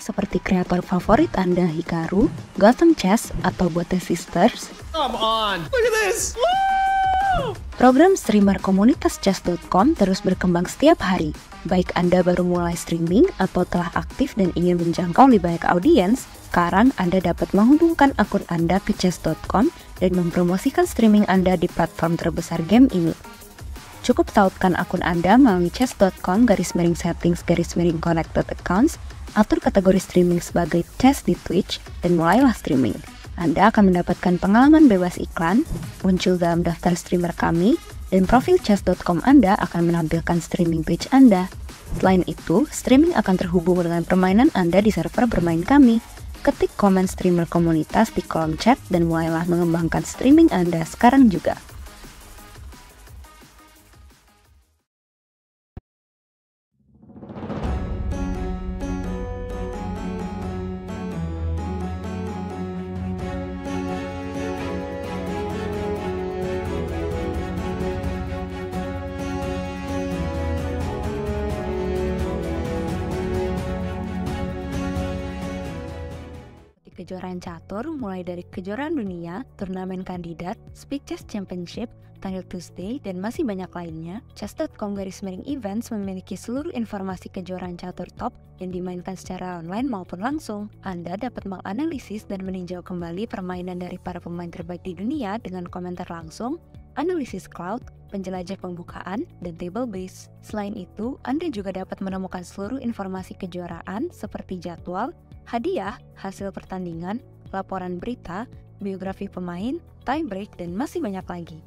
seperti kreator favorit Anda Hikaru, Gotham Chess atau Bote Sisters. Come on. Look at this. Program streamer komunitas chess.com terus berkembang setiap hari. Baik Anda baru mulai streaming atau telah aktif dan ingin menjangkau lebih banyak audiens, sekarang Anda dapat menghubungkan akun Anda ke chess.com dan mempromosikan streaming Anda di platform terbesar game ini. Cukup tautkan akun Anda melalui chess.com garis miring settings garis miring connected accounts Atur kategori streaming sebagai test di Twitch dan mulailah streaming. Anda akan mendapatkan pengalaman bebas iklan, muncul dalam daftar streamer kami, dan profil chess.com Anda akan menampilkan streaming page Anda. Selain itu, streaming akan terhubung dengan permainan Anda di server bermain kami. Ketik komen streamer komunitas di kolom chat dan mulailah mengembangkan streaming Anda sekarang juga. kejuaraan catur mulai dari kejuaraan dunia, turnamen kandidat, speed Chess Championship, Tanggal Tuesday, dan masih banyak lainnya, chess.com garis miring events memiliki seluruh informasi kejuaraan catur top yang dimainkan secara online maupun langsung. Anda dapat menganalisis dan meninjau kembali permainan dari para pemain terbaik di dunia dengan komentar langsung, analisis cloud, penjelajah pembukaan, dan table base. Selain itu, Anda juga dapat menemukan seluruh informasi kejuaraan seperti jadwal, hadiah, hasil pertandingan, laporan berita, biografi pemain, time break, dan masih banyak lagi.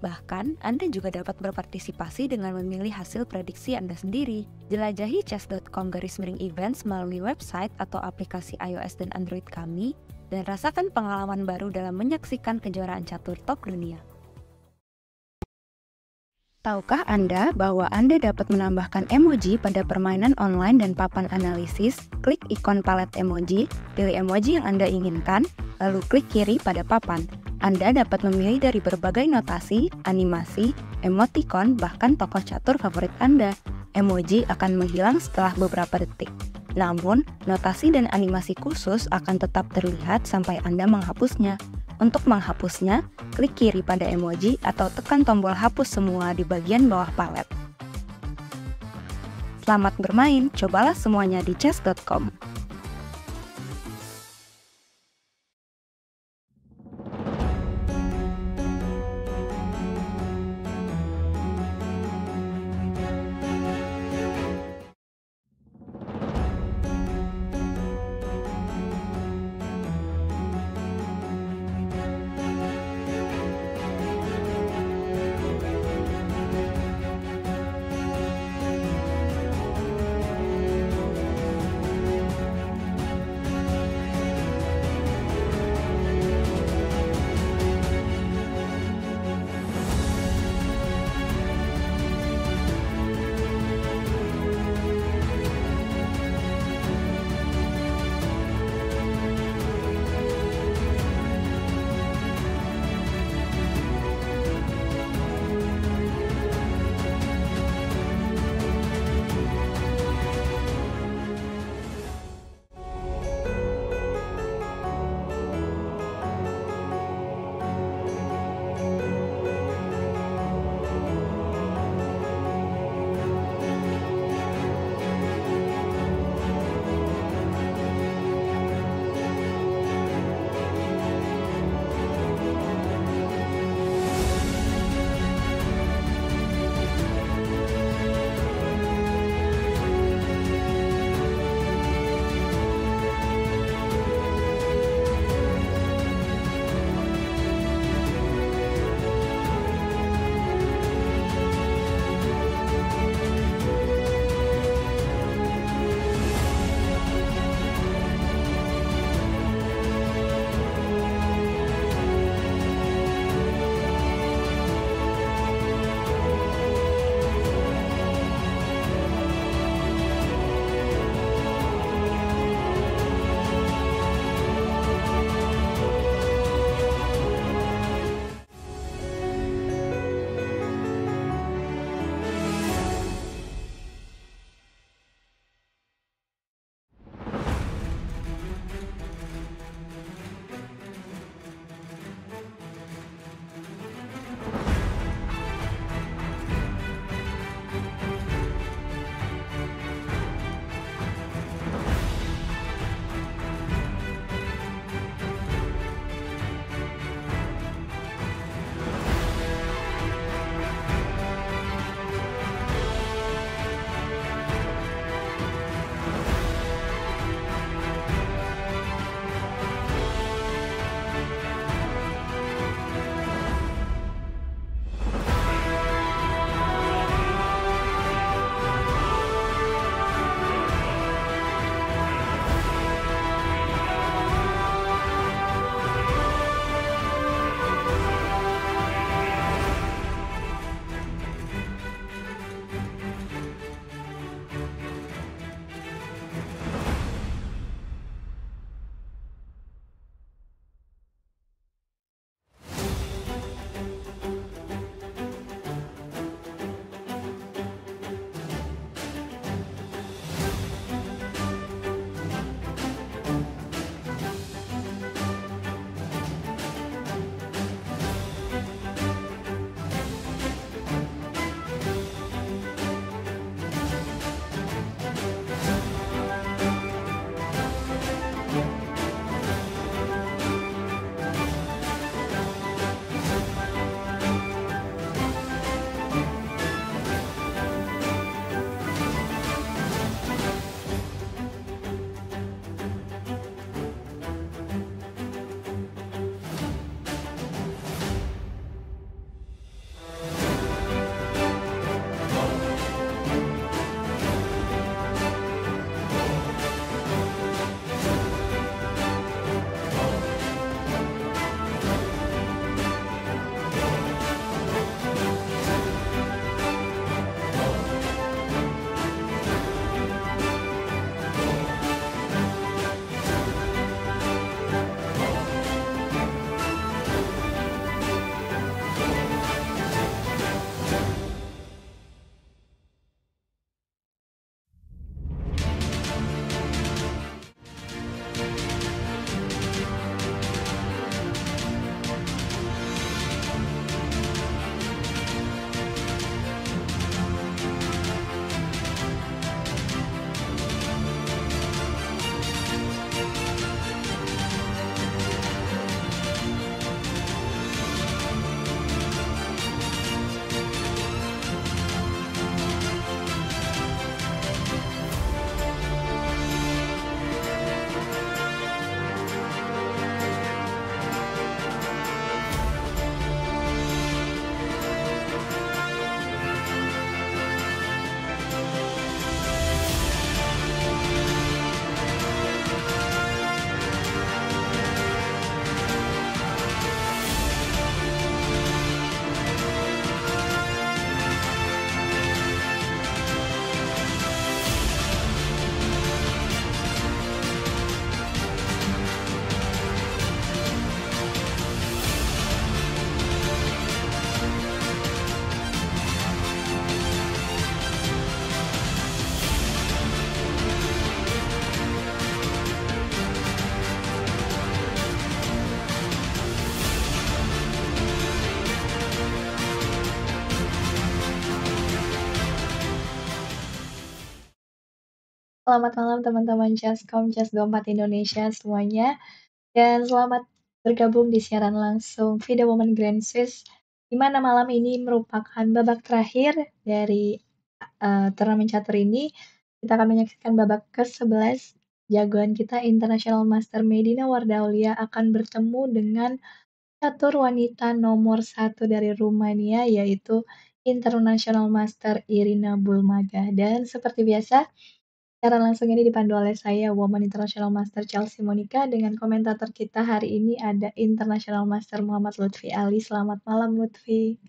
Bahkan, Anda juga dapat berpartisipasi dengan memilih hasil prediksi Anda sendiri. Jelajahi chess.com garis miring events melalui website atau aplikasi iOS dan Android kami, dan rasakan pengalaman baru dalam menyaksikan kejuaraan catur top dunia. Tahukah Anda bahwa Anda dapat menambahkan emoji pada permainan online dan papan analisis? Klik ikon palet emoji, pilih emoji yang Anda inginkan, lalu klik kiri pada papan. Anda dapat memilih dari berbagai notasi, animasi, emoticon, bahkan tokoh catur favorit Anda. Emoji akan menghilang setelah beberapa detik. Namun, notasi dan animasi khusus akan tetap terlihat sampai Anda menghapusnya. Untuk menghapusnya, klik kiri pada emoji atau tekan tombol hapus semua di bagian bawah palet. Selamat bermain, cobalah semuanya di chess.com. Selamat malam teman-teman Chesscom, jazz 24 Indonesia semuanya. Dan selamat bergabung di siaran langsung Video Woman Grand Swiss, di mana malam ini merupakan babak terakhir dari uh, turnamen catur ini. Kita akan menyaksikan babak ke-11. Jagoan kita International Master Medina Wardaulia akan bertemu dengan catur wanita nomor satu dari Rumania, yaitu International Master Irina Bulmaga. Dan seperti biasa, Siaran langsung ini dipandu oleh saya, Woman International Master Chelsea Monica, dengan komentator kita hari ini ada International Master Muhammad Lutfi Ali. Selamat malam, Lutfi.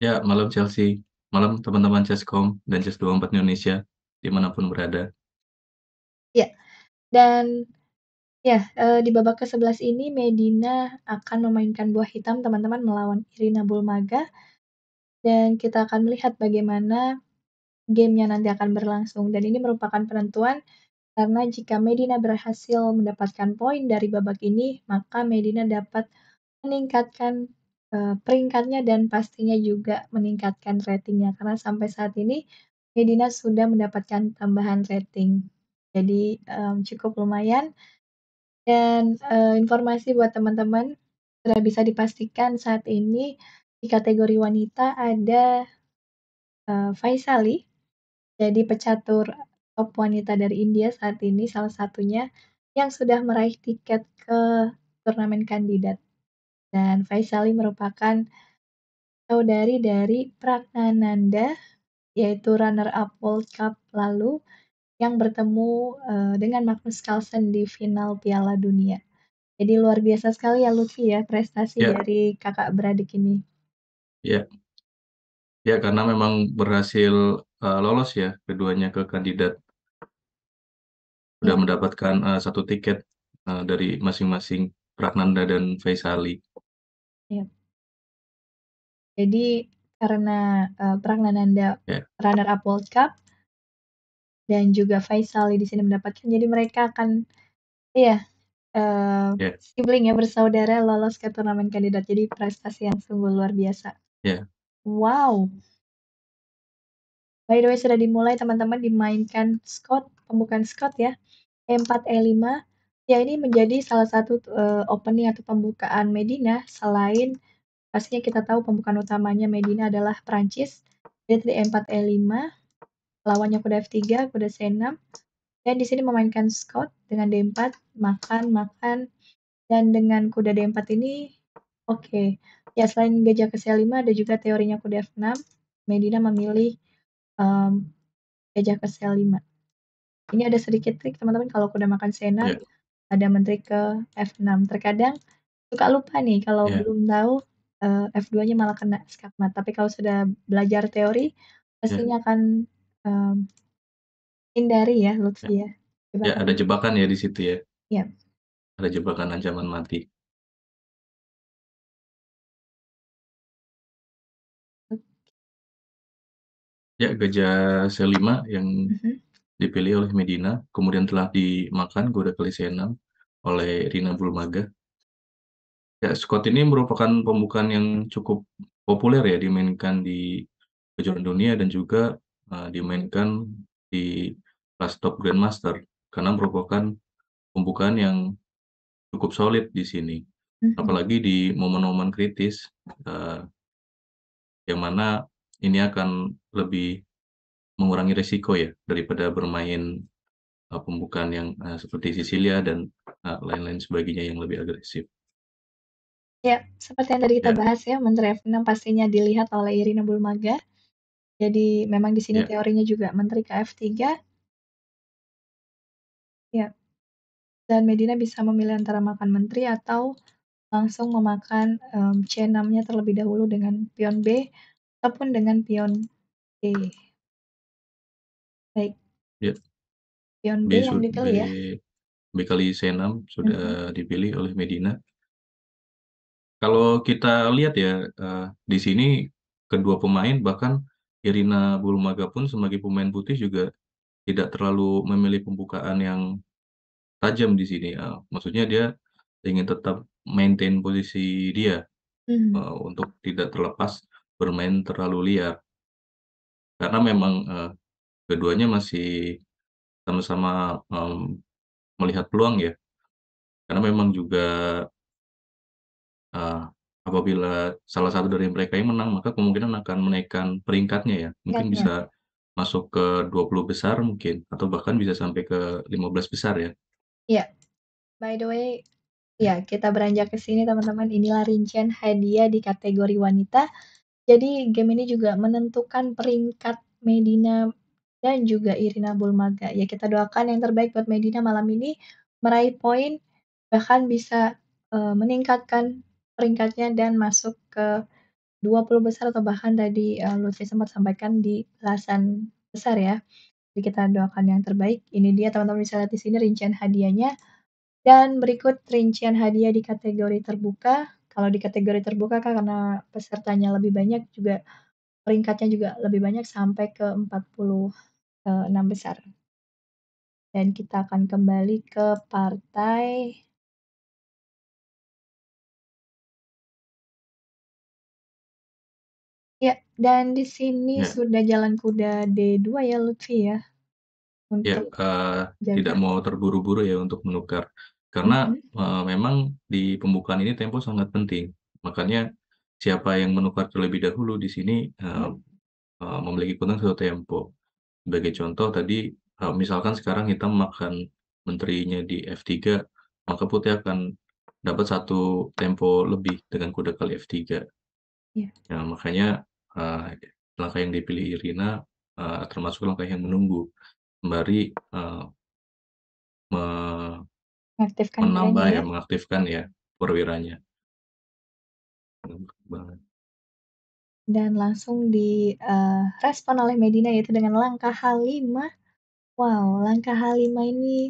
Ya, malam Chelsea. Malam teman-teman Chesscom dan Chess24 Indonesia, dimanapun berada. Ya, dan ya eh, di babak ke-11 ini Medina akan memainkan buah hitam teman-teman melawan Irina Bulmaga. Dan kita akan melihat bagaimana gamenya nanti akan berlangsung dan ini merupakan penentuan karena jika Medina berhasil mendapatkan poin dari babak ini maka Medina dapat meningkatkan uh, peringkatnya dan pastinya juga meningkatkan ratingnya karena sampai saat ini Medina sudah mendapatkan tambahan rating jadi um, cukup lumayan dan uh, informasi buat teman-teman sudah bisa dipastikan saat ini di kategori wanita ada uh, Faisali jadi pecatur top wanita dari India saat ini salah satunya yang sudah meraih tiket ke turnamen kandidat. Dan Faisali merupakan saudari dari Pragnananda, yaitu runner-up World Cup lalu yang bertemu uh, dengan Magnus Carlsen di final Piala Dunia. Jadi luar biasa sekali ya Lutfi ya prestasi yeah. dari kakak beradik ini. ya, ya karena memang berhasil uh, lolos ya keduanya ke kandidat. sudah hmm. mendapatkan, uh, satu tiket, uh, dari masing-masing Pragnanda dan Faisali. Ya. Jadi karena, uh, Pragnananda Ya. runner up World Cup dan juga Faisali di sini mendapatkan, jadi mereka akan iya, uh, Ya. sibling ya, bersaudara lolos ke turnamen kandidat, jadi prestasi yang sungguh luar biasa. Ya. Wow! By the way sudah dimulai teman-teman dimainkan Scott, pembukaan Scott ya. E4 E5. E ya ini menjadi salah satu uh, opening atau pembukaan Medina selain pastinya kita tahu pembukaan utamanya Medina adalah Prancis. Jadi, 3 e E4 E5. Lawannya kuda F3, kuda C6. Dan di sini memainkan Scott dengan D4, makan, makan. Dan dengan kuda D4 ini, oke. Okay. Ya, selain gajah ke C5, ada juga teorinya kuda F6. Medina memilih um, gajah ke sel 5 Ini ada sedikit trik teman-teman kalau udah makan senar, yeah. ada menteri ke F6. Terkadang suka lupa nih kalau yeah. belum tahu, uh, eh, F2-nya malah kena skakmat. Tapi kalau sudah belajar teori, pastinya pastinya akan, um, hindari ya, Lutfi iya. Lutfi ya, Ya, ada jebakan ya di situ ya? Iya. Ada jebakan ancaman mati. Ya, gajah C5 yang -hmm. dipilih oleh Medina, kemudian telah dimakan c Kalisena oleh Rina Bulmaga. Ya, Scott ini merupakan pembukaan yang cukup populer ya, dimainkan di kejuaraan dunia dan juga, uh, dimainkan di kelas Top Grandmaster, karena merupakan pembukaan yang cukup solid di sini, -hmm. apalagi di momen-momen kritis, uh, yang mana ini akan lebih mengurangi resiko ya daripada bermain uh, pembukaan yang uh, seperti Sicilia dan eh, lain-lain uh, sebagainya yang lebih agresif. Ya, seperti yang tadi kita ya. bahas ya, Menteri F6 pastinya dilihat oleh Irina Bulmaga. Jadi memang di sini ya. teorinya juga Menteri KF3. Ya. Dan Medina bisa memilih antara makan menteri atau langsung memakan um, C6-nya terlebih dahulu dengan pion B Ataupun dengan pion b, Baik. Ya. Pion B B yang dipilih ya? B kali C6 sudah hmm. dipilih oleh Medina. Kalau kita lihat ya, uh, di sini kedua pemain bahkan Irina Bouloumaga pun sebagai pemain putih juga tidak terlalu memilih pembukaan yang tajam di sini, Uh, maksudnya dia ingin tetap maintain posisi dia, hmm. uh, untuk tidak terlepas bermain terlalu liar. Karena memang uh, keduanya masih sama-sama um, melihat peluang ya. Karena memang juga uh, apabila salah satu dari mereka yang menang, maka kemungkinan akan menaikkan peringkatnya ya. Mungkin ya, bisa masuk ke 20 besar mungkin, atau bahkan bisa sampai ke 15 besar ya. ya By the way, ya kita beranjak ke sini teman-teman. Inilah rincian hadiah di kategori wanita. Jadi game ini juga menentukan peringkat Medina dan juga Irina Bulmaga. Ya kita doakan yang terbaik buat Medina malam ini meraih poin bahkan bisa uh, meningkatkan peringkatnya dan masuk ke 20 besar atau bahkan tadi uh, Lutfi sempat sampaikan di belasan besar ya. Jadi kita doakan yang terbaik. Ini dia teman-teman bisa lihat di sini rincian hadiahnya. Dan berikut rincian hadiah di kategori terbuka. Kalau di kategori terbuka kan karena pesertanya lebih banyak juga peringkatnya juga lebih banyak sampai ke 46 eh, besar. Dan kita akan kembali ke partai Ya, dan di sini Ya. sudah jalan kuda D2 ya Lutfi ya? Ya, uh, tidak mau terburu-buru ya untuk menukar. Karena, mm-hmm. uh, memang di pembukaan ini tempo sangat penting. Makanya siapa yang menukar terlebih dahulu di sini, uh, memiliki keuntungan satu tempo. Sebagai contoh tadi, uh, misalkan sekarang kita makan menterinya di F3, maka putih akan dapat satu tempo lebih dengan kuda kali F3. yeah. Ya makanya, uh, langkah yang dipilih Irina, uh, termasuk langkah yang menunggu, sembari, uh, Mengaktifkan Menambah ya, mengaktifkan ya, perwiranya. Dan langsung di, uh, respon oleh Medina yaitu dengan langkah H5. Wow, langkah H5 ini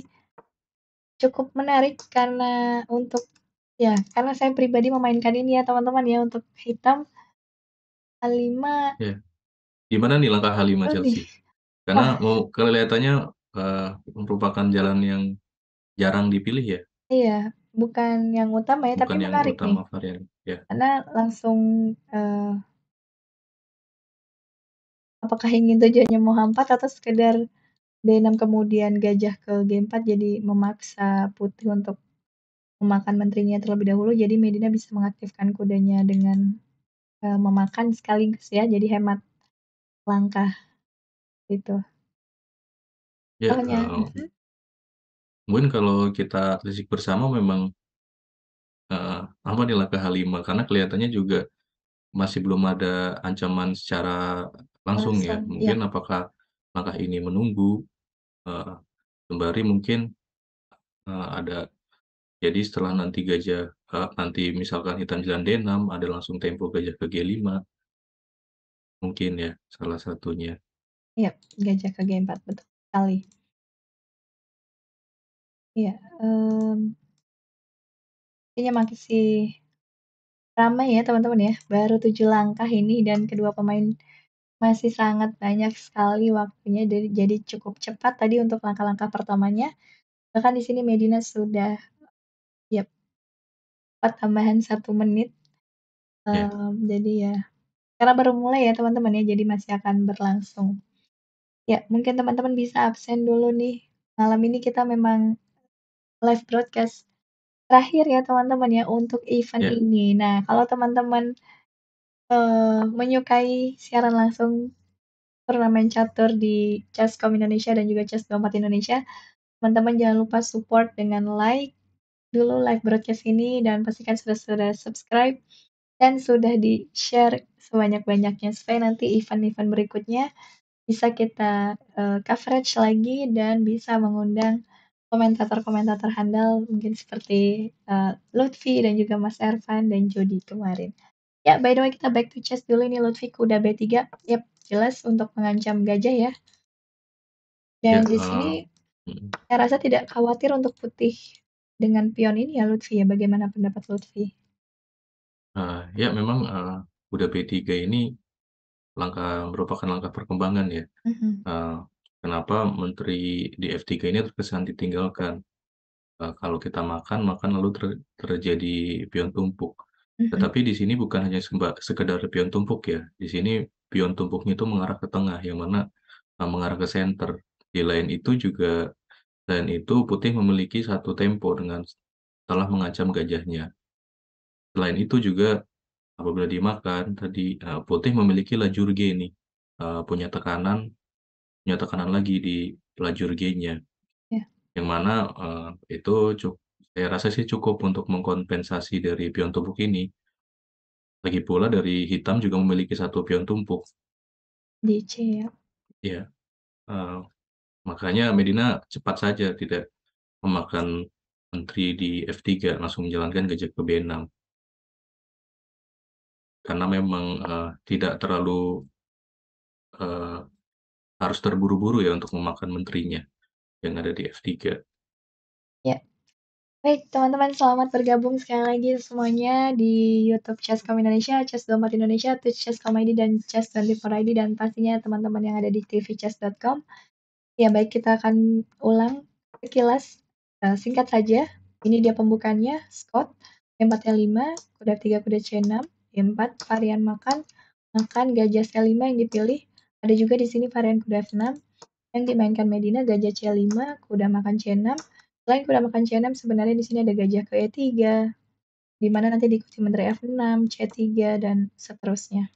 cukup menarik karena untuk ya, karena saya pribadi memainkan ini ya teman-teman ya untuk hitam. H5 ya. Gimana nih langkah H5 Chelsea? oh, Karena mau kelihatannya, uh, merupakan jalan yang Jarang dipilih ya? Iya, bukan yang utama ya, tapi Bukan yang menarik nih. utama varian, ya. Karena langsung, uh, Apakah ingin tujuannya mau hampat atau sekedar D6 kemudian gajah ke G4 jadi memaksa putih untuk memakan menterinya terlebih dahulu, jadi Medina bisa mengaktifkan kudanya dengan, uh, memakan sekaligus ya, jadi hemat langkah. itu Ya, Mungkin kalau kita telisik bersama memang, uh, apa nih langkah H5 karena kelihatannya juga masih belum ada ancaman secara langsung ya. Langsung, ya Mungkin apakah langkah ini menunggu, eh, sembari mungkin, uh, ada jadi setelah nanti gajah, uh, nanti misalkan hitam jalan D6 ada langsung tempo gajah ke G5. Mungkin ya salah satunya. Iya, gajah ke G4, betul sekali ya, ini masih masih ramai ya teman-teman ya, baru tujuh langkah ini dan kedua pemain masih sangat banyak sekali waktunya jadi, jadi cukup cepat tadi untuk langkah-langkah pertamanya, bahkan di sini Medina sudah yep, 4 tambahan satu menit, Um, iya. mmm, yeah. jadi ya karena baru mulai ya teman-teman ya, jadi masih akan berlangsung. Ya, mungkin teman-teman bisa absen dulu nih, malam ini kita memang live broadcast terakhir ya teman-teman ya untuk event yeah. ini. Nah, kalau teman-teman uh, menyukai siaran langsung turnamen catur di Chesscom Indonesia dan juga Chess24 Indonesia, teman-teman jangan lupa support dengan like dulu live broadcast ini dan pastikan sudah sudah subscribe dan sudah di share sebanyak-banyaknya supaya nanti event-event berikutnya bisa kita uh, coverage lagi dan bisa mengundang komentator-komentator handal mungkin seperti uh, Lutfi dan juga Mas Ervan dan Jody kemarin. Ya, by the way kita back to chess dulu ini Lutfi kuda B3. Yap, jelas untuk mengancam gajah ya. Dan ya, di sini uh, saya rasa tidak khawatir untuk putih dengan pion ini ya Lutfi ya. Bagaimana pendapat Lutfi? Uh, ya memang uh, kuda B3 ini langkah merupakan langkah perkembangan ya. Uh -huh. uh, Kenapa menteri di F3 ini terkesan ditinggalkan? Uh, kalau kita makan makan lalu ter terjadi pion tumpuk. Mm-hmm. Tetapi di sini bukan hanya sekedar pion tumpuk ya, di sini pion tumpuknya itu mengarah ke tengah, yang mana, uh, mengarah ke center. Di lain itu juga selain itu Putih memiliki satu tempo dengan telah mengancam gajahnya. Selain itu juga apabila dimakan tadi, uh, Putih memiliki lajur G ini. Uh, punya tekanan punya tekanan lagi di lajur G-nya. Yeah. Yang mana, uh, itu cukup, saya rasa sih cukup untuk mengkompensasi dari pion tumpuk ini. Lagi pula dari hitam juga memiliki satu pion tumpuk. Di C ya? Iya, Uh, makanya Medina cepat saja tidak memakan menteri di F3, langsung menjalankan gajah ke B6. Karena memang, uh, tidak terlalu uh, harus terburu-buru ya untuk memakan menterinya yang ada di F3. Ya. Baik, teman-teman, selamat bergabung sekali lagi semuanya di YouTube Chesscom Indonesia, Chess Dompet Indonesia, Twitch Chesscom ID, dan Chess 24 ID, dan pastinya teman-teman yang ada di tvchess.com. Ya, baik, kita akan ulang sekilas. Nah, singkat saja, ini dia pembukanya, Scott, E4 5 kuda F3, kuda C6, E4, varian makan, makan gajah C5 yang dipilih, ada juga di sini varian kuda F6 yang dimainkan Medina gajah C5, kuda makan C6. Selain kuda makan C6 sebenarnya di sini ada gajah ke E3 di mana nanti diikuti menteri F6, C3 dan seterusnya.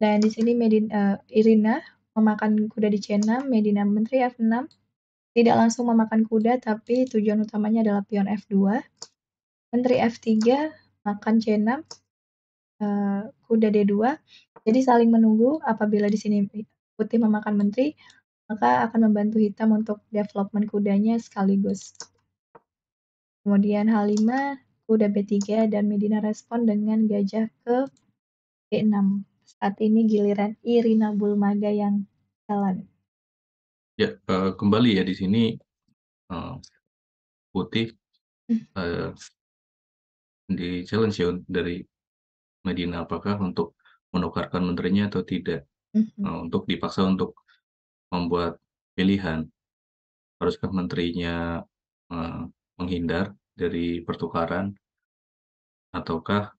Dan di sini Medina, uh, eh, Irina memakan kuda di C6, Medina menteri F6 tidak langsung memakan kuda tapi tujuan utamanya adalah pion F2. Menteri F3 makan C6, eh, kuda D2. Jadi saling menunggu apabila di sini putih memakan menteri, maka akan membantu hitam untuk development kudanya sekaligus. Kemudian hal 5 kuda B3 dan Medina respon dengan gajah ke B6. Saat ini giliran Irina Bulmaga yang jalan. Ya, uh, kembali ya di sini uh, putih uh, di challenge ya dari Medina apakah untuk menukarkan menterinya atau tidak mm -hmm. untuk dipaksa untuk membuat pilihan. Haruskah menterinya, uh, menghindar dari pertukaran ataukah,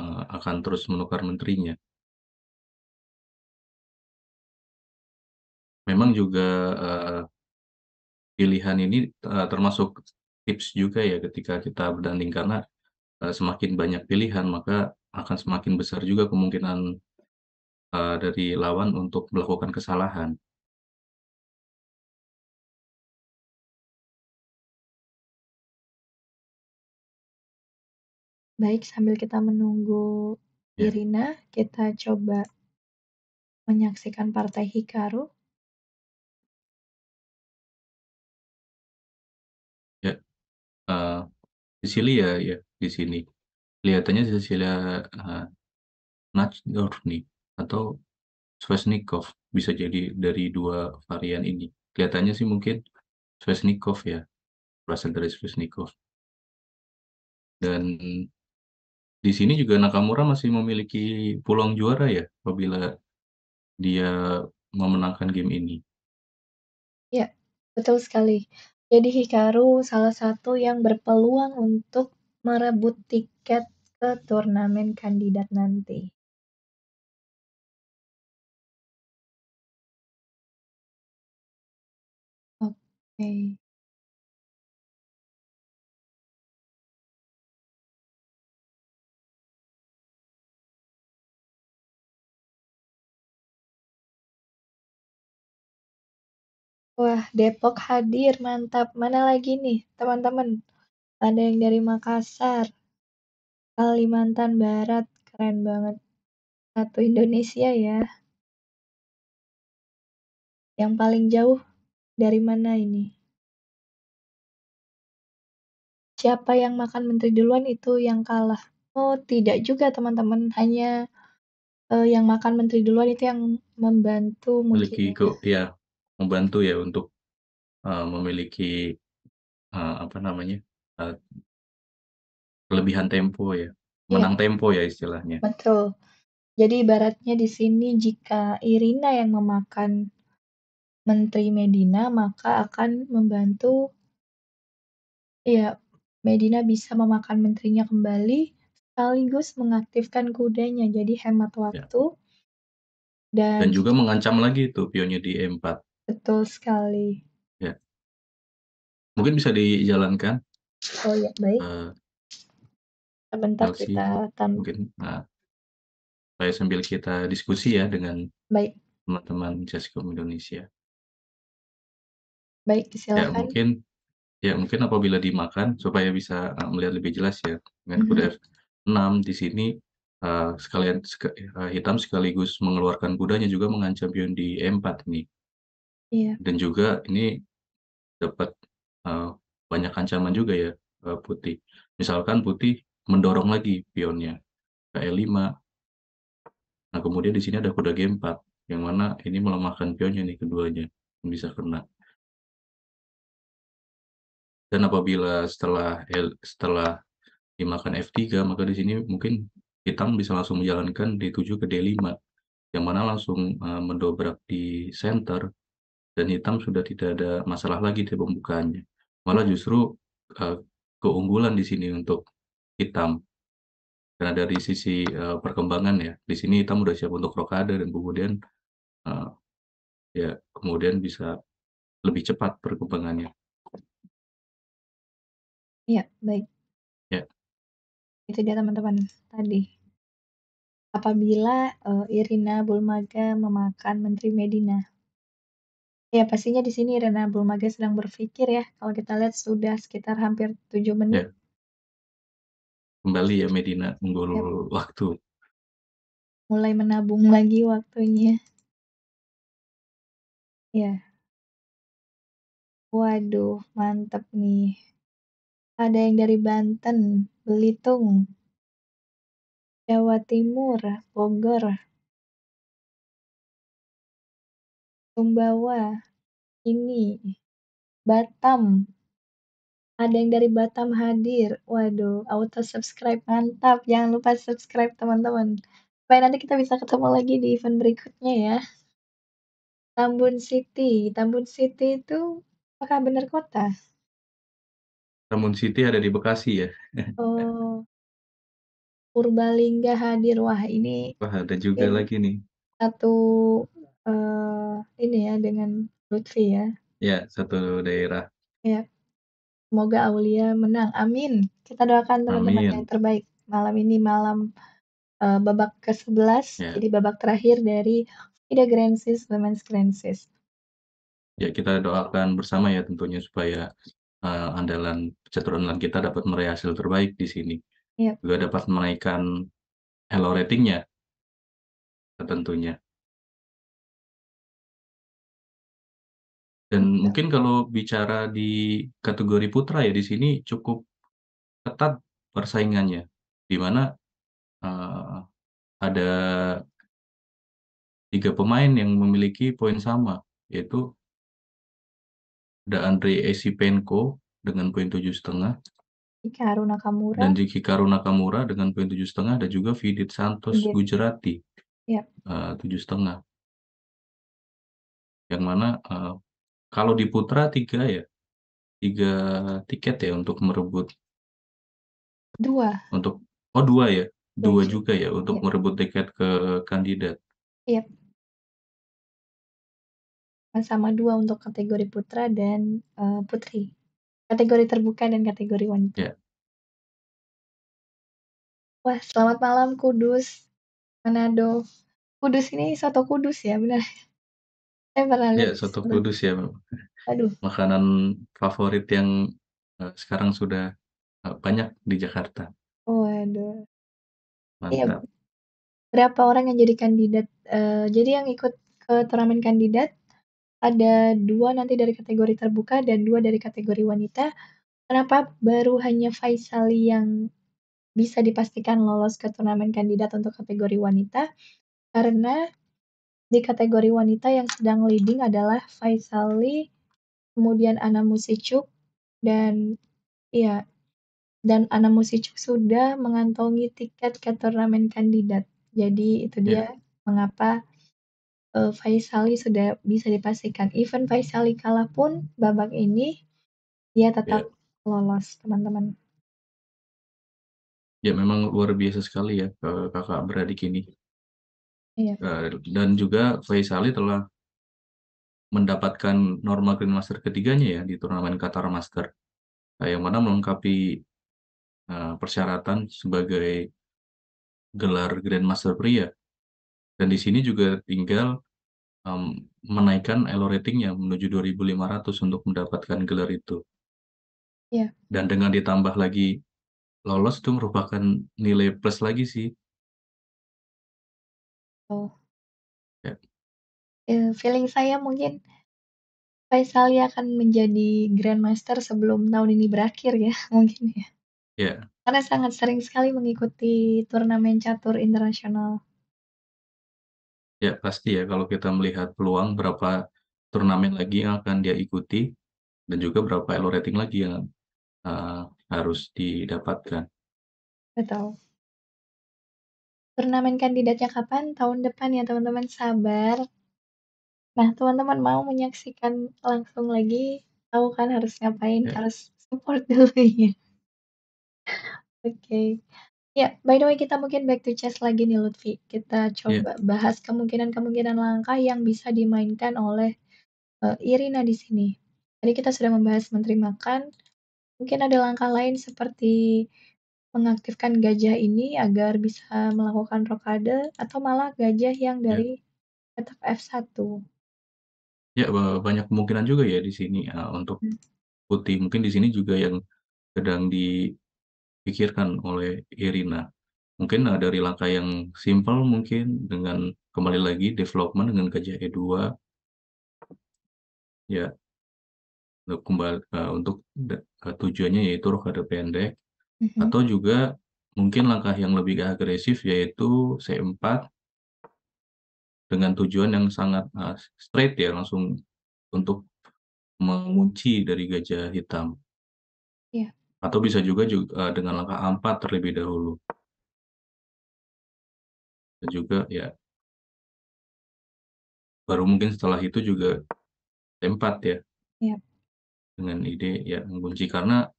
uh, akan terus menukar menterinya? Memang juga, uh, pilihan ini, uh, termasuk tips juga ya ketika kita bertanding karena, uh, semakin banyak pilihan maka akan semakin besar juga kemungkinan uh, dari lawan untuk melakukan kesalahan. Baik, sambil kita menunggu Ya. Irina, kita coba menyaksikan partai Hikaru. Ya, uh, di sini ya, ya di sini. Kelihatannya Cecilia uh, eh, Najdarni atau Svesnikov bisa jadi dari dua varian ini. Kelihatannya sih mungkin Svesnikov ya, berasal dari Svesnikov. Dan di sini juga Nakamura masih memiliki peluang juara ya, apabila dia memenangkan game ini. Ya, betul sekali. Jadi Hikaru salah satu yang berpeluang untuk merebut tiket ke turnamen kandidat nanti. Oke. Wah, Depok hadir, mantap. Mana lagi nih teman-teman? Ada yang dari Makassar. Kalimantan Barat, keren banget. Satu Indonesia ya. Yang paling jauh dari mana ini? Siapa yang makan menteri duluan itu yang kalah. Oh, tidak juga teman-teman, hanya, uh, yang makan menteri duluan itu yang membantu Memiliki kok ya, iya, membantu ya untuk, uh, memiliki, uh, apa namanya, uh, Kelebihan tempo ya? Iya. Menang tempo ya istilahnya? Betul. Jadi ibaratnya di sini jika Irina yang memakan Menteri Medina, maka akan membantu ya Medina bisa memakan menterinya kembali sekaligus mengaktifkan kudanya. Jadi hemat Ya. waktu Dan dan juga mengancam lagi itu pionnya di E4. Betul sekali. Ya. Mungkin bisa dijalankan? Oh ya, baik. uh, Sebentar kita tam- mungkin. Nah, saya sambil kita diskusi ya dengan teman-teman Jaskom Indonesia. Baik, ya, silakan. Ya, mungkin ya mungkin apabila dimakan supaya bisa uh, melihat lebih jelas ya dengan mm -hmm. kuda F6 di sini uh, sekalian sek uh, hitam sekaligus mengeluarkan kudanya juga mengancam pion di E4 nih. yeah. Dan juga ini dapat uh, banyak ancaman juga ya uh, putih. Misalkan putih mendorong lagi pionnya ke E5. Nah, kemudian di sini ada kuda G4, yang mana ini melemahkan pionnya nih keduanya, bisa kena. Dan apabila setelah L, setelah dimakan F3, maka di sini mungkin hitam bisa langsung menjalankan D7 ke D5, yang mana langsung uh, mendobrak di center, dan hitam sudah tidak ada masalah lagi di pembukaannya. Malah justru uh, keunggulan di sini untuk hitam. Karena dari sisi uh, perkembangan ya, di sini hitam udah siap untuk rokade dan kemudian uh, ya kemudian bisa lebih cepat perkembangannya. ya baik. Ya. Itu dia teman-teman tadi. Apabila uh, Irina Bulmaga memakan Menteri Medina. Ya, pastinya di sini Irina Bulmaga sedang berpikir ya. Kalau kita lihat sudah sekitar hampir 7 menit. Yeah kembali ya Medina unggul waktu. Mulai menabung lagi waktunya. Ya. Waduh, mantep nih. Ada yang dari Banten, Belitung, Jawa Timur, Bogor, Sumbawa, ini Batam, ada yang dari Batam hadir, waduh auto subscribe mantap, jangan lupa subscribe teman-teman, Baik nanti kita bisa ketemu lagi di event berikutnya ya. Tambun City, Tambun City itu apakah benar kota? Tambun City ada di Bekasi ya? Oh. Purbalingga hadir, wah ini Wah ada juga ini. lagi nih. satu, uh, ini ya dengan Lutfi ya. Ya satu daerah. Ya. Semoga Aulia menang. Amin. Kita doakan teman-teman yang terbaik. Malam ini malam uh, babak ke-11, Yeah. jadi babak terakhir dari Ida Grand SIS Women's Grand SIS. Ya kita doakan bersama ya tentunya supaya, uh, andalan online kita dapat meraih hasil terbaik di sini. Juga dapat menaikkan Elo ratingnya Tentunya. Dan hmm. mungkin kalau bicara di kategori putra ya di sini cukup ketat persaingannya, di mana, uh, ada tiga pemain yang memiliki poin sama, yaitu ada Andre Esipenko dengan poin tujuh setengah, dan Jiki Karuna Kamura dengan poin tujuh setengah, dan juga Vidit Santos Iya. Gujerati, ya. eh, tujuh eee, setengah Yang mana, uh, kalau di putra tiga ya, tiga tiket ya untuk merebut Dua. Untuk oh dua ya? dua juga ya untuk Iya. merebut tiket ke kandidat? Iya. Sama dua untuk kategori putra dan, uh, putri. Kategori terbuka dan kategori wanita. Iya. Wah, selamat malam Kudus, Manado. Kudus ini satu Kudus ya, benar. Saya pernah lihat. Ya, soto kudus ya, Aduh. Makanan favorit yang, eh, sekarang sudah, eh, banyak di Jakarta. Waduh. Iya. Mantap. Berapa orang yang jadi kandidat? Uh, jadi yang ikut ke turnamen kandidat, ada dua nanti dari kategori terbuka dan dua dari kategori wanita. Kenapa baru hanya Faisal yang bisa dipastikan lolos ke turnamen kandidat untuk kategori wanita? Karena di kategori wanita yang sedang leading adalah Faisali, kemudian Ana Musicuk, dan ya dan Ana Musicuk sudah mengantongi tiket ke turnamen kandidat. Jadi itu iya. dia yeah. mengapa uh, Faisali sudah bisa dipastikan. Even Faisali kalah pun babak ini dia tetap yeah. lolos, teman-teman. Ya memang luar biasa sekali ya eh, kakak beradik ini. Iya. Nah, dan juga Faisali telah mendapatkan normal Grandmaster ketiganya ya di turnamen Qatar Master, nah, yang mana melengkapi, eh, persyaratan sebagai gelar Grandmaster pria. Dan di sini juga tinggal, um, menaikkan Elo ratingnya menuju 2.500 untuk mendapatkan gelar itu. Iya. Dan dengan ditambah lagi lolos itu merupakan nilai plus lagi sih. Oh. Yeah. Ya, feeling saya mungkin Faisal ya akan menjadi grandmaster sebelum tahun ini berakhir ya, mungkin ya. Ya. Karena sangat sering sekali mengikuti turnamen catur internasional. Ya pasti ya kalau kita melihat peluang berapa turnamen lagi yang akan dia ikuti, dan juga berapa elo rating lagi yang, uh, harus didapatkan. Betul. Turnamen kandidatnya kapan? Tahun depan ya teman-teman, sabar. Nah, teman-teman mau menyaksikan langsung lagi, tahu kan harus ngapain, yeah. harus support dulu ya. Oke. Ya, by the way kita mungkin back to chess lagi nih Lutfi. Kita coba iya. coba bahas kemungkinan-kemungkinan langkah yang bisa dimainkan oleh, uh, Irina di sini. Tadi kita sudah membahas menteri makan, mungkin ada langkah lain seperti mengaktifkan gajah ini agar bisa melakukan rokade atau malah gajah yang iya. dari petak F1? Ya, banyak kemungkinan juga ya di sini, eh, untuk hmm. putih. Mungkin di sini juga yang sedang dipikirkan oleh Irina. Mungkin, eee, eh, dari langkah yang simpel mungkin dengan kembali lagi development dengan gajah E2. Ya. Untuk kembali eh, untuk tujuannya yaitu rokade pendek. -hmm. Atau juga mungkin langkah yang lebih agresif yaitu C4 dengan tujuan yang sangat, uh, straight ya langsung untuk mengunci dari gajah hitam. yeah. Atau bisa juga juga uh, dengan langkah A4 terlebih dahulu. Dan juga ya baru mungkin setelah itu juga C4 ya. yeah. Dengan ide ya mengunci karena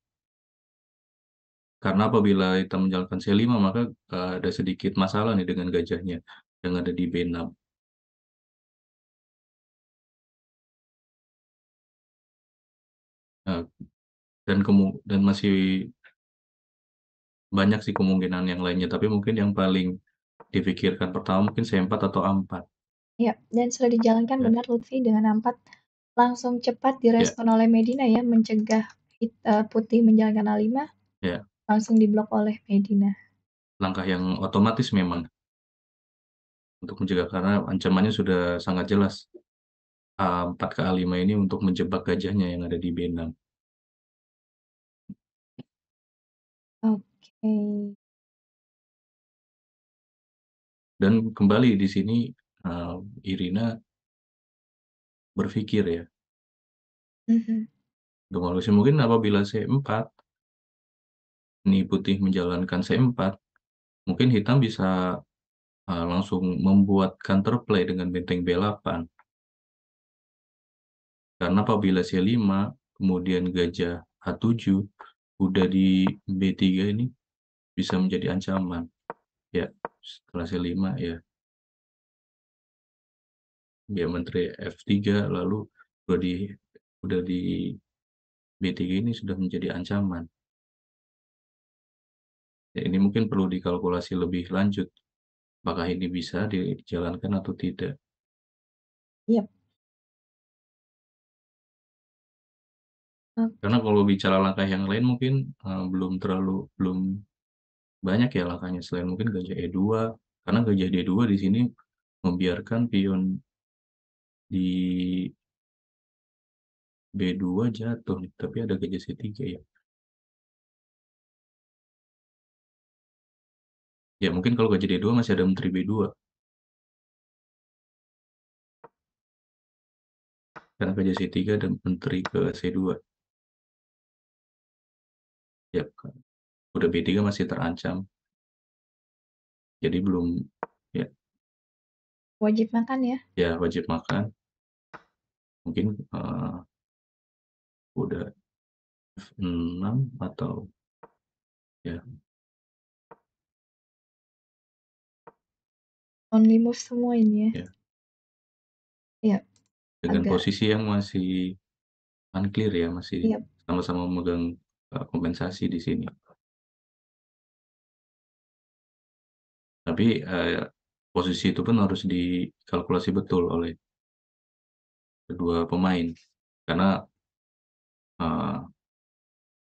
karena apabila kita menjalankan C5 maka eh, ada sedikit masalah nih dengan gajahnya yang ada di B6. Nah, dan dan masih banyak sih kemungkinan yang lainnya, tapi mungkin yang paling dipikirkan pertama mungkin C4 atau A4. Iya, dan sudah dijalankan Ya. benar Lutfi dengan A4 langsung cepat Ya. direspon oleh Medina ya, mencegah eh, putih menjalankan A5. Ya. Langsung diblok oleh Medina. Langkah yang otomatis memang. Untuk mencegah karena ancamannya sudah sangat jelas. A4 ke A5 ini untuk menjebak gajahnya yang ada di 6. Oke. Dan kembali di sini uh, Irina berpikir ya. Mm -hmm. mungkin apabila C4 ini putih menjalankan C4, mungkin hitam bisa uh, langsung membuat counterplay dengan benteng B8. Karena apabila C5, kemudian gajah A7, udah di B3 ini bisa menjadi ancaman. Ya, setelah C5 ya. Ya menteri F3 lalu udah di udah di B3 ini sudah menjadi ancaman. Ya, ini mungkin perlu dikalkulasi lebih lanjut. Apakah ini bisa dijalankan atau tidak? Yep. Karena kalau bicara langkah yang lain mungkin uh, belum terlalu belum banyak ya langkahnya selain mungkin gajah E2 karena gajah D2 di sini membiarkan pion di B2 jatuh tapi ada gajah C3 ya. Ya mungkin kalau gaji D2 masih ada menteri B2. Karena gaji C3 dan menteri ke C2. Ya, udah B3 masih terancam. Jadi belum, ya. Wajib makan ya? Ya, wajib makan. Mungkin uh, udah f 6 atau ya Only Move semua ini ya? Yeah. Yeah. Dengan agak posisi yang masih unclear ya, masih iya. sama-sama memegang, eh, kompensasi di sini. Tapi, eh, posisi itu pun harus dikalkulasi betul oleh kedua pemain, karena eh,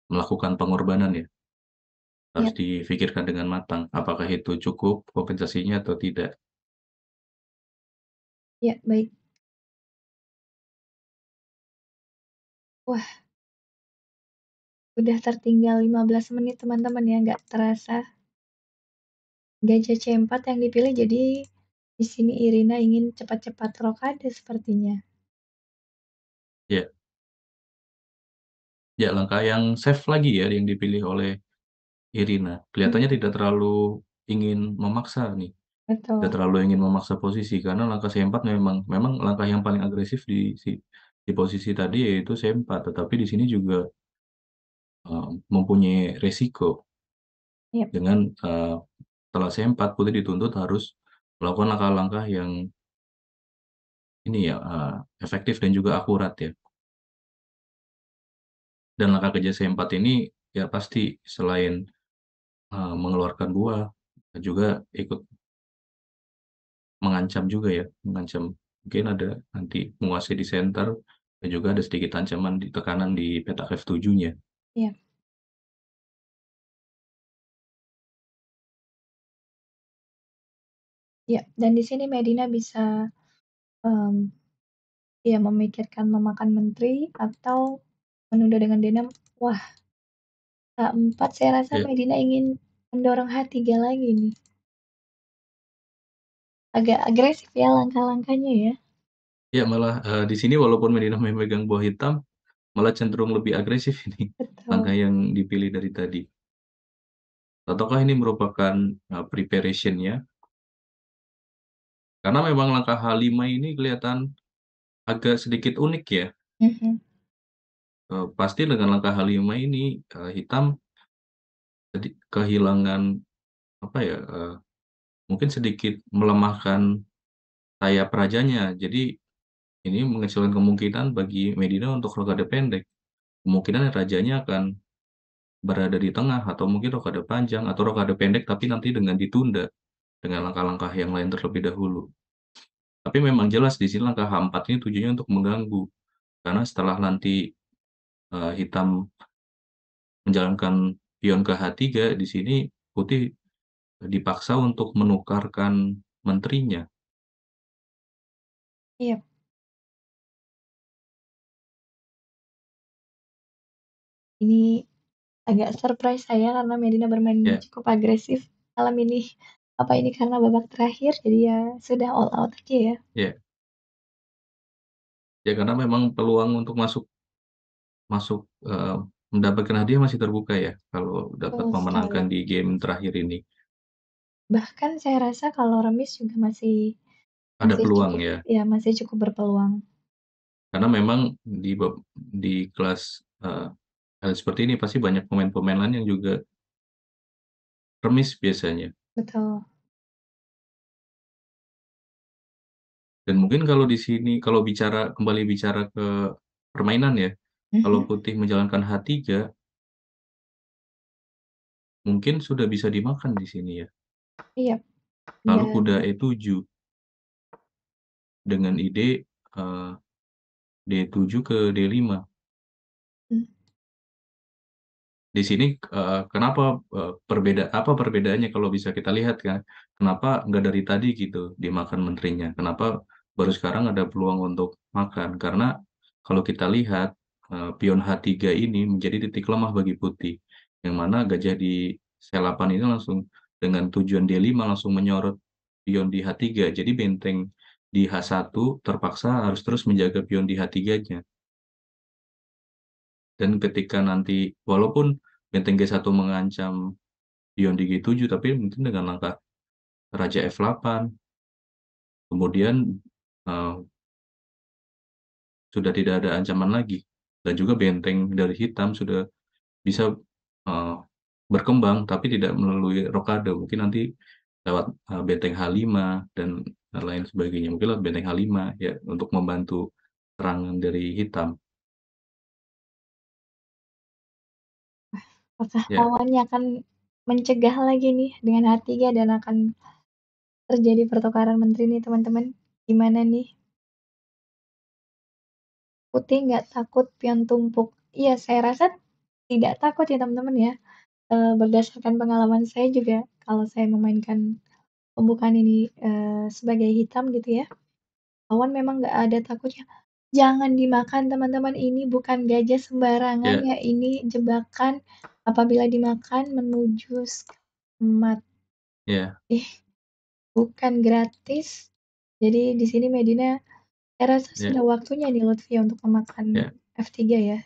melakukan pengorbanan ya. Harus iya. difikirkan dipikirkan dengan matang, apakah itu cukup kompensasinya atau tidak. Ya, baik. Wah. Udah tertinggal 15 menit teman-teman ya, nggak terasa. Gajah C4 yang dipilih jadi di sini Irina ingin cepat-cepat rokade sepertinya. Ya. Ya, langkah yang safe lagi ya yang dipilih oleh Irina, kelihatannya hmm. tidak terlalu ingin memaksa nih. Tidak terlalu ingin memaksa posisi karena langkah C4 memang memang langkah yang paling agresif di si di posisi tadi yaitu C4 tetapi di sini juga uh, mempunyai resiko. Yep. Iya. Dengan, eh, setelah C4 putri dituntut harus melakukan langkah-langkah yang ini ya, uh, efektif dan juga akurat ya. Dan langkah kerja C4 ini ya pasti selain, uh, mengeluarkan buah, juga ikut mengancam juga ya, mengancam mungkin ada nanti menguasai di center dan juga ada sedikit ancaman di tekanan di peta F7-nya. Iya. Ya, dan di sini Medina bisa um, ya memikirkan memakan menteri atau menunda dengan D6. Wah, K4 saya rasa ya. Medina ingin mendorong H3 lagi nih. Agak agresif ya langkah-langkahnya ya? Ya malah, uh, di sini walaupun Medina memegang buah hitam, malah cenderung lebih agresif ini, langkah yang dipilih dari tadi. Ataukah ini merupakan, uh, eh, preparation ya? Karena memang langkah H5 ini kelihatan agak sedikit unik ya. -hmm. uh, pasti dengan langkah H5 ini, uh, hitam kehilangan apa ya, uh, mungkin sedikit melemahkan sayap rajanya. Jadi ini mengecilkan kemungkinan bagi Medina untuk rokade pendek. Kemungkinan rajanya akan berada di tengah atau mungkin rokade panjang atau rokade pendek tapi nanti dengan ditunda dengan langkah-langkah yang lain terlebih dahulu. Tapi memang jelas di sini langkah H4 ini tujuannya untuk mengganggu. Karena setelah nanti uh, hitam menjalankan pion ke H3 di sini putih dipaksa untuk menukarkan menterinya. Iya. Ini agak surprise saya karena Medina bermain yeah. cukup agresif malam ini. Apa ini karena babak terakhir jadi ya sudah all out aja ya? Iya. Ya karena memang peluang untuk masuk masuk, uh, mendapatkan hadiah masih terbuka ya, kalau dapat oh, memenangkan sekali. di game terakhir ini. Bahkan saya rasa kalau remis juga masih Ada masih peluang cukup ya? ya masih cukup berpeluang. Karena memang di di kelas, uh, hal seperti ini pasti banyak pemain-pemain lain yang juga remis biasanya. Betul. Dan mungkin kalau di sini kalau bicara kembali bicara ke permainan ya, kalau mm-hmm. Putih menjalankan H3 mungkin sudah bisa dimakan di sini ya? Iya, Lalu kuda E7 dengan ide, eh, uh, D7 ke D5. Hmm. Di sini, uh, kenapa, uh, perbeda apa perbedaannya kalau bisa kita lihat kan, kenapa nggak dari tadi gitu dimakan menterinya, kenapa baru sekarang ada peluang untuk makan, karena kalau kita lihat, pion H3 ini menjadi titik lemah bagi putih, yang mana gajah di C8 ini langsung dengan tujuan D5 langsung menyorot pion di H3. Jadi benteng di H1 terpaksa harus terus menjaga pion di H3-nya. Dan ketika nanti, walaupun benteng G1 mengancam pion di G7, tapi mungkin dengan langkah Raja F8, kemudian uh, sudah tidak ada ancaman lagi. Dan juga benteng dari hitam sudah bisa uh, berkembang tapi tidak melalui rokade mungkin nanti lewat eh, benteng H5 dan lain sebagainya mungkin lewat benteng H5 ya untuk membantu serangan dari hitam Apakah ya. akan mencegah lagi nih dengan hati ya dan akan terjadi pertukaran menteri nih teman-teman gimana nih putih nggak takut pion tumpuk iya saya rasa tidak takut ya teman-teman ya Eh, berdasarkan pengalaman saya juga, kalau saya memainkan pembukaan ini, eh, sebagai hitam gitu ya, lawan memang nggak ada takutnya, "Jangan dimakan teman-teman, ini bukan gajah sembarangan yeah. ya, ini jebakan, apabila dimakan menuju mat Iya. eh, bukan gratis. Jadi di sini Medina, saya rasa yeah. sudah waktunya nih Lutfi untuk memakan yeah. F3 ya.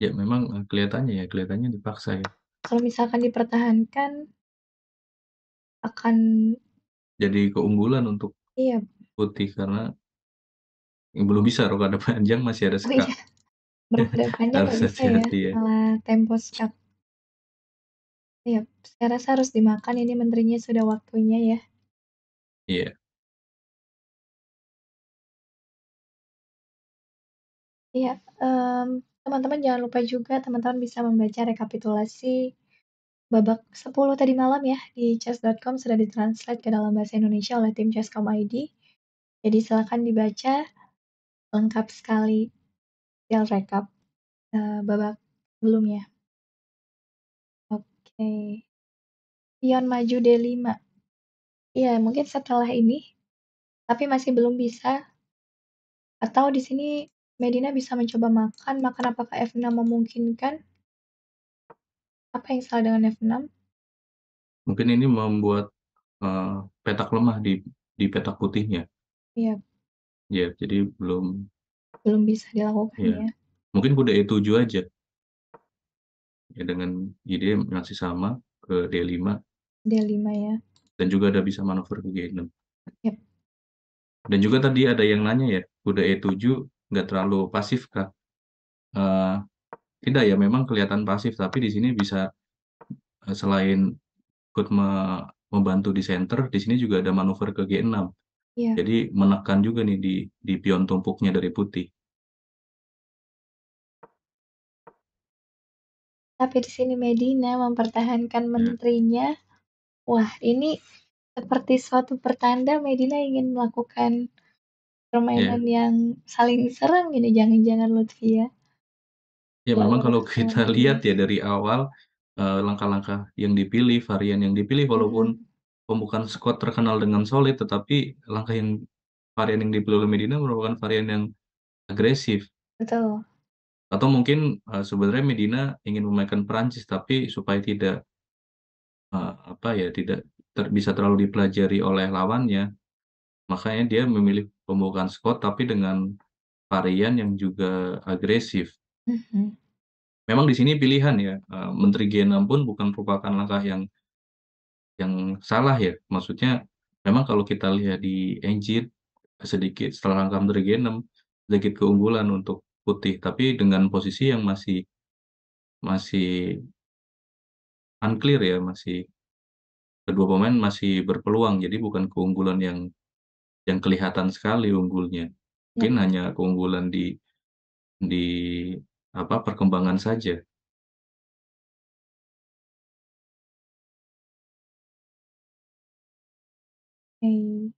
Ya memang, eh, kelihatannya ya, kelihatannya dipaksa ya. Kalau misalkan dipertahankan akan Jadi keunggulan untuk Iya. putih karena yang belum bisa ada panjang masih ada oh, iya. sekat berdepannya, Harus ya, hati-hati ya. tempo sekat. Iya, saya rasa harus dimakan ini menterinya, sudah waktunya ya. Iya. Iya, um, teman-teman jangan lupa juga teman-teman bisa membaca rekapitulasi babak 10 tadi malam ya di chess.com sudah ditranslate ke dalam bahasa Indonesia oleh tim chess.com ID. Jadi silahkan dibaca lengkap sekali detail rekap uh, babak sebelumnya. Oke. Okay. Pion maju D5. Iya, mungkin setelah ini tapi masih belum bisa atau di sini Medina bisa mencoba makan makan apakah F6 memungkinkan? Apa yang salah dengan F6? Mungkin ini membuat, uh, petak lemah di di petak putihnya. Iya. Iya, jadi belum Belum bisa dilakukan yeah. ya. mungkin kuda E7 aja. Ya dengan ide masih sama ke D5. D5 ya. Dan juga ada bisa manuver ke G6. Yep. Dan juga tadi ada yang nanya ya, kuda E7 nggak terlalu pasif kak, Uh, tidak ya, memang kelihatan pasif, tapi di sini bisa eh, selain ikut me membantu di center, di sini juga ada manuver ke G6. Yeah. Jadi menekan juga nih di di pion tumpuknya dari putih. Tapi di sini Medina mempertahankan iya. menterinya. Yeah. Wah, ini seperti suatu pertanda Medina ingin melakukan Permainan yeah. yang saling serang ini jangan-jangan Lutfi ya? Ya yeah, memang kalau kita lihat ya dari awal, langkah eh, langkah-langkah yang dipilih, varian yang dipilih walaupun pembukaan squad terkenal dengan solid, tetapi langkah yang varian yang dipilih oleh Medina merupakan varian yang agresif. Betul. Atau mungkin, uh, sebenarnya Medina ingin memainkan Perancis tapi supaya tidak uh, apa ya, tidak ter bisa terlalu dipelajari oleh lawannya, makanya dia memilih pembukaan squat tapi dengan varian yang juga agresif. Mm-hmm. Memang di sini pilihan ya, eh, Menteri G6 pun bukan merupakan langkah yang yang salah ya. Maksudnya memang kalau kita lihat di engine sedikit setelah langkah Menteri G6, sedikit keunggulan untuk putih, tapi dengan posisi yang masih masih unclear ya, masih kedua pemain masih berpeluang. Jadi bukan keunggulan yang yang kelihatan sekali unggulnya. Mungkin iya. hanya keunggulan di di apa, perkembangan saja. Oke.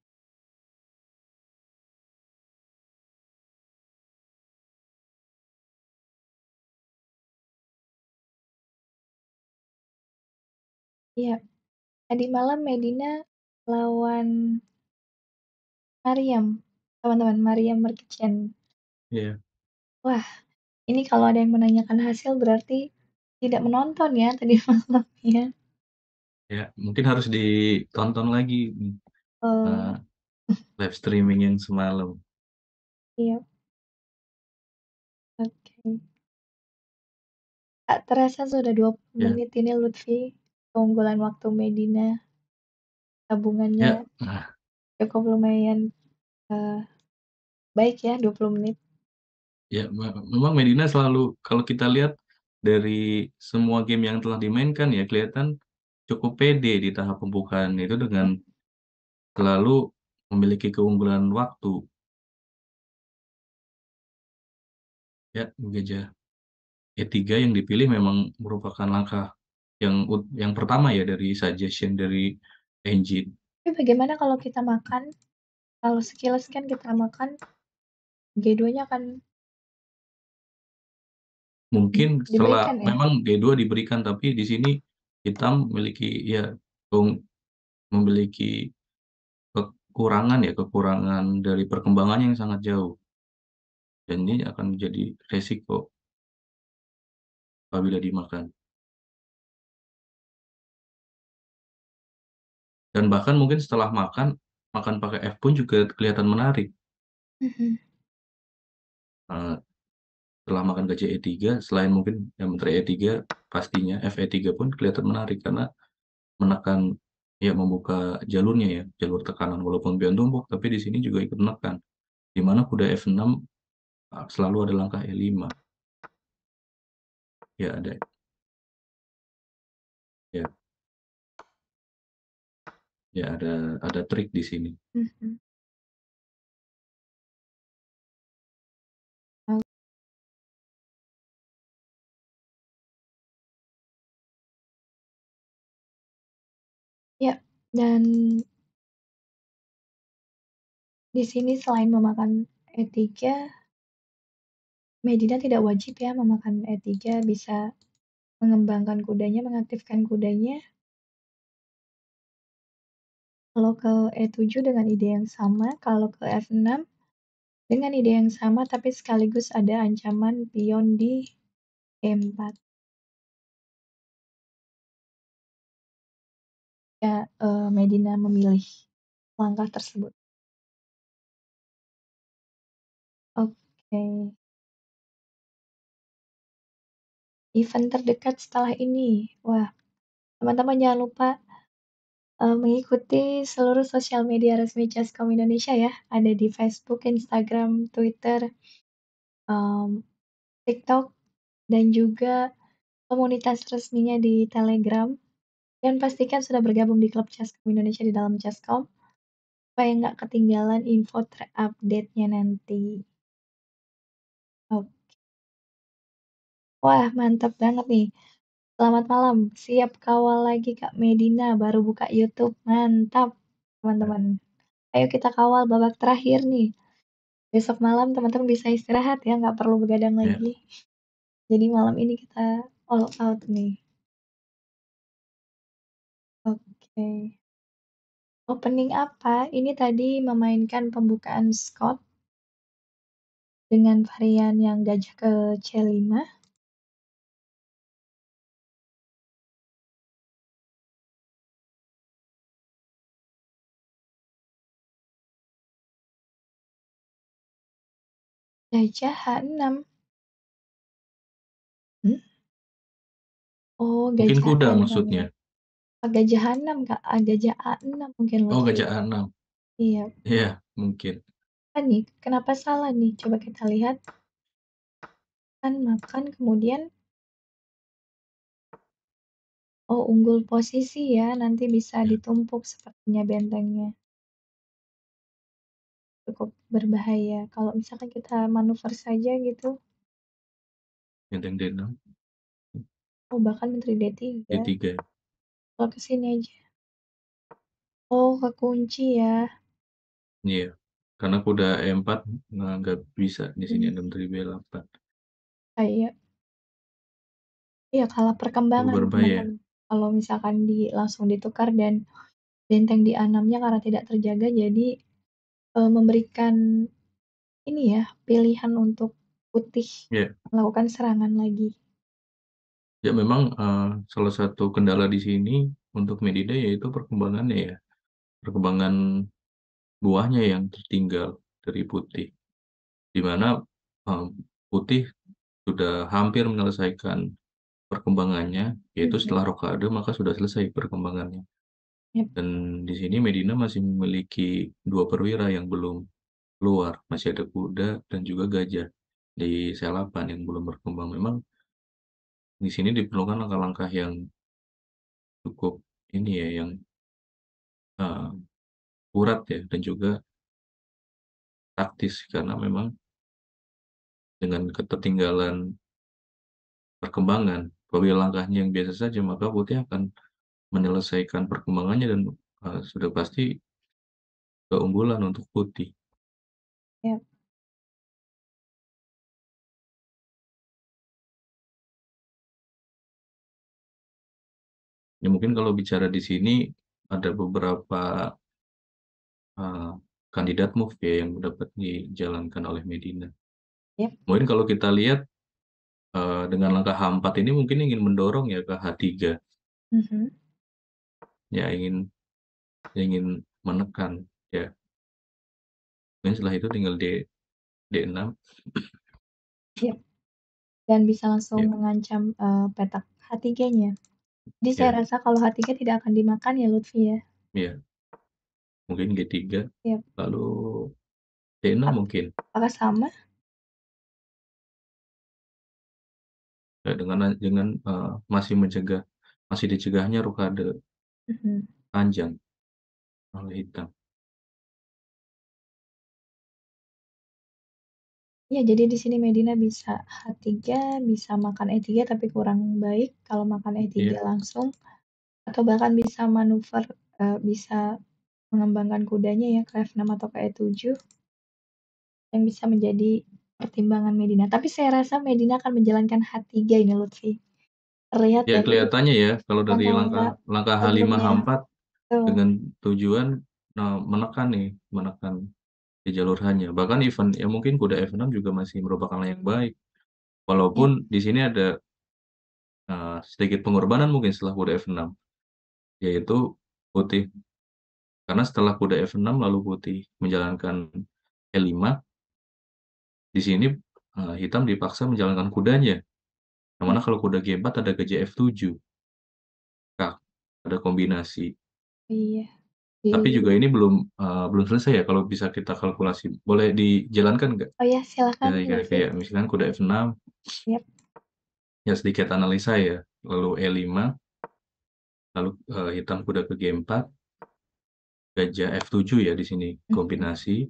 Iya. Tadi malam Medina lawan Mariam, teman-teman, Mariam Merkitchen. Iya. Wah, ini kalau ada yang menanyakan hasil berarti tidak menonton ya tadi malam. Ya, mungkin harus ditonton lagi, oh. uh, live streaming yang semalam. Iya. Oke. Tak terasa sudah 20 yeah. menit ini Lutfi, keunggulan waktu Medina. Tabungannya. Ya, nah. Cukup lumayan, uh, baik ya 20 menit. Ya, memang Medina selalu kalau kita lihat dari semua game yang telah dimainkan ya, kelihatan cukup pede di tahap pembukaan itu dengan selalu memiliki keunggulan waktu. Ya, e gajah E3 yang dipilih memang merupakan langkah yang yang pertama ya dari suggestion dari engine. Tapi bagaimana kalau kita makan, kalau sekilas kan kita makan, G2-nya akan Mungkin setelah ya? memang G 2 diberikan, tapi di sini kita memiliki ya memiliki kekurangan ya, kekurangan dari perkembangan yang sangat jauh. Dan ini akan menjadi resiko apabila dimakan. Dan bahkan mungkin setelah makan, makan pakai F pun juga kelihatan menarik. Mm-hmm. Eh, setelah makan e gaji E3, selain mungkin yang menteri E3 pastinya, F E 3 pun kelihatan menarik karena menekan ya membuka jalurnya ya, jalur tekanan walaupun pion tumpuk, tapi di sini juga ikut menekan. Di mana kuda F6, ah, selalu ada langkah E5. Ya, ada. Ya. Ya ada ada trik di sini. Mhm. Ya, dan di sini selain memakan Etika, Medina tidak wajib ya memakan Etika bisa mengembangkan kudanya, mengaktifkan kudanya kalau ke E7 dengan ide yang sama, kalau ke F6 dengan ide yang sama tapi sekaligus ada ancaman pion di E4. Ya, eh, Medina memilih langkah tersebut. Oke. Okay. Event terdekat setelah ini. Wah, teman-teman jangan lupa Eh, mengikuti seluruh sosial media resmi Jazzcom Indonesia ya, ada di Facebook, Instagram, Twitter, um, TikTok, dan juga komunitas resminya di Telegram, dan pastikan sudah bergabung di klub Jazzcom Indonesia di dalam Jazzcom supaya nggak ketinggalan info terupdate-nya nanti. Oke. Wah, mantap banget nih. Selamat malam, siap kawal lagi Kak Medina, baru buka YouTube, mantap teman-teman. Ayo kita kawal babak terakhir nih. Besok malam teman-teman bisa istirahat ya, nggak perlu begadang lagi. Ya. lagi. Jadi malam ini kita all out nih. Oke. Opening apa? Ini tadi memainkan pembukaan Scott dengan varian yang gajah ke C5. Gajah H6? Hmm? Oh, Mungkin gajah kuda H6 maksudnya? Oh, gajah H6, Kak, eee, gajah A6 mungkin Oh, gajah ya. A6. Iya. Iya, mungkin. Apa nih? Kenapa salah nih? Coba kita lihat. Kan makan kemudian Oh, unggul posisi ya, nanti bisa iya. ditumpuk sepertinya bentengnya cukup berbahaya. Kalau misalkan kita manuver saja gitu Benteng D6. Oh, bahkan menteri D3. D3. Kalau ke sini aja. Oh, kekunci ya. Iya, karena kuda E4 nah, nggak bisa di sini hmm. ada menteri B8. Ah, iya. Iya, kalah perkembangan Berbahaya. Kalau misalkan di langsung ditukar dan benteng di A6-nya karena tidak terjaga jadi uh, memberikan ini ya, pilihan untuk putih yeah. melakukan serangan lagi. Ya memang, uh, salah satu kendala di sini untuk Medida yaitu perkembangannya ya, perkembangan buahnya yang tertinggal dari putih. Dimana mana, eh, putih sudah hampir menyelesaikan perkembangannya, yaitu iya. setelah rokade maka sudah selesai perkembangannya. Dan di sini Medina masih memiliki dua perwira yang belum keluar, masih ada kuda dan juga gajah di selapan yang belum berkembang. Memang di sini diperlukan langkah-langkah yang cukup ini ya, yang uh, ya dan juga taktis karena memang dengan ketertinggalan perkembangan apabila langkahnya yang biasa saja maka putih akan menyelesaikan perkembangannya dan, uh, sudah pasti keunggulan untuk putih. Ya. Ya mungkin kalau bicara di sini, ada beberapa uh, kandidat move ya yang dapat dijalankan oleh Medina. Yep. Ya. Mungkin kalau kita lihat, uh, dengan langkah H4 ini mungkin ingin mendorong ya ke H3. -hmm ya ingin ya ingin menekan ya dan setelah itu tinggal D D6 ya Dan bisa langsung ya. mengancam uh, petak h nya Jadi iya. saya rasa kalau h tidak akan dimakan ya Lutfi ya. ya mungkin G3 iya. lalu D6 mungkin Apakah sama? Ya, dengan dengan uh, masih mencegah masih dicegahnya rukade mm-hmm. Panjang, warna hitam. ya jadi di sini Medina bisa H3, bisa makan E3 tapi kurang baik kalau makan E3 yeah. langsung, atau bahkan bisa manuver, uh, bisa mengembangkan kudanya ya ke F6 atau ke E7. Yang bisa menjadi pertimbangan Medina, tapi saya rasa Medina akan menjalankan H3 ini Lutfi terlihat ya, ya, ya, kelihatannya ya kalau dari langkah langkah H5 H4 dengan tujuan nah, menekan nih menekan di jalur hanya bahkan event ya mungkin kuda F6 juga masih merupakan yang baik walaupun ya. di sini ada uh, sedikit pengorbanan mungkin setelah kuda F6 yaitu putih karena setelah kuda F6 lalu putih menjalankan E5 di sini eh, hitam dipaksa menjalankan kudanya yang mana kalau kuda G4 ada gajah F7. Nah, ada kombinasi. Iya. Tapi juga ini belum, uh, belum selesai ya kalau bisa kita kalkulasi. Boleh dijalankan nggak? Oh iya, ya, silakan Jadi kayak kayak misalnya misalkan kuda F6 Yep. ya sedikit analisa ya, lalu E5 lalu, uh, hitam kuda ke G4 gajah F7 ya di sini, mhm. kombinasi,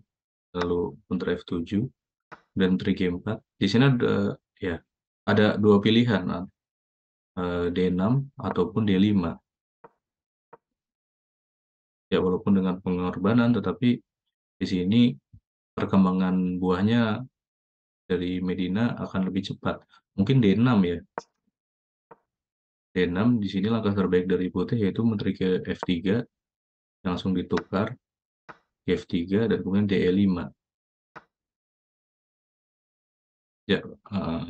lalu punter F7 dan menteri G4. Di sini ada ya ada dua pilihan, eh, D6 ataupun D5. Ya, walaupun dengan pengorbanan, tetapi di sini perkembangan buahnya dari Medina akan lebih cepat. Mungkin D6 ya. D6, di sini langkah terbaik dari putih yaitu menteri ke F3, langsung ditukar, F3, dan kemudian DE5. Ya, uh,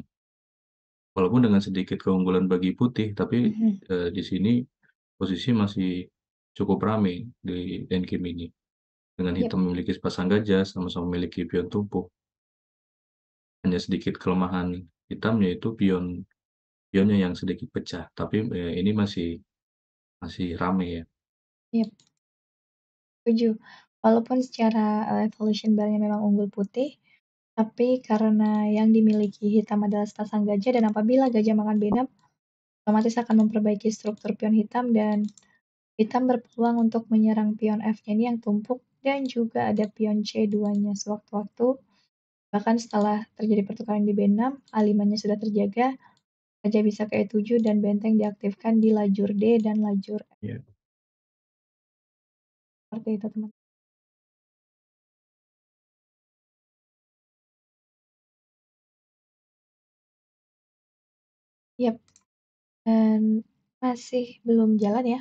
Walaupun dengan sedikit keunggulan bagi putih, tapi, mm-hmm. uh, di sini posisi masih cukup ramai di endgame ini. Dengan iya. hitam memiliki sepasang gajah, sama-sama memiliki pion tumpuk. Hanya sedikit kelemahan hitam, yaitu pion pionnya yang sedikit pecah, tapi, uh, ini masih masih ramai ya. Yep. Iya. Tujuh. Walaupun secara, eh, evolution barnya memang unggul putih, tapi karena yang dimiliki hitam adalah sepasang gajah dan apabila gajah makan beda, otomatis akan memperbaiki struktur pion hitam dan hitam berpeluang untuk menyerang pion F-nya ini yang tumpuk dan juga ada pion C2-nya sewaktu-waktu. Bahkan setelah terjadi pertukaran di B6, A5-nya sudah terjaga, gajah bisa ke E7 dan benteng diaktifkan di lajur D dan lajur F. Yeah. Seperti itu, teman. Yep. dan masih belum jalan ya.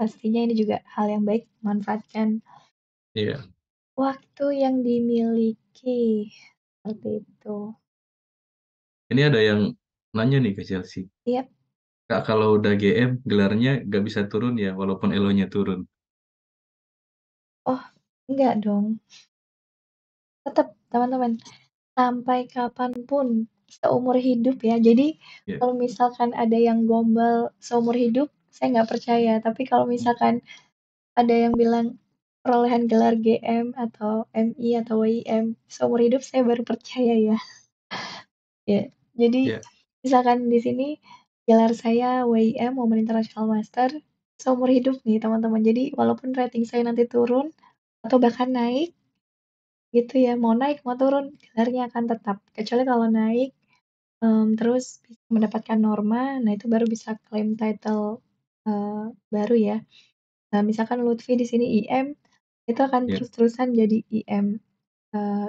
Pastinya ini juga hal yang baik, manfaatkan Iya. waktu yang dimiliki, seperti itu. Ini ada yang nanya nih ke Chelsea. Yep. Kak, kalau udah GM gelarnya nggak bisa turun ya walaupun elo turun? Oh, enggak dong. Tetap, teman-teman, sampai kapanpun seumur hidup ya. Jadi yeah. kalau misalkan ada yang gombal seumur hidup, saya nggak percaya. Tapi kalau misalkan ada yang bilang perolehan gelar GM atau MI atau WIM seumur hidup, saya baru percaya ya. Ya, jadi yeah. misalkan di sini gelar saya WIM Women International Master seumur hidup nih teman-teman. Jadi walaupun rating saya nanti turun atau bahkan naik gitu ya, mau naik mau turun gelarnya akan tetap. Kecuali kalau naik um, terus mendapatkan norma, nah itu baru bisa klaim title, uh, baru ya. Nah, misalkan Lutfi di sini IM, itu akan yeah. terus-terusan jadi IM, Uh,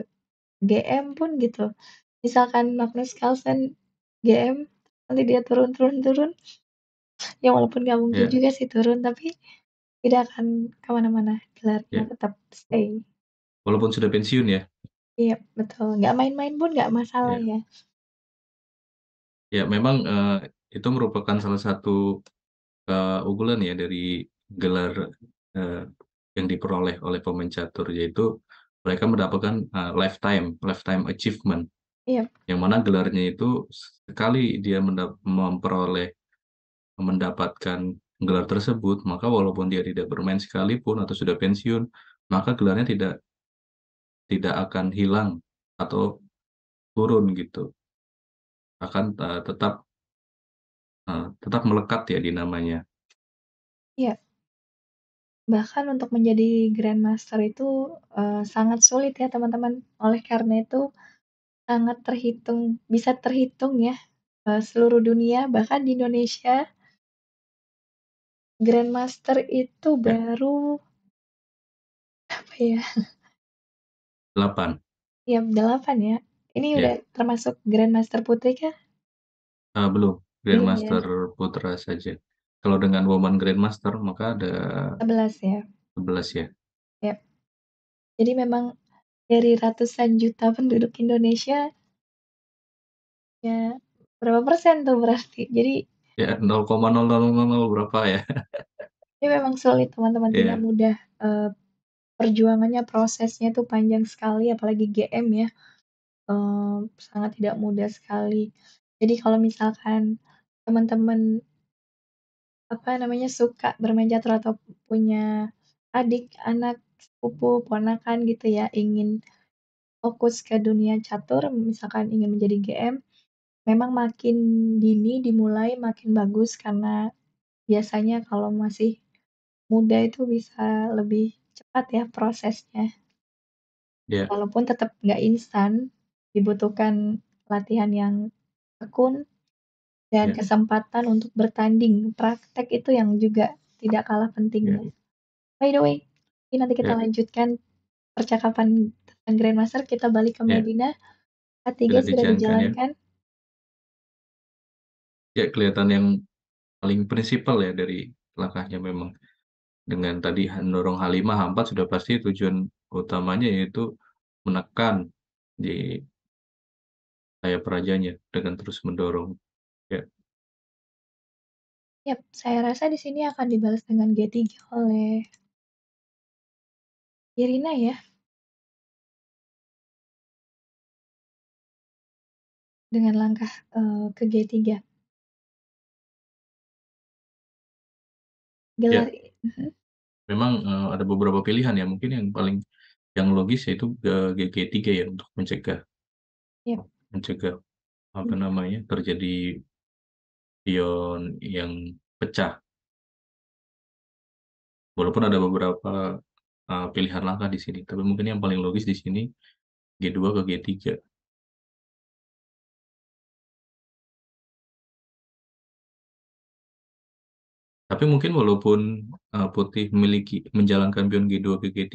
GM pun gitu. Misalkan Magnus Carlsen GM, nanti dia turun turun turun, ya walaupun gak mungkin yeah. juga sih turun, tapi tidak akan kemana mana gelarnya tetap stay. Walaupun sudah pensiun ya? Iya, betul, Gak main-main pun gak masalah yeah. ya. Ya memang, uh, itu merupakan salah satu, uh, unggulan ya dari gelar, uh, yang diperoleh oleh pemain catur yaitu mereka mendapatkan, uh, lifetime lifetime achievement. Iya. Yang mana gelarnya itu sekali dia memperoleh mendapatkan gelar tersebut, maka walaupun dia tidak bermain sekalipun atau sudah pensiun, maka gelarnya tidak tidak akan hilang atau turun gitu akan uh, tetap uh, tetap melekat ya di namanya. Iya. Bahkan untuk menjadi grandmaster itu uh, sangat sulit ya teman-teman. Oleh karena itu sangat terhitung, bisa terhitung ya uh, seluruh dunia bahkan di Indonesia grandmaster itu Ya. baru apa ya? 8. Ya, 8 ya. Ini iya. udah termasuk grandmaster putri kah? Uh, belum, Grandmaster ya? grandmaster putra saja. Kalau dengan woman grandmaster maka ada 11 ya? 11 ya? Yap. Jadi memang dari ratusan juta penduduk Indonesia Ya, berapa persen tuh berarti? Jadi Ya, 0,0000 berapa ya? Ini memang sulit teman-teman, iya. tidak Iya. mudah, Uh, perjuangannya, prosesnya tuh panjang sekali apalagi GM ya. Mmm, sangat tidak mudah sekali. Jadi kalau misalkan teman-teman apa namanya, suka bermain catur atau punya adik, anak, sepupu, ponakan gitu ya, ingin fokus ke dunia catur, misalkan ingin menjadi GM, memang makin dini dimulai makin bagus karena biasanya kalau masih muda itu bisa lebih cepat ya prosesnya. Yeah. Walaupun tetap nggak instan dibutuhkan latihan yang tekun dan Ya. kesempatan untuk bertanding. Praktek itu yang juga tidak kalah Ya. pentingnya. By the way, ini nanti kita Ya. lanjutkan percakapan tentang Grandmaster, kita balik ke Ya. Madinah. 3 Sudah sudah dijalankan ya? Ya, kelihatan yang paling prinsipal ya dari langkahnya memang. Dengan tadi dorong mendorong H5, h sudah pasti tujuan utamanya yaitu menekan di saya perajanya dengan terus mendorong. Ya. Yap, saya rasa di sini akan dibalas dengan G3 oleh Irina ya. Dengan langkah uh, ke G3. Gelar Ya. Mhm. Memang, uh, ada beberapa pilihan ya, mungkin yang paling yang logis yaitu, ke eh, G 3 ya untuk mencegah. Yap mencegah apa hmm. namanya, terjadi pion yang pecah. Walaupun ada beberapa, uh, pilihan langkah di sini, tapi mungkin yang paling logis di sini G2 ke G3. Tapi mungkin walaupun, uh, putih memiliki menjalankan pion G2 ke G3,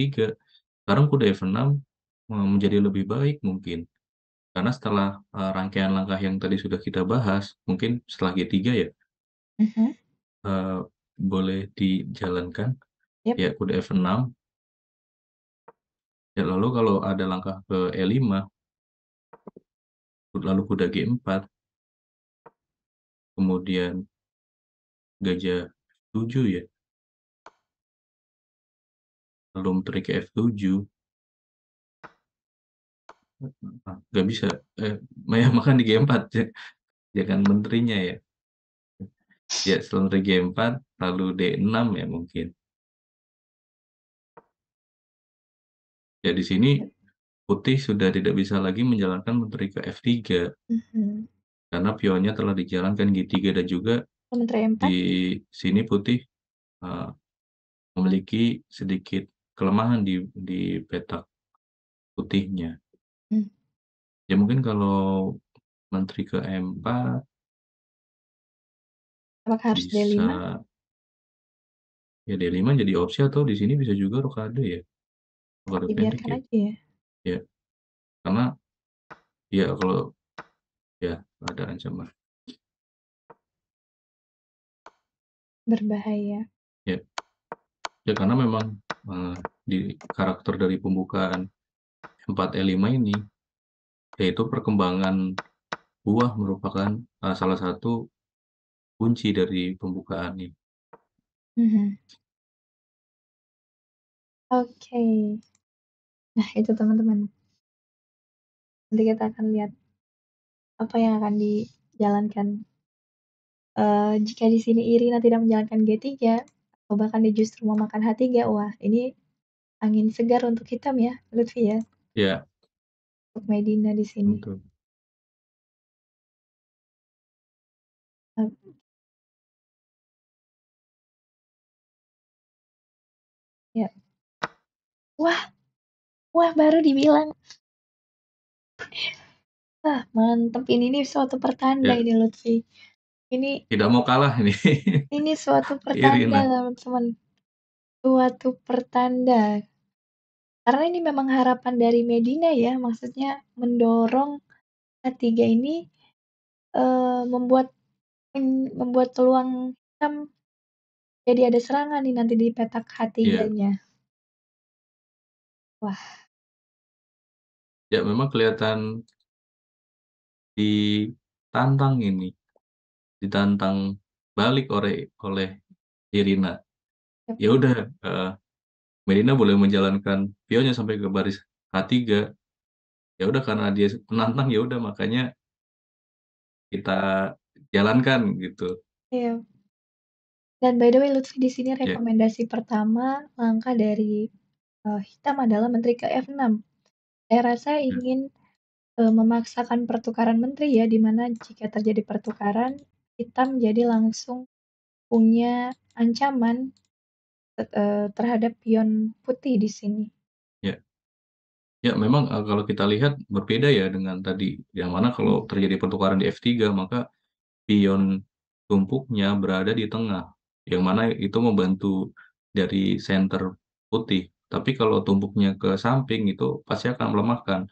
sekarang kuda F6, e, menjadi lebih baik mungkin. Karena setelah uh, rangkaian langkah yang tadi sudah kita bahas, mungkin setelah G3 ya? -huh. Mm-hmm. Eh, uh, boleh dijalankan, Yep. ya kode F6. Ya lalu kalau ada langkah ke E5 lalu kuda G4. Kemudian gajah 7 ya? Lalu menteri ke F7. Ah, nggak bisa, eh, Maya makan di G4 jangan ya menterinya ya. Ya di G4 lalu D6 ya mungkin. Ya di sini, putih sudah tidak bisa lagi menjalankan menteri ke F3. -hmm. Karena pionnya telah dijalankan G3 dan juga menteri di sini putih, uh, memiliki sedikit kelemahan di di petak putihnya. Ya mungkin kalau menteri ke M4 Apakah harus D5? Ya D5 jadi opsi atau di sini bisa juga rokade ya, rokade pendek ya? aja ya? Iya. Karena ya kalau ya ada ancaman. Berbahaya. ya Ya karena memang, uh, di karakter dari pembukaan M4, E5 e ini yaitu perkembangan buah merupakan, uh, salah satu kunci dari pembukaan ini mhm. Oke. Nah, itu teman-teman. Nanti kita akan lihat apa yang akan dijalankan. Uh, jika di sini Irina tidak menjalankan G3 atau bahkan dia justru memakan H3, wah ini angin segar untuk hitam ya, Lutfi ya. Iya. Untuk Medina di sini. Betul. Ya. Wah. Wah, baru dibilang. Wah, mantap ini nih suatu pertanda Ya. ini Lutfi. Ini Tidak mau kalah ini. ini suatu pertanda teman teman. Suatu pertanda. Karena ini memang harapan dari Medina ya, maksudnya mendorong ketiga 3 ini, e, membuat membuat peluang hitam jadi ada serangan nih nanti di petak iya. H3-nya. Wah. Ya, memang kelihatan ditantang ini, ditantang balik oleh oleh Irina. Ya udah, uh, Medina boleh menjalankan pionnya sampai ke baris H3. Ya udah karena dia menantang ya udah makanya kita jalankan gitu. Iya. Dan by the way Lutfi di sini rekomendasi iya. rekomendasi pertama langkah dari uh, Hitam adalah menteri ke F6. Saya rasa hmm. ingin uh, memaksakan pertukaran menteri ya, di mana jika terjadi pertukaran, Hitam jadi langsung punya ancaman Eh, terhadap pion Putih di sini. Ya. Ya memang, eh, kalau kita lihat berbeda ya dengan tadi, yang mana kalau terjadi pertukaran di F3 maka pion tumpuknya berada di tengah, yang mana itu membantu dari center putih. Tapi kalau tumpuknya ke samping itu pasti akan melemahkan.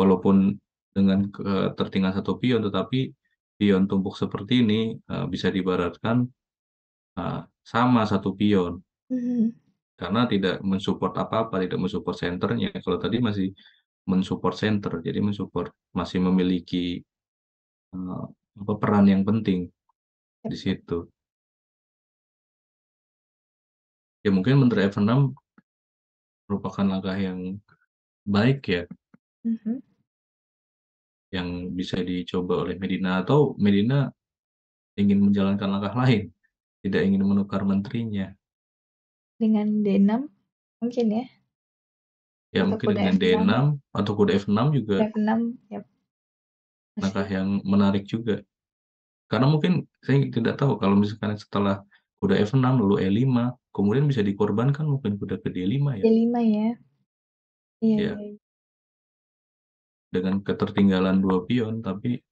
Walaupun dengan tertinggal satu pion, tetapi pion tumpuk seperti ini, eh, bisa diibaratkan, sama satu pion. Mhm. Karena tidak mensupport apa-apa, tidak mensupport senternya. Kalau tadi masih mensupport center jadi mensupport masih memiliki, eh, apa, peran yang penting iya. di situ. Ya mungkin Menteri F6 merupakan langkah yang baik ya. -hmm. Yang bisa dicoba oleh Medina atau Medina ingin menjalankan langkah lain, tidak ingin menukar menterinya. Dengan D6 mungkin ya? Ya Atau mungkin dengan F6? D6 atau kuda F6 juga F6, ya. langkah yang menarik juga. Karena mungkin saya tidak tahu kalau misalkan setelah kuda F6 lalu E5, kemudian bisa dikorbankan mungkin kuda ke D5 ya. D5 ya. Iya, Ya. Ya, dengan ketertinggalan dua pion tapi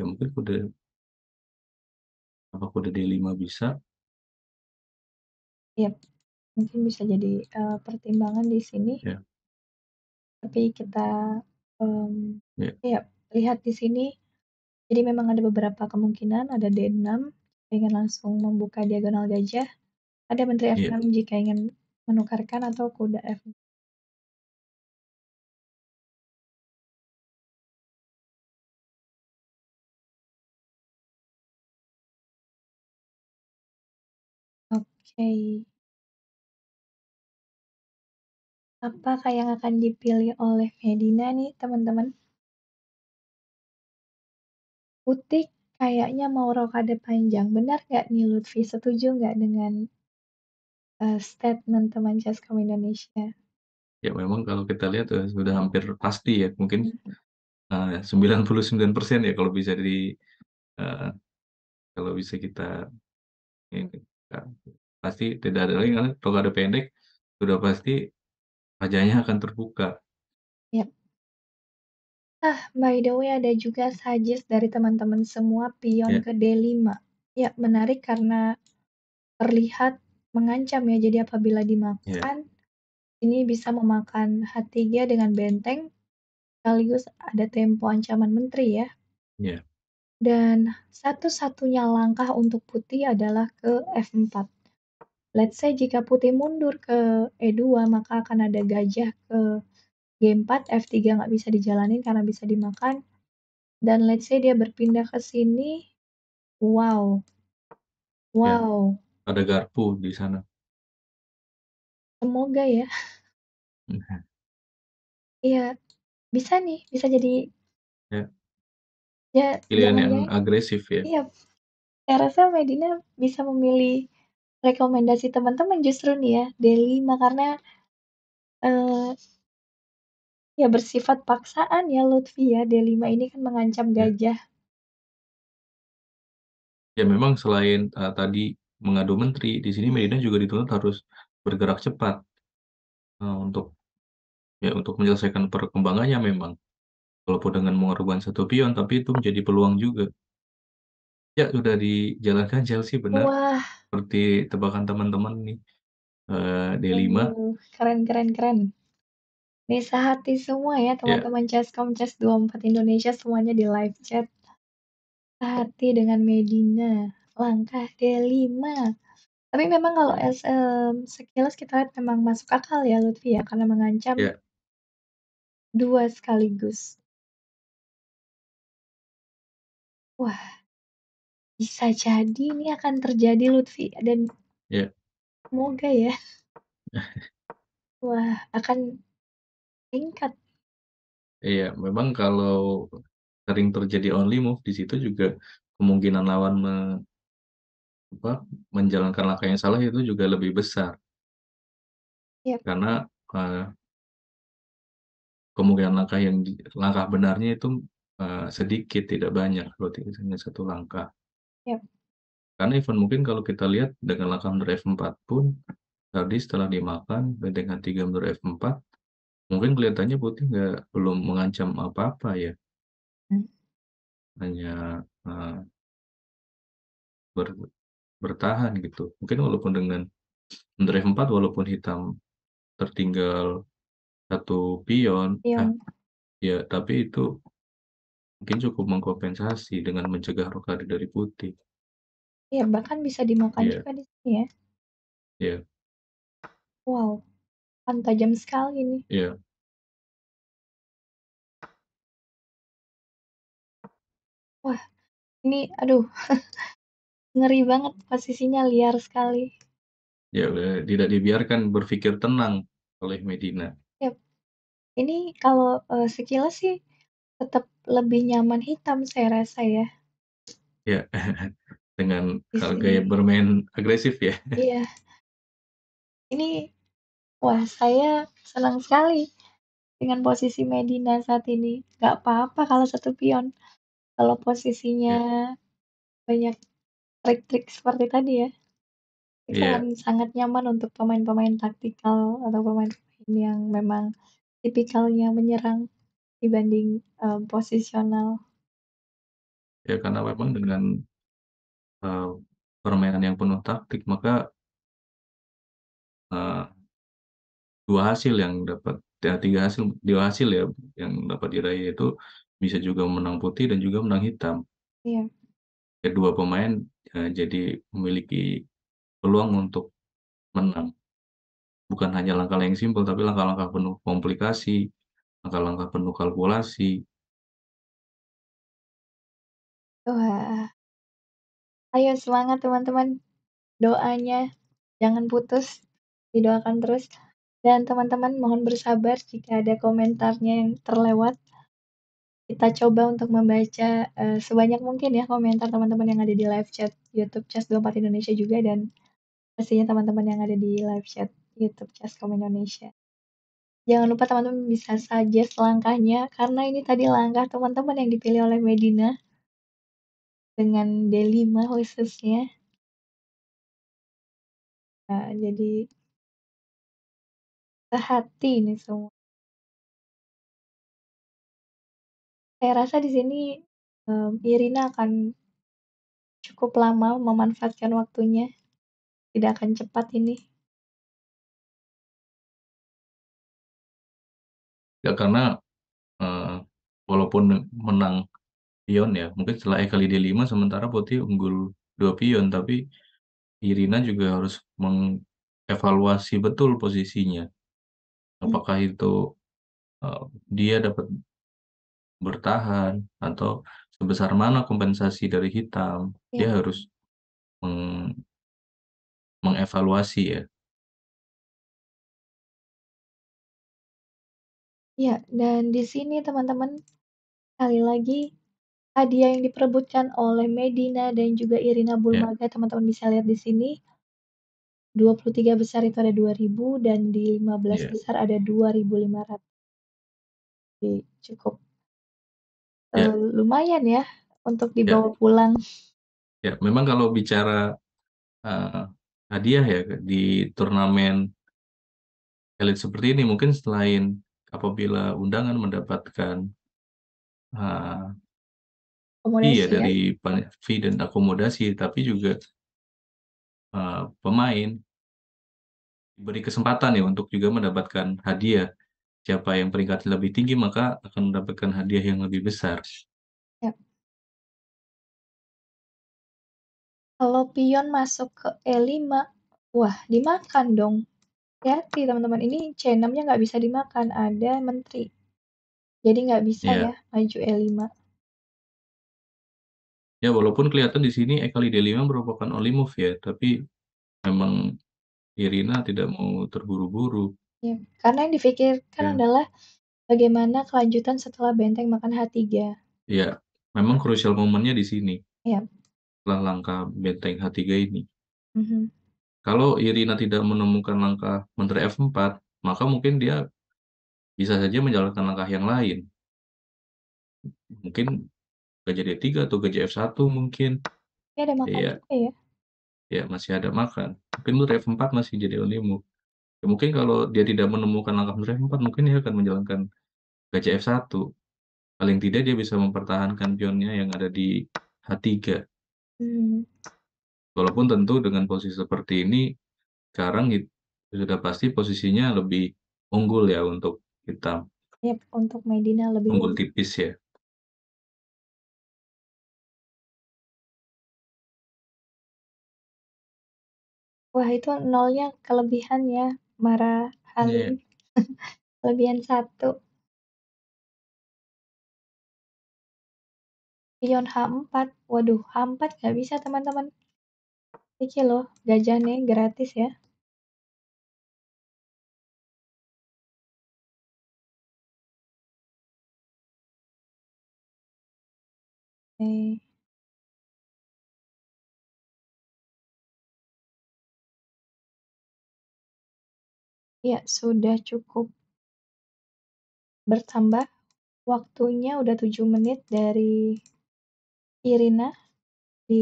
ya mungkin kuda apa kuda D5 bisa Iya, mungkin bisa jadi, uh, pertimbangan di sini. Iya. Tapi kita, um, Iya. lihat di sini, jadi memang ada beberapa kemungkinan, ada D6 ingin langsung membuka diagonal gajah, ada Menteri iya. F6 jika ingin menukarkan atau kuda F Oke. Apa yang akan dipilih oleh Medina nih teman-teman? putih kayaknya mau rokade panjang, benar nggak nih Lutfi? Setuju nggak dengan uh, statement teman Jaskom Indonesia? Ya memang kalau kita lihat uh, sudah hampir pasti ya mungkin, uh, eee, 99% ya kalau bisa di uh, kalau bisa kita ini, pasti tidak ada lagi karena kalau ada pendek sudah pasti wajahnya akan terbuka. Ya. Ah, by the way ada juga suggest dari teman-teman semua pion Ya. ke D5. Ya, menarik karena terlihat mengancam ya. Jadi apabila dimakan dimakan, ini bisa memakan H3 dengan benteng, sekaligus ada tempo ancaman menteri ya. Iya. Dan satu-satunya langkah untuk putih adalah ke F4. Let's say jika putih mundur ke E2 maka akan ada gajah ke G4, F3 nggak bisa dijalanin karena bisa dimakan. Dan let's say dia berpindah ke sini, wow, Ya, wow, ada garpu di sana. semoga ya. Iya, bisa nih, bisa jadi Ya. ya Pilihan yang agresif ya. iya, saya rasa Medina bisa memilih rekomendasi teman-teman justru nih ya, D5 nah, karena, eh, ya bersifat paksaan ya Lutfi ya, D5 ini kan mengancam ya. gajah. Ya memang selain, uh, tadi mengadu menteri, di sini Medina juga dituntut harus bergerak cepat, uh, untuk ya untuk menyelesaikan perkembangannya memang, walaupun dengan mengorbankan satu pion, tapi itu menjadi peluang juga. Ya, sudah dijalankan Chelsea benar. Wah seperti tebakan teman-teman nih, uh, D5. hmm, keren keren keren. Ini sehati semua ya teman ya. teman-teman Chesscom Chess 24 Indonesia semuanya di live chat. Sehati dengan Medina, langkah D5. Tapi memang kalau SM mmm, sekilas kita lihat memang masuk akal ya Lutfi ya, karena mengancam yeah. dua sekaligus. Wah. Bisa jadi ini akan terjadi Lutfi dan iya. semoga ya. Wah, akan tingkat Iya, memang kalau sering terjadi only move di situ juga kemungkinan lawan me, apa, menjalankan langkah yang salah itu juga lebih besar. Iya. Karena uh, kemungkinan langkah yang langkah benarnya itu uh, sedikit, tidak banyak, Lutfi tidak hanya satu langkah. Iya. Karena event mungkin kalau kita lihat dengan langkah mundur F4 pun, tadi setelah dimakan dengan 3 mundur F4, mungkin kelihatannya putih nggak belum mengancam apa-apa ya. Hmm. Hanya, uh, ber bertahan gitu. Mungkin walaupun dengan mundur F4 walaupun hitam tertinggal satu pion, pion. Iya. Eh, ya tapi itu Mungkin cukup mengkompensasi dengan mencegah rokade dari putih. Iya, bahkan bisa dimakan yeah. juga di sini ya? Iya. Wow, kan tajam sekali ini. Iya. Wah, ini aduh, ngeri banget posisinya liar sekali. Ya, tidak dibiarkan berpikir tenang oleh Medina. Yep. Ini kalau, uh, sekilas sih Tetap lebih nyaman hitam saya rasa ya. Ya, dengan Di kalau gaya bermain agresif ya? Iya. Ini, wah saya senang sekali dengan posisi Medina saat ini. Gak apa-apa kalau satu pion. Kalau posisinya iya. banyak trik-trik seperti tadi ya, itu Iya. akan sangat nyaman untuk pemain-pemain taktikal atau pemain-pemain yang memang tipikalnya menyerang. Dibanding, um, posisional. Ya, karena memang dengan, uh, permainan yang penuh taktik, maka uh, dua hasil yang dapat ya tiga hasil dua hasil ya yang dapat diraih itu bisa juga menang putih dan juga menang hitam. Iya. Kedua pemain, jadi memiliki peluang untuk menang. Bukan hanya langkah yang simpel, tapi langkah-langkah penuh komplikasi. Langkah-langkah penuh kalkulasi. Wah. Ayo semangat teman-teman, doanya jangan putus, didoakan terus, dan teman-teman mohon bersabar jika ada komentarnya yang terlewat. Kita coba untuk membaca, uh, sebanyak mungkin ya komentar teman-teman yang ada di live chat YouTube Chess24 Indonesia juga dan pastinya teman-teman yang ada di live chat YouTube Chess.com Indonesia. Jangan lupa teman-teman bisa saja langkahnya, karena ini tadi langkah teman-teman yang dipilih oleh Medina. Dengan D5 khususnya. Nah, jadi sehati ini semua. Saya rasa di sini um, Irina akan cukup lama memanfaatkan waktunya. Tidak akan cepat ini. Ya karena, uh, walaupun menang pion ya, mungkin setelah E kali D5 sementara Putih unggul dua pion, tapi Irina juga harus mengevaluasi betul posisinya. Hmm. Apakah itu, uh, dia dapat bertahan atau sebesar mana kompensasi dari hitam, ya. dia harus meng mengevaluasi ya. Ya, dan di sini teman-teman, sekali lagi, hadiah yang diperebutkan oleh Medina dan juga Irina ya. Bulmaga, teman-teman bisa lihat di sini. 23 besar itu ada 2.000 dan di 15 yeah. besar ada 2.500. Jadi cukup. yeah. Ya. uh, lumayan ya untuk dibawa ya. dibawa pulang. Ya, memang kalau bicara, uh, hadiah ya, di turnamen elit seperti ini mungkin selain apabila undangan mendapatkan uh, fee dari ya fee dan akomodasi, tapi juga uh, pemain diberi kesempatan ya untuk juga mendapatkan hadiah. Siapa yang peringkat lebih tinggi maka akan mendapatkan hadiah yang lebih besar. Ya. Kalau pion masuk ke E5, wah dimakan dong Hati-hati ya, teman-teman, ini C6-nya nggak bisa dimakan, ada menteri. Jadi nggak bisa iya. ya maju E5. Ya walaupun kelihatan di sini E kali D5 merupakan only move ya, tapi memang Irina tidak mau terburu-buru. Ya, karena yang difikirkan yeah. adalah bagaimana kelanjutan setelah benteng makan H3. Iya, memang krusial momennya di sini. ya Setelah langkah benteng H3 ini. -hmm. Kalau Irina tidak menemukan langkah menteri F4, maka mungkin dia bisa saja menjalankan langkah yang lain. Mungkin gajah D3 atau gajah F1 mungkin. Ya, ada makan iya. ya. ya. Ya, masih ada makan. Mungkin menteri F4 masih jadi onimu. Ya, mungkin kalau dia tidak menemukan langkah menteri F4, mungkin dia akan menjalankan gajah F1. Paling tidak dia bisa mempertahankan pionnya yang ada di H3. Hmm. Walaupun tentu dengan posisi seperti ini, sekarang itu sudah pasti posisinya lebih unggul ya untuk kita. yep, untuk Medina lebih Unggul tipis ya. Wah, itu nolnya kelebihan ya, marah Marhaali. yeah. Kelebihan satu. Pion H4, waduh H4 nggak bisa teman-teman. Iki iya loh, nih gratis ya. Oke. Ya, sudah cukup. Bertambah waktunya udah 7 menit dari Irina di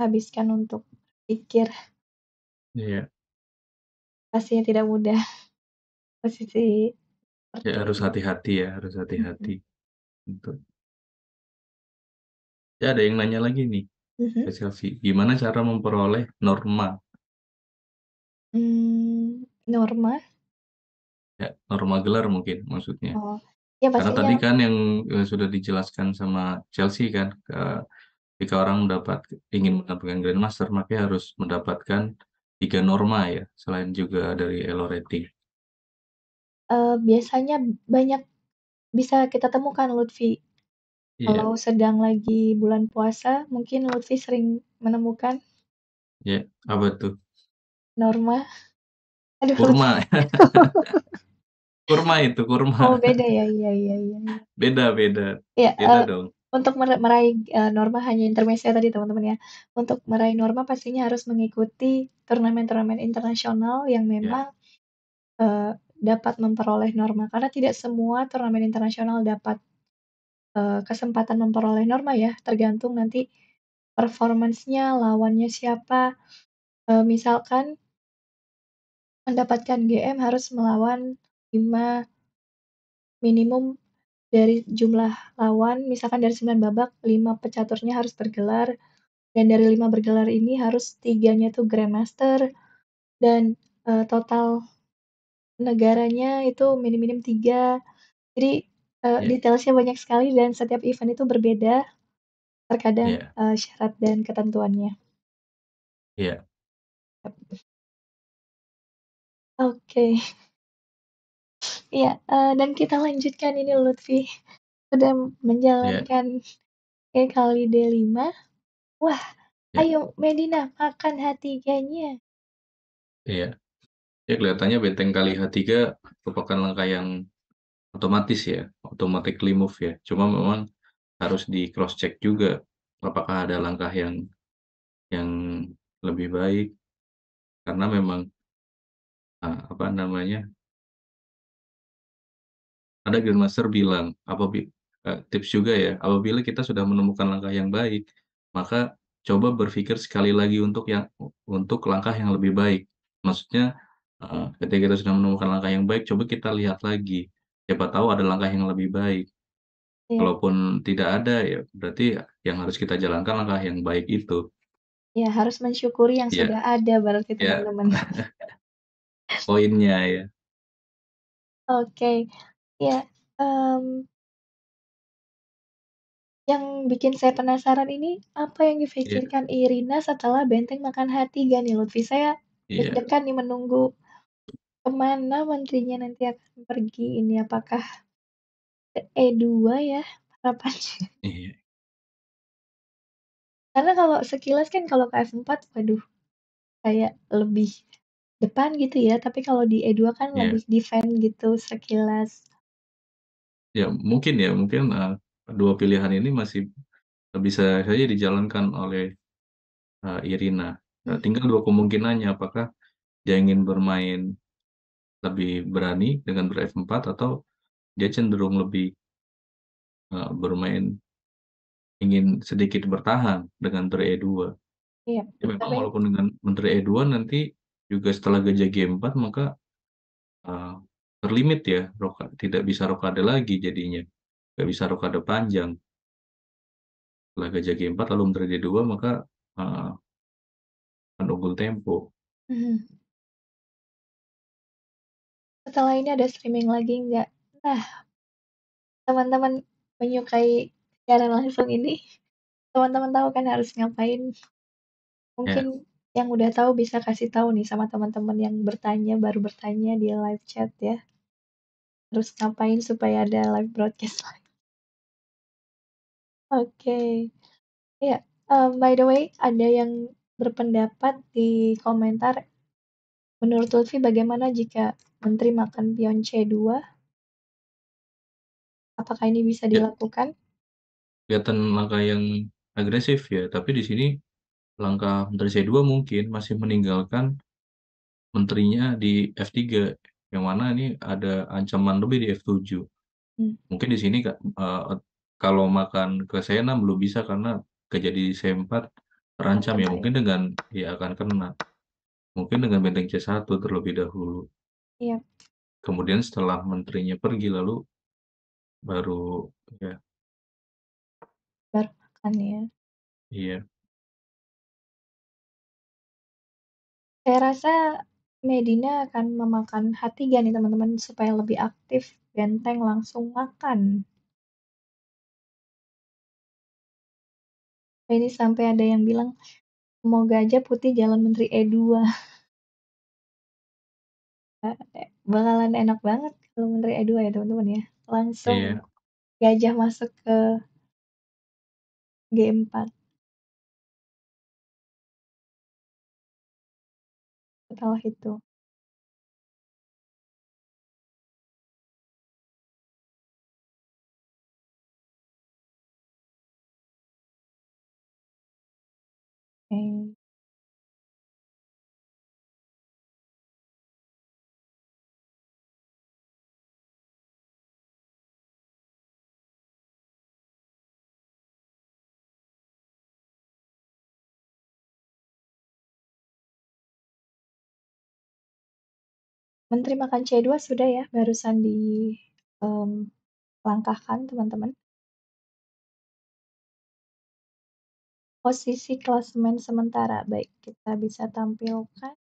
habiskan untuk pikir. Iya. Pastinya tidak mudah. Posisi Ya harus hati-hati ya, harus hati-hati. Mhm. Ya ada yang nanya lagi nih, mm-hmm. Selvi, gimana cara memperoleh norma? Mm, norma? Ya, norma gelar mungkin maksudnya. Oh, ya Karena tadi kan yang, sudah dijelaskan sama Chelsea kan, ke, jika orang mendapat ingin hmm. mendapatkan grandmaster maka harus mendapatkan tiga norma ya selain juga dari elo rating eh, biasanya banyak bisa kita temukan Lutfi. yeah. Kalau sedang lagi bulan puasa mungkin Lutfi sering menemukan yeah. apa tuh? Norma. Aduh Kurma. Kurma itu, kurma. Oh beda ya, iya iya iya. iya. Beda beda, iya, beda uh, dong. Untuk meraih, uh, norma hanya intermesia tadi teman-teman ya. Untuk meraih norma pastinya harus mengikuti turnamen-turnamen internasional yang ya. memang memang, uh, dapat memperoleh norma, karena tidak semua turnamen internasional dapat, uh, kesempatan memperoleh norma ya, tergantung nanti performancenya, lawannya siapa. Uh, misalkan mendapatkan GM harus melawan 5 minimum dari jumlah lawan, misalkan dari 9 babak, 5 pecaturnya harus bergelar, dan dari 5 bergelar ini harus tiganya itu Grandmaster, dan uh, total negaranya itu minim-minim 3. Jadi uh, eh, yeah. detailsnya banyak sekali dan setiap event itu berbeda, terkadang yeah. Iya. uh, syarat dan ketentuannya. Iya. Oke. Iya, uh, dan kita lanjutkan ini Lutfi, sudah menjalankan menjalankan tiga kali D5, wah, iya. ayo Medina makan H3-nya. Iya. Ya kelihatannya benteng kali H3 merupakan langkah yang otomatis ya, automatically move ya. Cuma memang harus di cross check juga, apakah ada langkah yang yang lebih baik, karena memang ah, apa namanya ada Grandmaster bilang, apabila uh, eh, tips juga ya, apabila kita sudah menemukan langkah yang baik, maka coba berpikir sekali lagi untuk yang untuk langkah yang lebih baik. Maksudnya, uh, ketika kita sudah menemukan langkah yang baik, coba kita lihat lagi, siapa tahu ada langkah yang lebih baik. Iya. Kalaupun tidak ada, ya berarti yang harus kita jalankan langkah yang baik itu. Ya, harus mensyukuri yang iya. sudah ada baru kita teman-teman. Iya. Poinnya ya. Oke ya, um, Yang bikin saya penasaran ini, apa yang iya. difikirkan yeah. Irina setelah Benteng Makan Hati gak nih ya, Lutfi? Saya yeah. dekat nih menunggu kemana menterinya nanti akan pergi ini, apakah E2 e ya harapan yeah. Karena kalau sekilas kan kalau ke F4 waduh, kayak lebih depan gitu ya, tapi kalau di E2 kan yeah. lebih defend gitu sekilas. Ya mungkin ya, mungkin, uh, eh, dua pilihan ini masih bisa saja dijalankan oleh, uh, Irina. Nah, hmm. tinggal dua kemungkinannya, apakah dia ingin bermain lebih berani dengan ber-F4 atau dia cenderung lebih uh, bermain ingin sedikit bertahan dengan ber-E2. Iya, Ya memang tapi walaupun dengan menteri e 2 nanti juga setelah gajah G4 maka, uh, terlimit ya, roka, tidak bisa rokade lagi jadinya, nggak bisa rokade panjang. Setelah gajah G4 lalu menteri D2 maka uh, eh, unggul tempo. Hmm. Setelah ini ada streaming lagi nggak? Nah, teman-teman menyukai siaran langsung ini, teman-teman tahu kan harus ngapain? Mungkin yeah yang udah tahu bisa kasih tahu nih sama teman-teman yang bertanya baru bertanya di live chat ya. Terus ngapain supaya ada live broadcast lagi. Oke. Ya, um, by the way ada yang berpendapat di komentar, "Menurut Lutfi bagaimana jika menteri makan pion C2?" Apakah ini bisa ya. dilakukan? Kelihatan langkah yang agresif ya, tapi di sini langkah menteri C2 mungkin masih meninggalkan menterinya di F3 yang mana ini ada ancaman lebih di F7. Hmm. Mungkin di sini uh, kalau makan ke C6 belum bisa karena kejadi C4 terancam ya mungkin dengan ya akan kena. Mungkin dengan benteng C1 terlebih dahulu. Iya. Kemudian setelah menterinya pergi lalu baru ya. Baru makan ya. Iya. Saya rasa Medina akan memakan hati gak nih teman-teman supaya lebih aktif, benteng langsung makan. Nah, ini sampai ada yang bilang, semoga aja putih jalan menteri E2. Bakalan enak banget kalau menteri E2 ya teman-teman ya. Langsung yeah. gajah masuk ke G4. setelah itu. Oke. Menteri makan C2 sudah ya, barusan di, um, langkahkan teman-teman. Posisi klasemen sementara, baik kita bisa tampilkan.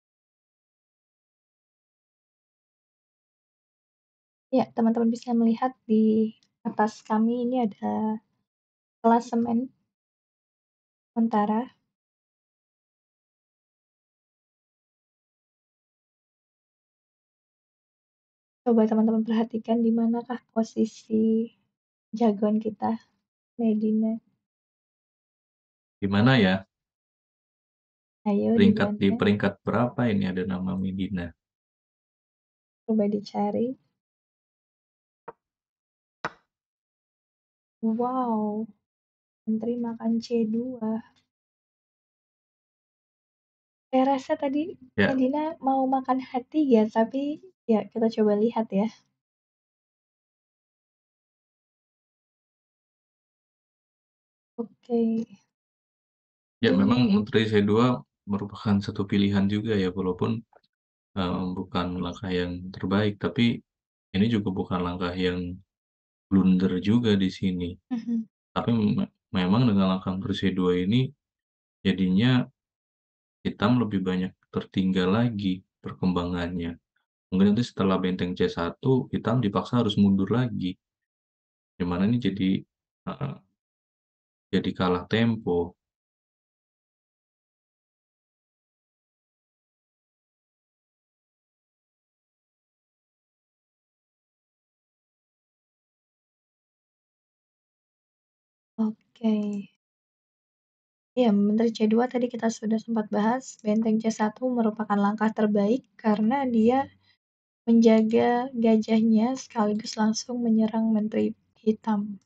Ya, teman-teman bisa melihat di atas kami ini ada klasemen sementara. Coba teman-teman perhatikan di manakah posisi jagoan kita, Medina? Di mana ya? Ayo, Peringkat di di peringkat berapa ini ada nama Medina? Coba dicari. Wow, Menteri makan C2. Saya rasa tadi Ya. Medina mau makan hati ya, tapi Ya, kita coba lihat ya. Oke. Ya, memang Menteri C2 merupakan satu pilihan juga ya, walaupun, um, bukan langkah yang terbaik, tapi ini juga bukan langkah yang blunder juga di sini. Mm-hmm. Tapi me memang dengan langkah Menteri C2 ini, jadinya kita lebih banyak tertinggal lagi perkembangannya mungkin nanti setelah benteng C1, hitam dipaksa harus mundur lagi. gimana ini jadi uh, jadi kalah tempo. Oke. Ya, menteri C2 tadi kita sudah sempat bahas, benteng C1 merupakan langkah terbaik karena dia menjaga gajahnya sekaligus langsung menyerang Menteri Hitam.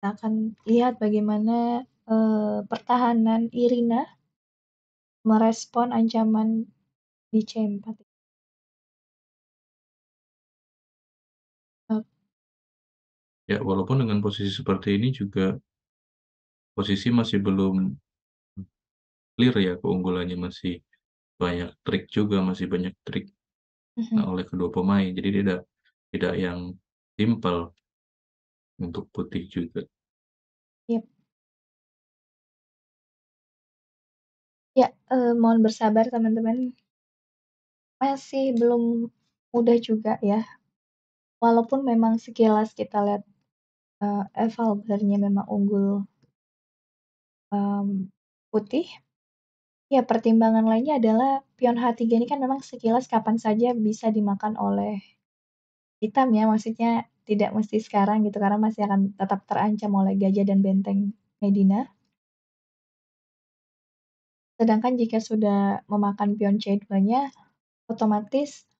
Kita akan lihat bagaimana eh, pertahanan Irina merespon ancaman di C4. Ya, walaupun dengan posisi seperti ini juga posisi masih belum clear ya keunggulannya masih banyak trik juga, masih banyak trik nah, oleh kedua pemain. Jadi tidak tidak yang simple untuk putih juga. Yap. Ya, eh, mohon bersabar teman-teman. Masih belum mudah juga ya. Walaupun memang sekilas kita lihat, Uh, Evalbernya memang unggul um, putih Ya, pertimbangan lainnya adalah pion H3 ini kan memang sekilas kapan saja bisa dimakan oleh hitam ya, maksudnya tidak mesti sekarang gitu karena masih akan tetap terancam oleh gajah dan benteng Medina. Sedangkan jika sudah memakan pion C2-nya, otomatis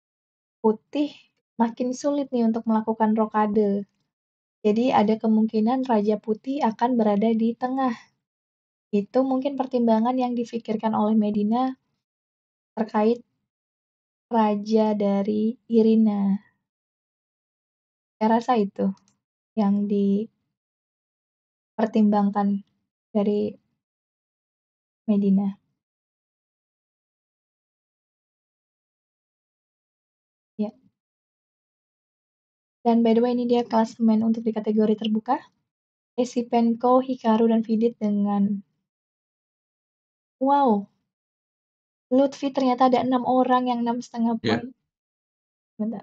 putih makin sulit nih untuk melakukan rokade. Jadi ada kemungkinan Raja Putih akan berada di tengah itu mungkin pertimbangan yang difikirkan oleh Medina terkait raja dari Irina. Saya rasa itu yang dipertimbangkan dari Medina. Ya. Dan by the way ini dia klasemen untuk di kategori terbuka. Esipenko, Hikaru, dan Vidit dengan Wow. Lutfi ternyata ada enam orang yang enam setengah ya. poin.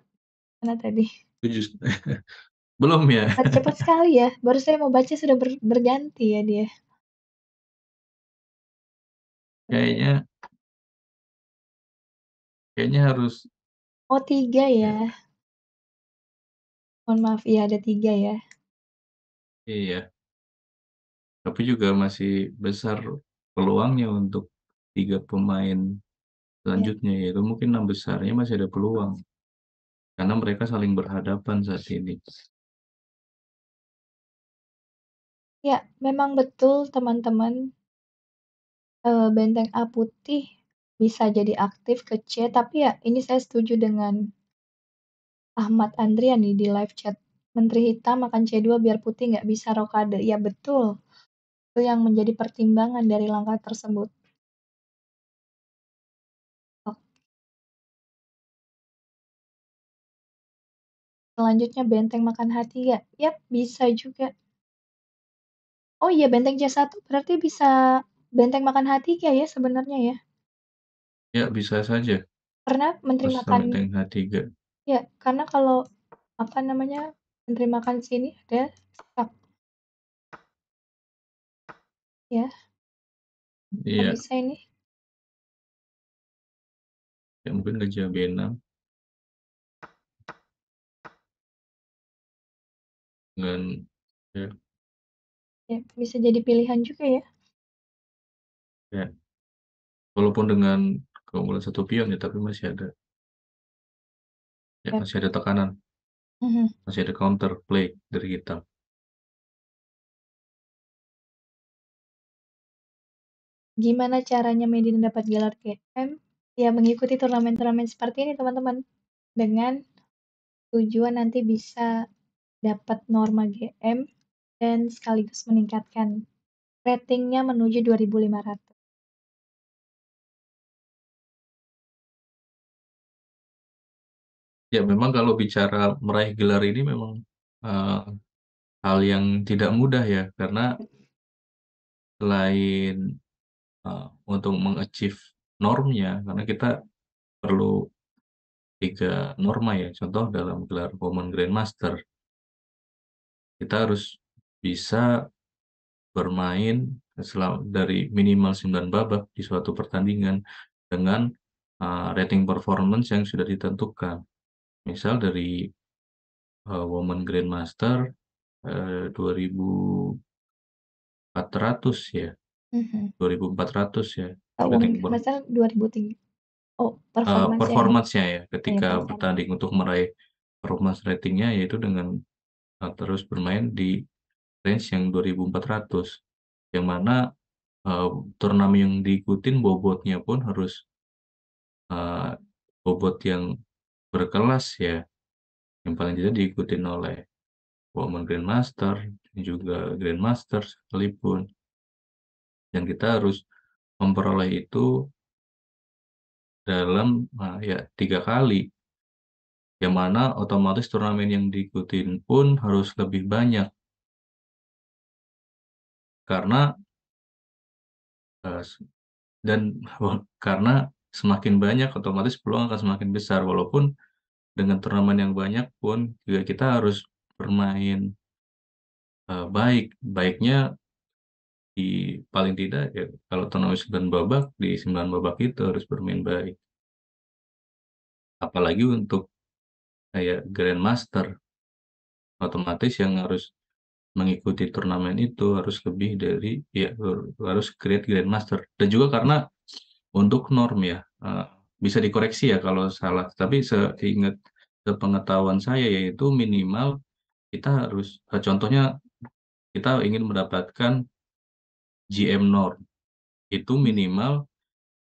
mana tadi? Tujuh. Belum ya? Cepat, sekali ya. Baru saya mau baca sudah ber- berganti ya dia. Kayaknya kayaknya harus Oh, tiga ya. ya. Mohon maaf, ya ada tiga ya. Iya, tapi juga masih besar peluangnya untuk tiga pemain iya. selanjutnya yaitu mungkin enam besarnya masih ada peluang karena mereka saling berhadapan saat ini. Ya, memang betul teman-teman. Eh, benteng A putih bisa jadi aktif ke C, tapi ya ini saya setuju dengan Ahmad Andriani di live chat. Menteri hitam makan C2 biar putih nggak bisa rokade. Ya betul itu yang menjadi pertimbangan dari langkah tersebut. Selanjutnya benteng makan hati ya? Yap, bisa juga. Oh iya Benteng Jasa tuh berarti bisa Benteng Makan Hati ya ya sebenarnya ya? Ya, bisa saja. Karena Menteri Pas Makan benteng hati ya, karena kalau, apa namanya, Menteri Makan sini ada Ya. Iya. bisa ini? Ya mungkin kerja B6. dengan ya. Ya, bisa jadi pilihan juga ya. Ya. Walaupun dengan keunggulan satu pion ya, tapi masih ada Ya, masih ada tekanan. -hmm. Masih ada counter play dari kita. Gimana caranya Medina dapat gelar GM? Ya mengikuti turnamen-turnamen seperti ini teman-teman. Dengan tujuan nanti bisa dapat norma GM dan sekaligus meningkatkan ratingnya menuju 2500. Ya memang kalau bicara meraih gelar ini memang uh, hal yang tidak mudah ya karena selain Eh, untuk mengachieve normnya karena kita perlu tiga norma ya contoh dalam gelar common grandmaster kita harus bisa bermain selama, dari minimal 9 babak di suatu pertandingan dengan eh, rating performance yang sudah ditentukan misal dari eh, woman grandmaster uh, 2400 ya 2.400 mm-hmm. ya, Tahun ketik ber oh, oh eh, performance ya? performance ya, iya, ketika ya, bertanding untuk meraih performance ratingnya yaitu dengan, uh, terus bermain di range yang 2.400 yang mana, uh, turnamen yang diikutin bobotnya pun harus uh, bobot yang berkelas ya, yang paling tidak diikutin oleh women grandmaster dan juga grandmaster sekalipun dan kita harus memperoleh itu dalam ah, ya tiga kali yang mana otomatis turnamen yang diikutin pun harus lebih banyak karena ah, dan karena semakin banyak otomatis peluang akan semakin besar walaupun dengan turnamen yang banyak pun juga kita harus bermain ah, baik baiknya di paling tidak ya kalau turnamen 9 babak di 9 babak itu harus bermain baik. Apalagi untuk kayak grandmaster otomatis yang harus mengikuti turnamen itu harus lebih dari ya harus create grandmaster dan juga karena untuk norm ya eh, bisa dikoreksi ya kalau salah tapi seingat sepengetahuan saya yaitu minimal kita harus eh, contohnya kita ingin mendapatkan GM Norm itu minimal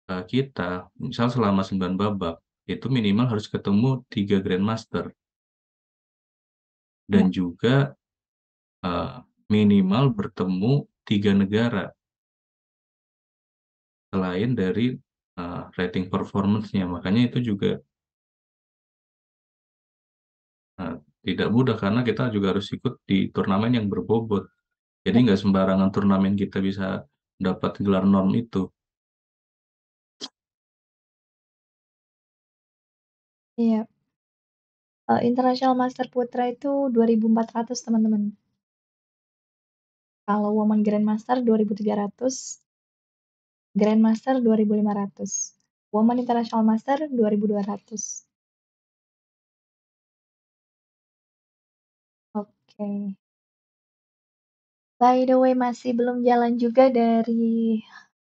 eh, kita misal selama 9 babak itu minimal harus ketemu tiga grandmaster dan hmm. juga uh, minimal bertemu tiga negara selain dari uh, rating performance-nya makanya itu juga uh, tidak mudah karena kita juga harus ikut di turnamen yang berbobot jadi nggak sembarangan turnamen kita bisa dapat gelar norm itu. Iya. Uh, International Master Putra itu 2.400 teman-teman. Kalau Women Grandmaster 2.300. Master 2.500. Woman International Master 2.200. Oke. By the way, masih belum jalan juga dari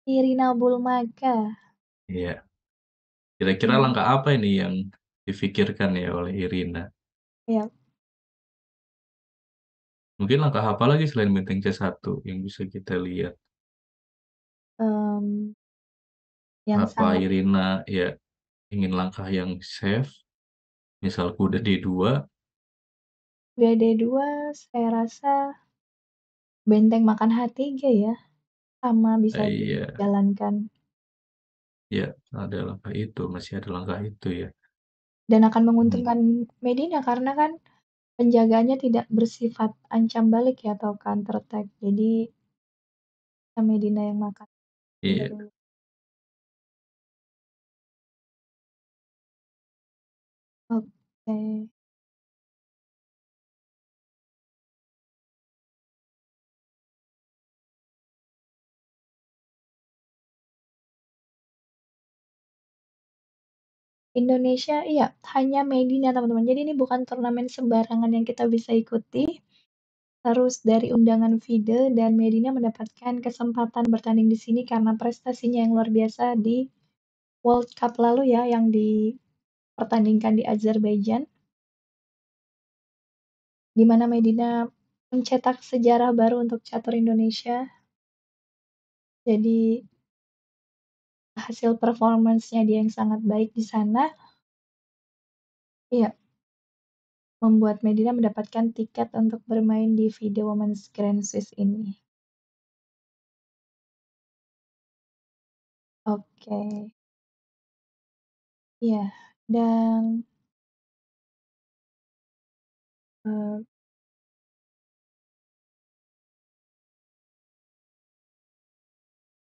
Irina Bulmaga. Iya. Kira-kira hmm. langkah apa ini yang dipikirkan ya oleh Irina? Iya. Mungkin langkah apa lagi selain Benteng C1 yang bisa kita lihat? Um, Yang Apa sangat Irina ya ingin langkah yang safe? Misal kuda D2? Kuda D2 saya rasa Benteng Makan Hati aja ya? Sama bisa eh, Iya. dijalankan. Iya, ada langkah itu, masih ada langkah itu ya. Dan akan hmm. menguntungkan Medina karena kan penjaganya tidak bersifat ancam balik ya atau counter attack. Jadi ya Medina yang makan Iya. Oke. Indonesia iya, hanya Medina ya, teman-teman. Jadi ini bukan turnamen sembarangan yang kita bisa ikuti. Terus dari undangan FIDE dan Medina mendapatkan kesempatan bertanding di sini karena prestasinya yang luar biasa di World Cup lalu ya yang dipertandingkan di Azerbaijan. Di mana Medina mencetak sejarah baru untuk catur Indonesia. Jadi hasil performance-nya dia yang sangat baik di sana. Iya. Membuat Medina mendapatkan tiket untuk bermain di video Women's Grand Swiss ini. Oke. ya, dan uh,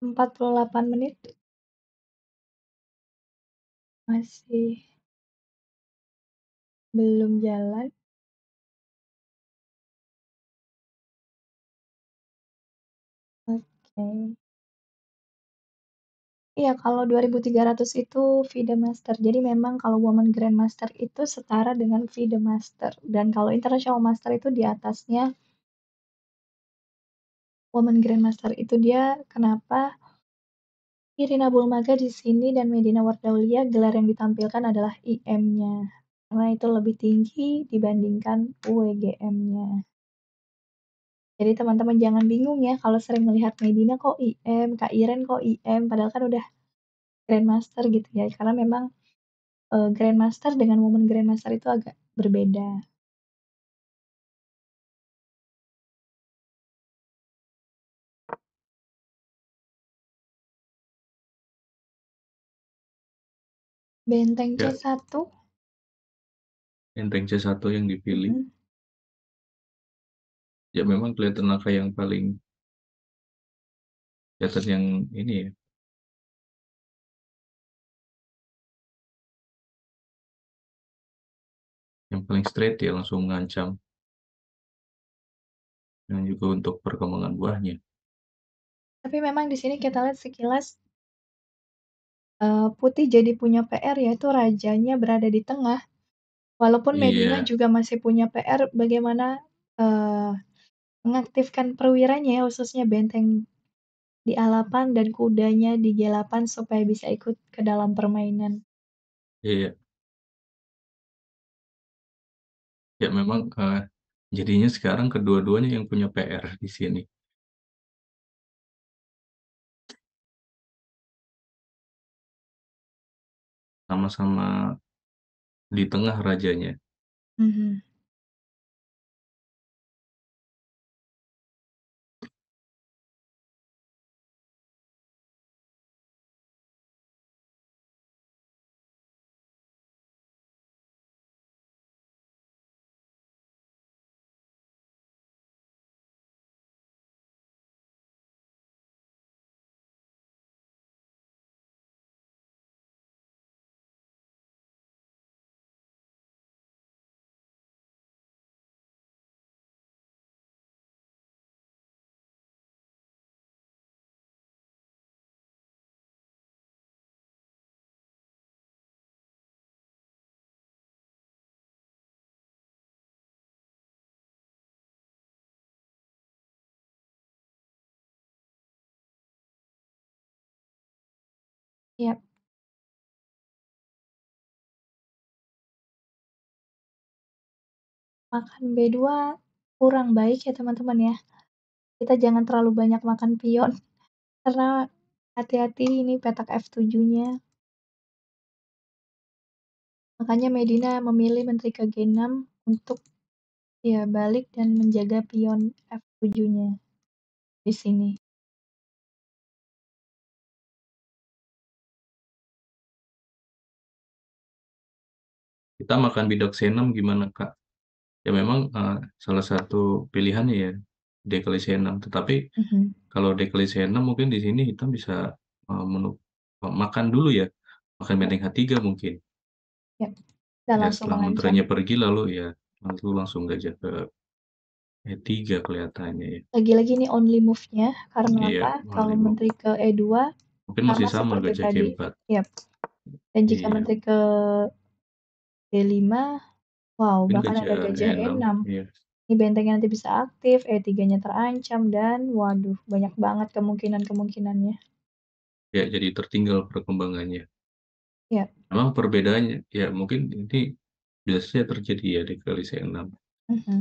Empat puluh delapan menit. Masih Belum jalan. Oke. Iya, kalau 2.300 itu Vida Master. Jadi memang kalau woman Grand Master itu setara dengan Vida Master, dan kalau International Master itu di atasnya woman Grand Master itu dia kenapa Irina Bulmaga di sini dan Medina Wardaulia gelar yang ditampilkan adalah IM-nya. Karena itu lebih tinggi dibandingkan UWGM-nya. Jadi teman-teman jangan bingung ya kalau sering melihat Medina kok IM, Kak Iren kok IM, padahal kan udah Grandmaster gitu ya. Karena memang eh, Grandmaster dengan momen Grandmaster itu agak berbeda. Benteng C1? Ya. Benteng C1 yang dipilih. Hmm. Ya memang kelihatan langkah yang paling Kelihatan yang ini ya. Yang paling straight ya langsung mengancam. Dan juga untuk perkembangan buahnya. Tapi memang di sini kita lihat sekilas uh, putih jadi punya PR, yaitu rajanya berada di tengah. Walaupun iya. medianya juga masih punya PR bagaimana, uh, mengaktifkan perwiranya ya, khususnya benteng di alapan dan kudanya di G8 supaya bisa ikut ke dalam permainan. Iya. Ya memang, uh, jadinya sekarang kedua-duanya yang punya PR di sini. sama-sama di tengah rajanya. -hmm. Makan B2 kurang baik ya teman-teman ya. Kita jangan terlalu banyak makan pion, karena hati-hati ini petak F7-nya. Makanya Medina memilih menteri ke G6 untuk ya balik dan menjaga pion F7-nya di sini. Kita makan bidak c gimana, Kak? ya memang uh, salah satu pilihan ya Decathlon enam tetapi -hmm. kalau Decathlon enam mungkin di sini hitam bisa, uh, makan dulu ya, makan ya. benteng H3 mungkin. ya, dan Ya langsung setelah menterinya pergi lalu ya, lalu langsung gajah ke E3 kelihatannya ya. Lagi-lagi ini only move-nya, karena Iya, apa, kalau move. menteri ke E2 Mungkin masih sama sama gajah tadi G4. yap, dan jika Iya. menteri ke D5 Wow, bahkan ada gajah gajah enam. Iya. Ini bentengnya nanti bisa aktif, E3-nya terancam, dan waduh, banyak banget kemungkinan-kemungkinannya. Ya, jadi tertinggal perkembangannya. Ya. Memang perbedaannya, ya mungkin ini biasanya terjadi ya di kali c 6. Mm-hmm.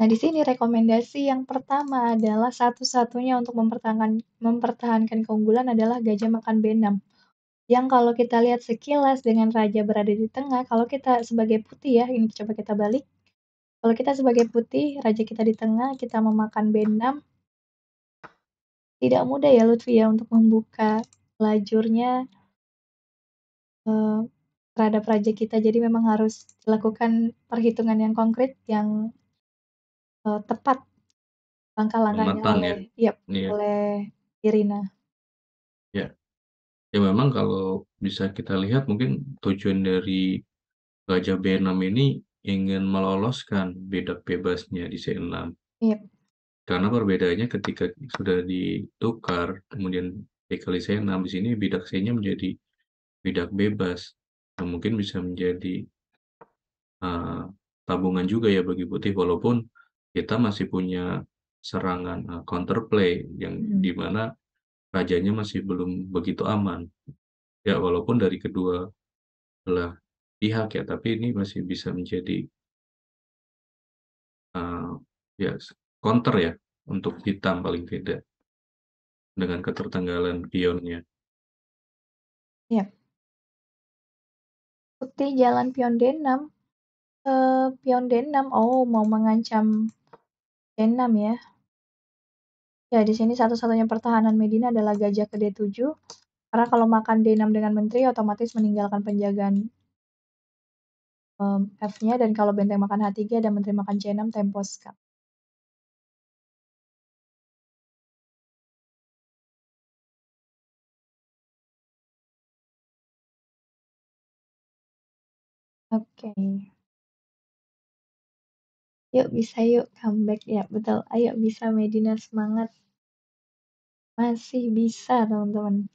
Nah, di sini rekomendasi yang pertama adalah satu-satunya untuk mempertahankan mempertahankan keunggulan adalah gajah makan B6 yang kalau kita lihat sekilas dengan raja berada di tengah, kalau kita sebagai putih ya, ini coba kita balik. Kalau kita sebagai putih, raja kita di tengah, kita memakan B6. Tidak mudah ya Lutfi ya untuk membuka lajurnya eh, terhadap raja kita. Jadi memang harus dilakukan perhitungan yang konkret, yang eh, tepat langkah-langkahnya ya. oleh, ya? Yep, yeah. oleh Irina. Ya, Ya memang kalau bisa kita lihat mungkin tujuan dari Gajah B6 ini ingin meloloskan beda bebasnya di C6. Yep. Iya. Karena perbedaannya ketika sudah ditukar, kemudian dikali C6, di sini bidak c menjadi bidak bebas. Yang mungkin bisa menjadi uh, tabungan juga ya bagi putih, walaupun kita masih punya serangan uh, counterplay yang hmm. dimana rajanya masih belum begitu aman. Ya, walaupun dari kedua belah pihak ya, tapi ini masih bisa menjadi uh, ya counter ya untuk hitam paling tidak dengan ketertinggalan pionnya. Ya. Putih jalan pion D6. Uh, eh, pion D6. Oh, mau mengancam D6 ya. Ya, di sini satu-satunya pertahanan Medina adalah gajah ke D7. Karena kalau makan D6 dengan menteri, otomatis meninggalkan penjagaan um, F-nya. Dan kalau benteng makan H3, dan menteri makan C6, tempo skap. Oke. Okay. Yuk bisa yuk comeback ya betul ayo bisa Medina semangat. Masih bisa teman-teman.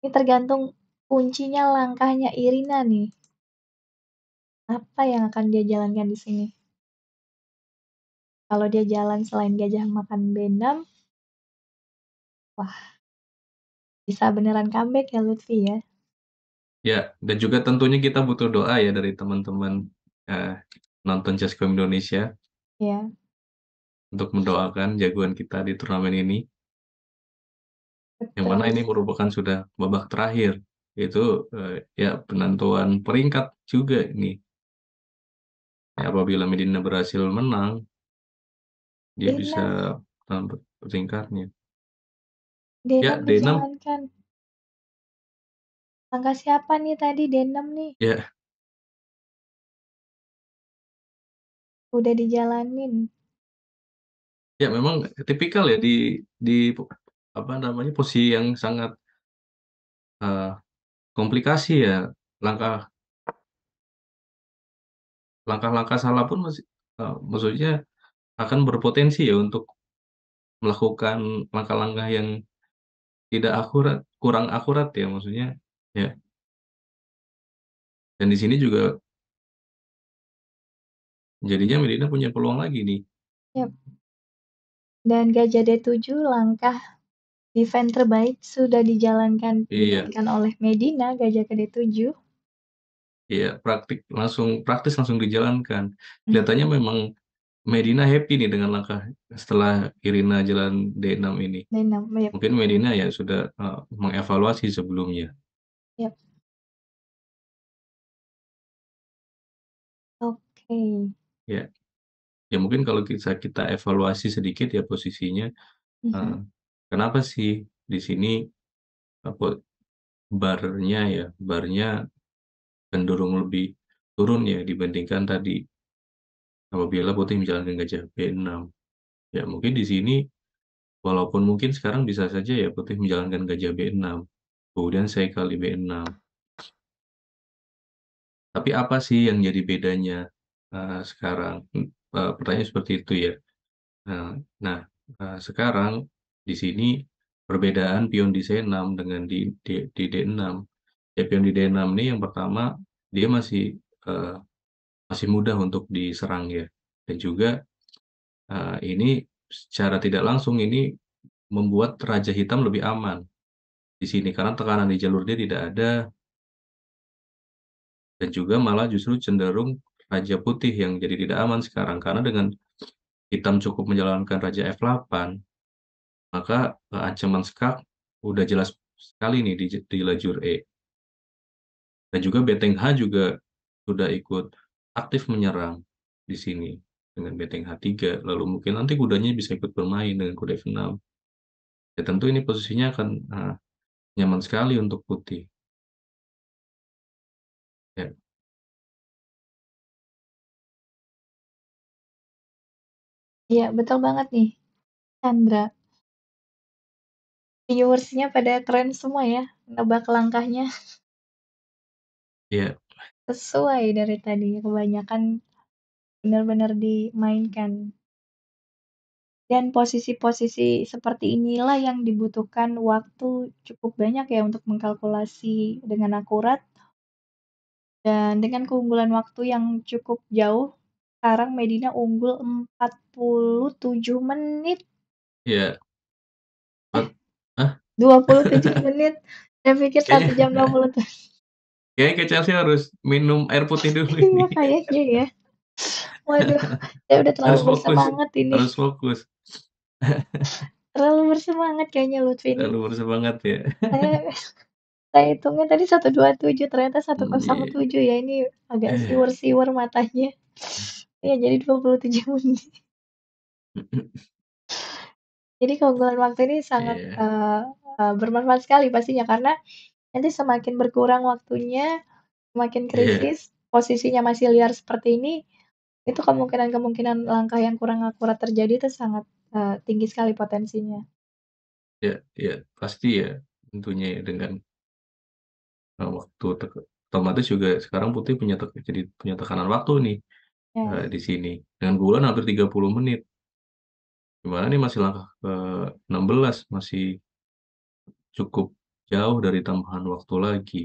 Ini tergantung kuncinya langkahnya Irina nih. Apa yang akan dia jalankan di sini? Kalau dia jalan selain gajah makan benam, wah, bisa beneran comeback ya Lutfi ya. Ya, dan juga tentunya kita butuh doa ya dari teman-teman. Eh, nonton Chesscom Indonesia. Iya. Untuk mendoakan jagoan kita di turnamen ini. Yang mana ini merupakan sudah babak terakhir, itu eh, ya penentuan peringkat juga ini. Ya, apabila Medina berhasil menang, dia Dina. bisa tambah peringkatnya. Dina ya, D6. angka siapa nih tadi Denam nih? Ya, Udah dijalanin. Ya memang tipikal ya di di apa namanya, posisi yang sangat uh, komplikasi ya, langkah langkah-langkah salah pun masih eh, uh, maksudnya akan berpotensi ya untuk melakukan langkah-langkah yang tidak akurat kurang akurat ya maksudnya, ya. Dan di sini juga Jadinya Medina punya peluang lagi nih. Yap. Dan Gajah D7 langkah defense terbaik sudah dijalankan Iya. oleh Medina Gajah ke D7. Iya, praktik langsung praktis langsung dijalankan. mm -hmm. memang Medina happy nih dengan langkah setelah Irina jalan D6 ini. D6, yep. Mungkin Medina ya sudah, uh, mengevaluasi sebelumnya. Yap. Oke. Ya. Ya mungkin kalau kita kita evaluasi sedikit ya posisinya, -hmm. uh, kenapa sih di sini, apa, eh, barnya ya, barnya cenderung lebih turun ya dibandingkan tadi. Apabila putih menjalankan gajah B6. Ya mungkin di sini, walaupun mungkin sekarang bisa saja ya putih menjalankan gajah B6, kemudian saya kali B6. Tapi apa sih yang jadi bedanya? uh, sekarang uh, pertanyaan seperti itu ya nah, nah uh, sekarang di sini perbedaan pion di C6 dengan di, di, di D6 ya pion di D6 ini yang pertama dia masih uh, masih mudah untuk diserang ya dan juga uh, ini secara tidak langsung ini membuat raja hitam lebih aman di sini karena tekanan di jalur dia tidak ada dan juga malah justru cenderung Raja Putih yang jadi tidak aman sekarang karena dengan hitam cukup menjalankan Raja F8 maka eh, ancaman skak udah jelas sekali nih di, di lajur E. Dan juga beteng H juga sudah ikut aktif menyerang di sini dengan beteng H3 lalu mungkin nanti kudanya bisa ikut bermain dengan kuda F6. Ya tentu ini posisinya akan uh, nyaman sekali untuk putih. Iya, betul banget nih, Chandra. viewersnya pada keren semua ya, nebak langkahnya. Iya. Sesuai dari tadi, kebanyakan benar-benar dimainkan. Dan posisi-posisi seperti inilah yang dibutuhkan waktu cukup banyak ya untuk mengkalkulasi dengan akurat dan dengan keunggulan waktu yang cukup jauh sekarang Medina unggul 47 menit. Iya. Eh, dua Hah? 27 menit. Saya pikir 1 jam dua 20 menit. kayaknya ke Chelsea harus minum air putih dulu Iya kayaknya ya. Waduh, saya udah terlalu Harus fokus, ini. harus fokus. Terlalu bersemangat kayaknya Lutfi ini. Terlalu bersemangat ya. Saya hitungnya tadi 127 ternyata satu nol iya. tujuh ya. Ini agak eh. siwer-siwer matanya. Iya, jadi 27 menit. Jadi keunggulan waktu ini sangat, yeah. Iya. uh, eh, uh, bermanfaat sekali pastinya karena nanti semakin berkurang waktunya, semakin iya. kritis yeah. posisinya masih liar seperti ini, itu kemungkinan-kemungkinan langkah yang kurang akurat terjadi itu sangat, uh, tinggi sekali potensinya. ya yeah. pasti ya, tentunya ya dengan eh, waktu otomatis juga sekarang putih punya jadi punya tekanan waktu nih. Yeah. Ya. di sini, dengan bulan hampir 30 menit. Gimana nih masih langkah ke 16, masih cukup jauh dari tambahan waktu lagi.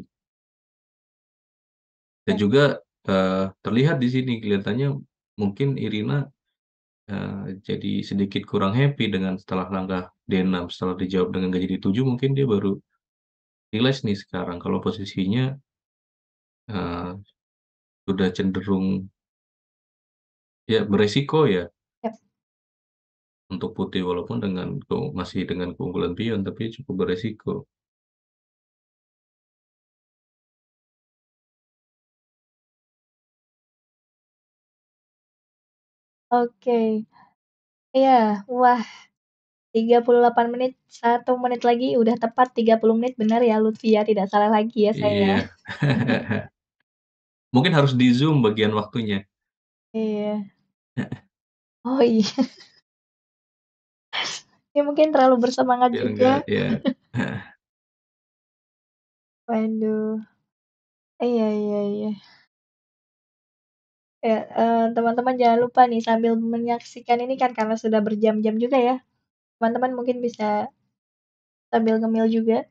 Dan yeah. juga, uh, terlihat di sini kelihatannya mungkin Irina, uh, jadi sedikit kurang happy dengan setelah langkah D6, setelah dijawab dengan gaji di 7 mungkin dia baru realize nih sekarang kalau posisinya, uh, sudah cenderung Ya, beresiko ya. yep. Untuk putih walaupun dengan masih dengan keunggulan pion tapi cukup beresiko. Oke. Iya, wah, 38 menit, satu menit lagi udah tepat 30 menit benar ya Lutfi ya, tidak salah lagi ya saya Iya. Mungkin harus di-zoom bagian waktunya. Iya. Oh, iya. Ya mungkin terlalu bersemangat Biar ya, juga. iya, ya. Waduh. Iya iya iya. Ya, teman eh, teman-teman jangan lupa nih sambil menyaksikan ini kan karena sudah berjam-jam juga ya, teman-teman mungkin bisa sambil ngemil juga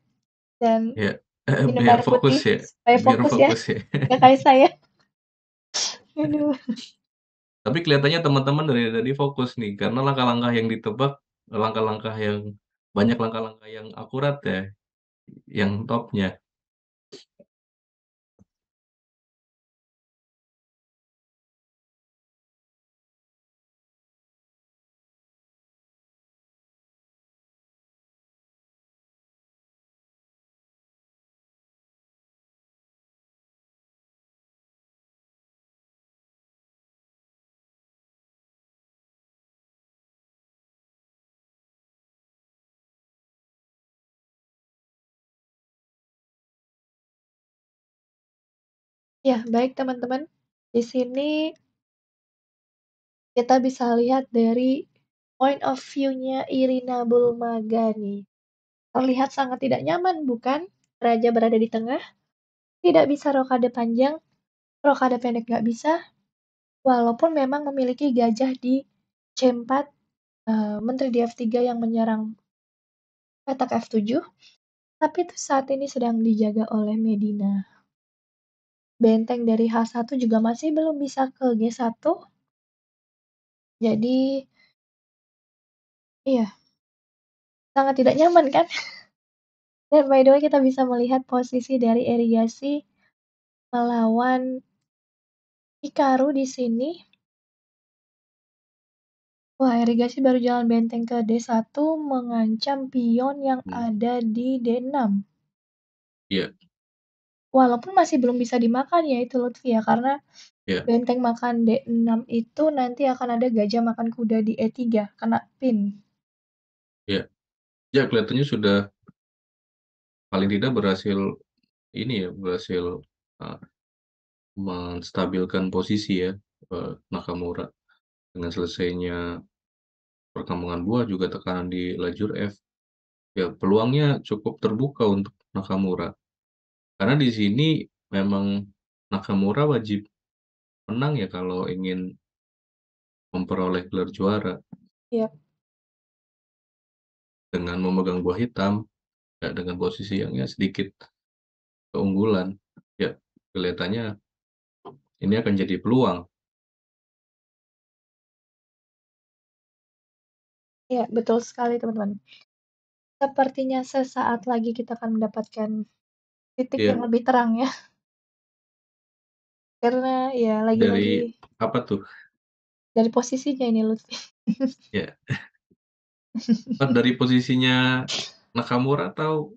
dan ya, minum air putih ya supaya fokus ya, ya. kayak saya. Ya. Aduh. Tapi kelihatannya teman-teman dari tadi fokus nih, karena langkah-langkah yang ditebak, langkah-langkah yang banyak langkah-langkah yang akurat ya, yang topnya. Ya, baik teman-teman. Di sini kita bisa lihat dari point of view-nya Irina Bulmagani. Terlihat sangat tidak nyaman, bukan? Raja berada di tengah, tidak bisa rokade panjang, rokade pendek nggak bisa, walaupun memang memiliki gajah di C4, uh, eh, Menteri di F3 yang menyerang petak F7, tapi itu saat ini sedang dijaga oleh Medina benteng dari H1 juga masih belum bisa ke G1. Jadi iya. Sangat tidak nyaman kan? Dan by the way kita bisa melihat posisi dari irigasi melawan Ikaru di sini. Wah, irigasi baru jalan benteng ke D1 mengancam pion yang hmm. ada di D6. Iya. Walaupun masih belum bisa dimakan ya itu Lutfi ya, karena yeah. benteng makan D6 itu nanti akan ada gajah makan kuda di E3, kena pin. Yeah. Ya kelihatannya sudah paling tidak berhasil ini ya, berhasil uh, menstabilkan posisi ya uh, Nakamura. Dengan selesainya perkembangan buah juga tekanan di lajur F. Ya, peluangnya cukup terbuka untuk Nakamura. Karena di sini memang Nakamura wajib menang ya kalau ingin memperoleh gelar juara. Iya. Dengan memegang buah hitam, ya dengan posisi yang ya sedikit keunggulan, ya kelihatannya ini akan jadi peluang. Ya, betul sekali teman-teman. Sepertinya sesaat lagi kita akan mendapatkan Titik yeah. yang lebih terang ya. Karena ya Dari lagi dari apa tuh? Dari posisinya ini Lutfi. ya yeah. dari posisinya Nakamura atau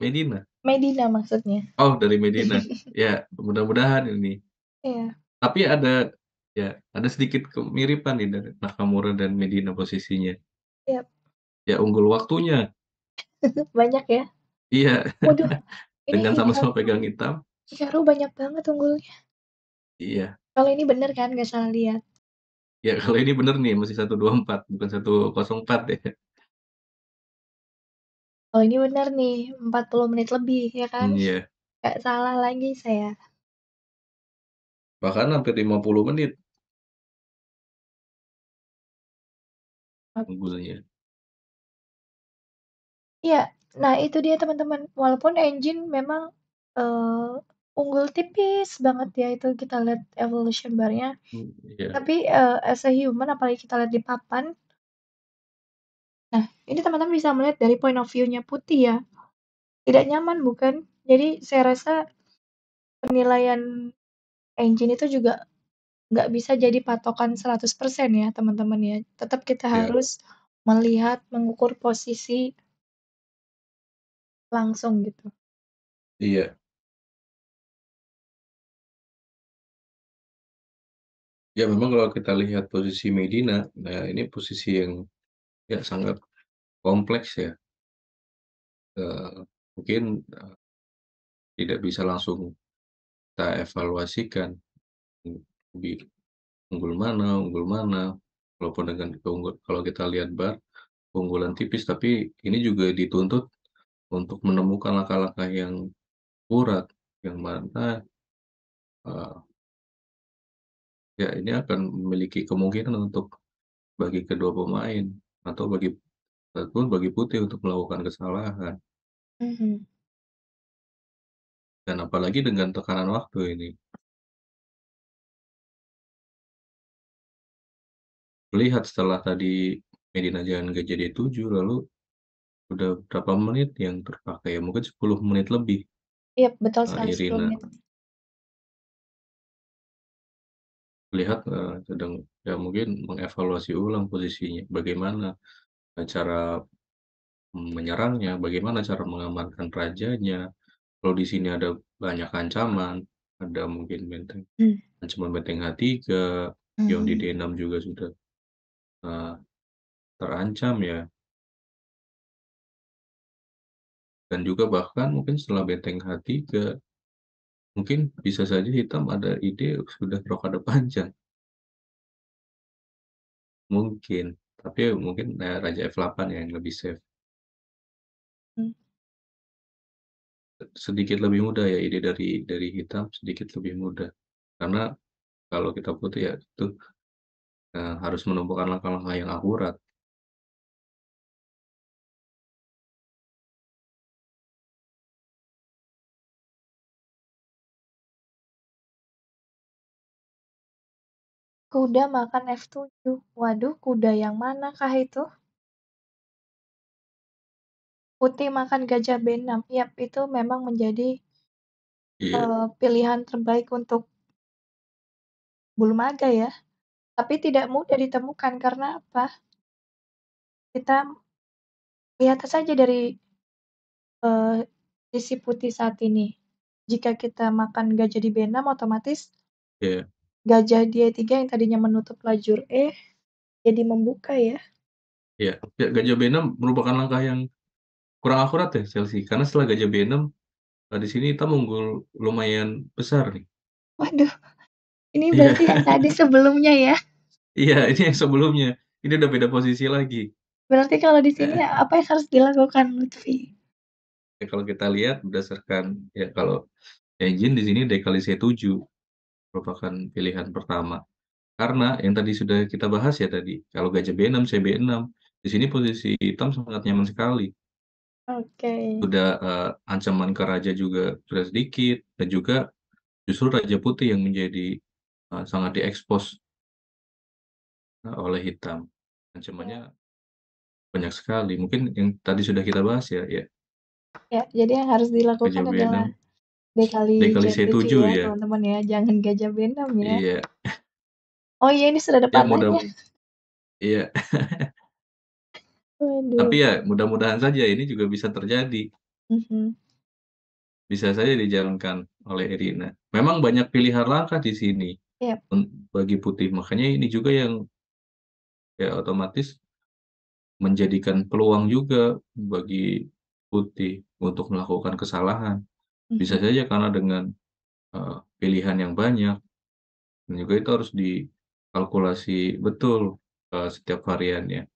Medina? Medina maksudnya. Oh, dari Medina. Ya, mudah-mudahan ini. Iya. Tapi ada ya, ada sedikit kemiripan nih dari Nakamura dan Medina posisinya. yep. Ya, unggul waktunya. Banyak ya? Iya. Dengan sama-sama pegang hitam. Jarum banyak banget unggulnya. Iya. Kalau ini bener kan, nggak salah lihat. Ya kalau ini bener nih, masih 124, bukan 104 ya. Kalau ini bener nih, 40 menit lebih, ya kan? Iya. Gak salah lagi saya. Bahkan hampir 50 menit Tunggu unggulnya. Iya. Nah itu dia teman-teman, walaupun engine memang uh, unggul tipis banget ya itu kita lihat evolution bar-nya. Hmm, iya. Tapi, uh, as a human apalagi kita lihat di papan Nah, ini teman-teman bisa melihat dari point of view-nya putih ya. Tidak nyaman bukan? Jadi saya rasa penilaian engine itu juga nggak bisa jadi patokan 100% ya teman-teman ya. Tetap kita yeah. harus melihat, mengukur posisi Langsung gitu. Iya. Ya memang kalau kita lihat posisi Medina, nah ini posisi yang ya sangat kompleks ya. E, mungkin, e, tidak bisa langsung kita evaluasikan, unggul mana unggul mana, walaupun dengan kalau kita lihat bar keunggulan tipis, tapi ini juga dituntut untuk menemukan langkah-langkah yang kurat yang mana uh, eh, ya ini akan memiliki kemungkinan untuk bagi kedua pemain atau bagi ataupun bagi putih untuk melakukan kesalahan. mm-hmm. Dan apalagi dengan tekanan waktu ini. Lihat setelah tadi Medina jangan ke jadi 7 lalu Udah berapa menit yang terpakai ya? Mungkin 10 menit lebih, Iya, betul nah, sekali Irina. menit. Lihat, uh, sedang ya mungkin mengevaluasi ulang posisinya, bagaimana, eh, cara menyerangnya, bagaimana cara mengamankan rajanya. Kalau di sini ada banyak ancaman, ada mungkin benteng hmm. ancaman benteng H3, hmm. yang di D6 juga sudah, uh, terancam ya. dan juga bahkan mungkin setelah benteng hati ke mungkin bisa saja hitam ada ide sudah rokade panjang mungkin tapi mungkin nah, raja F8 yang lebih safe hmm. sedikit lebih mudah ya ide dari dari hitam sedikit lebih mudah karena kalau kita putih ya itu eh, harus menumpukan langkah-langkah yang akurat Kuda makan F7. Waduh, kuda yang mana kah itu? Putih makan gajah B6. Yap, itu memang menjadi yeah. Iya. uh, pilihan terbaik untuk bulu maga ya. Tapi tidak mudah ditemukan karena apa? Kita lihat saja dari, uh, sisi putih saat ini. Jika kita makan gajah di B6 otomatis yeah. Gajah Dia tiga yang tadinya menutup lajur E, jadi membuka ya. Iya, ya, Gajah B6 merupakan langkah yang kurang akurat ya Chelsea, karena setelah Gajah B6 nah eh, di sini kita unggul lumayan besar nih. Waduh, ini iya. berarti yang tadi sebelumnya ya? Iya, ini yang sebelumnya. Ini udah beda posisi lagi. Berarti kalau di sini ya. apa yang harus dilakukan Lutfi? Ya, kalau kita lihat berdasarkan ya kalau engine di sini dekali C7 merupakan pilihan pertama. Karena yang tadi sudah kita bahas ya tadi, kalau gajah B6, CB6, di sini posisi hitam sangat nyaman sekali. Oke. Sudah uh, ancaman ke raja juga sudah sedikit dan juga justru raja putih yang menjadi uh, sangat diekspos uh, oleh hitam. Ancamannya banyak sekali. Mungkin yang tadi sudah kita bahas ya, ya. Ya, jadi yang harus dilakukan adalah dekali kali, C7 ya, iya. teman-teman ya. Jangan gajah benam ya. Iya. Oh iya ini sudah ada ya, mudah Iya. Tapi ya mudah-mudahan saja ini juga bisa terjadi. Mm-hmm. Bisa saja dijalankan oleh Irina. Memang banyak pilihan langkah di sini yep. Iya. bagi putih. Makanya ini juga yang ya otomatis menjadikan peluang juga bagi putih untuk melakukan kesalahan. Bisa mhm. saja karena dengan uh, pilihan yang banyak dan juga itu harus dikalkulasi betul, uh, setiap variannya.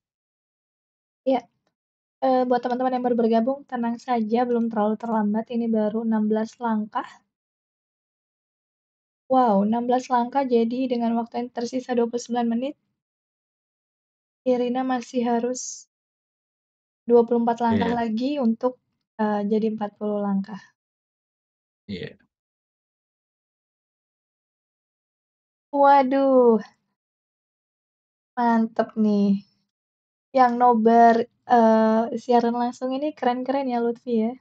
Ya, buat teman-teman yang baru bergabung, tenang saja belum terlalu terlambat, ini baru 16 langkah. Wow, 16 langkah jadi dengan waktu yang tersisa 29 menit Irina masih harus 24 langkah yeah. lagi untuk, uh, jadi 40 langkah. Iya. Waduh. mantep nih. Yang nobar, uh, siaran langsung ini keren-keren ya Lutfi ya.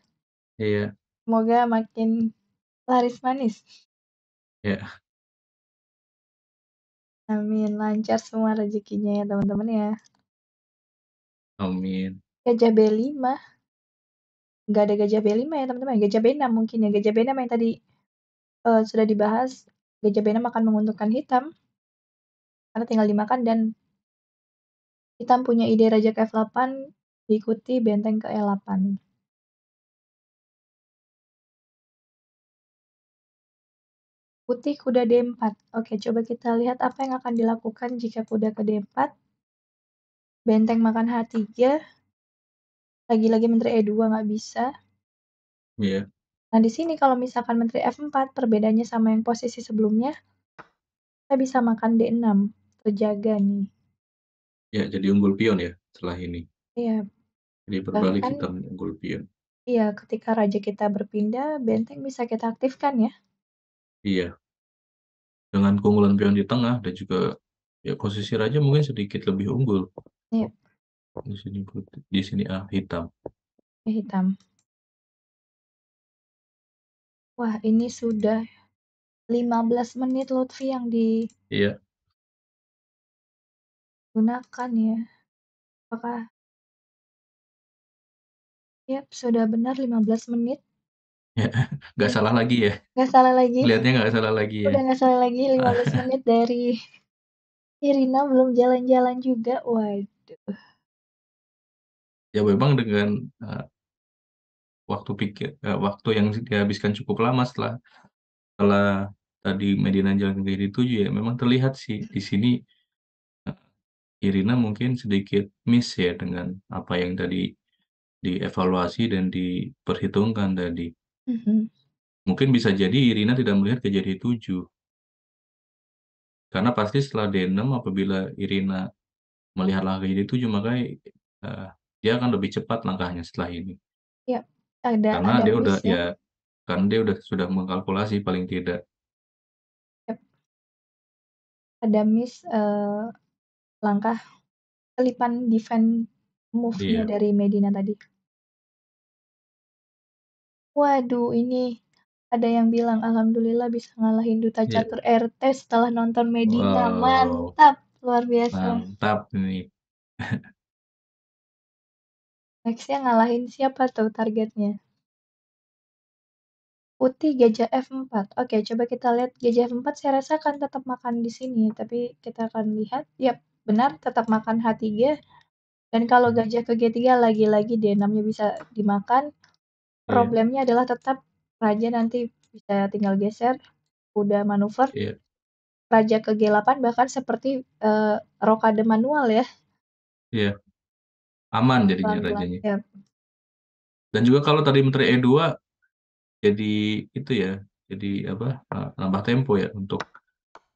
Iya. Semoga makin laris manis. Iya. Amin, lancar semua rezekinya ya teman-teman ya. Amin. Gajah mah. Nggak ada gajah B5 ya teman-teman, ya. gajah B6 mungkin ya, gajah B6 yang tadi uh, sudah dibahas, gajah B6 akan menguntungkan hitam, karena tinggal dimakan dan hitam punya ide raja ke F8, diikuti benteng ke E8. Putih kuda D4. Oke, coba kita lihat apa yang akan dilakukan jika kuda ke D4. Benteng makan H3. Lagi-lagi Menteri E2 nggak bisa. Iya. Nah, di sini kalau misalkan Menteri F4 perbedaannya sama yang posisi sebelumnya, kita bisa makan D6, terjaga nih. Ya, jadi unggul pion ya setelah ini. Iya. Jadi berbalik Bahkan kita unggul pion. Iya, ketika raja kita berpindah, benteng bisa kita aktifkan ya. Iya. Dengan keunggulan pion di tengah dan juga, ya posisi raja mungkin sedikit lebih unggul. Iya. Di sini putih, di sini ah hitam. Eh, hitam. Wah, ini sudah 15 menit Lutfi yang Iya. digunakan ya. Apakah yep sudah benar 15 menit. Ya, nggak salah lagi ya? Nggak salah lagi. lihatnya nggak salah lagi ya? nggak salah lagi 15 menit dari Irina belum jalan-jalan juga. Waduh ya memang dengan uh, waktu pikir uh, waktu yang dihabiskan cukup lama setelah setelah tadi Medina jalan ke kiri tujuh ya memang terlihat sih di sini eh, Irina mungkin sedikit miss ya dengan apa yang tadi dievaluasi dan diperhitungkan tadi. Mm-hmm. Mungkin bisa jadi Irina tidak melihat kejadian tujuh. Karena pasti setelah d apabila Irina melihat langkah kejadian tujuh maka uh, dia akan lebih cepat langkahnya setelah ini. Ya, ada Karena ada dia udah ya, kan dia udah sudah mengkalkulasi paling tidak. Ada miss uh, langkah kelipan defend move-nya yeah. dari Medina tadi. Waduh, ini ada yang bilang alhamdulillah bisa ngalahin duta Iya. catur RT setelah nonton Medina. Wow, Mantap, luar biasa. mantap nih. Nextnya ngalahin siapa tuh targetnya? Putih gajah F4. Oke, coba kita lihat gajah F4 saya rasa akan tetap makan di sini, tapi kita akan lihat. Yap, benar tetap makan H3. Dan kalau hmm. gajah ke G3 lagi-lagi D6-nya bisa dimakan. Iya. Problemnya yeah. adalah tetap raja nanti bisa tinggal geser udah manuver. Yeah. Raja ke G8 bahkan seperti uh, rokade manual ya. Iya. Yeah. Aman jadinya Pelan-pelan, rajanya. ya. Dan juga kalau tadi menteri E2 jadi itu ya, jadi apa? Eh, nambah tempo ya untuk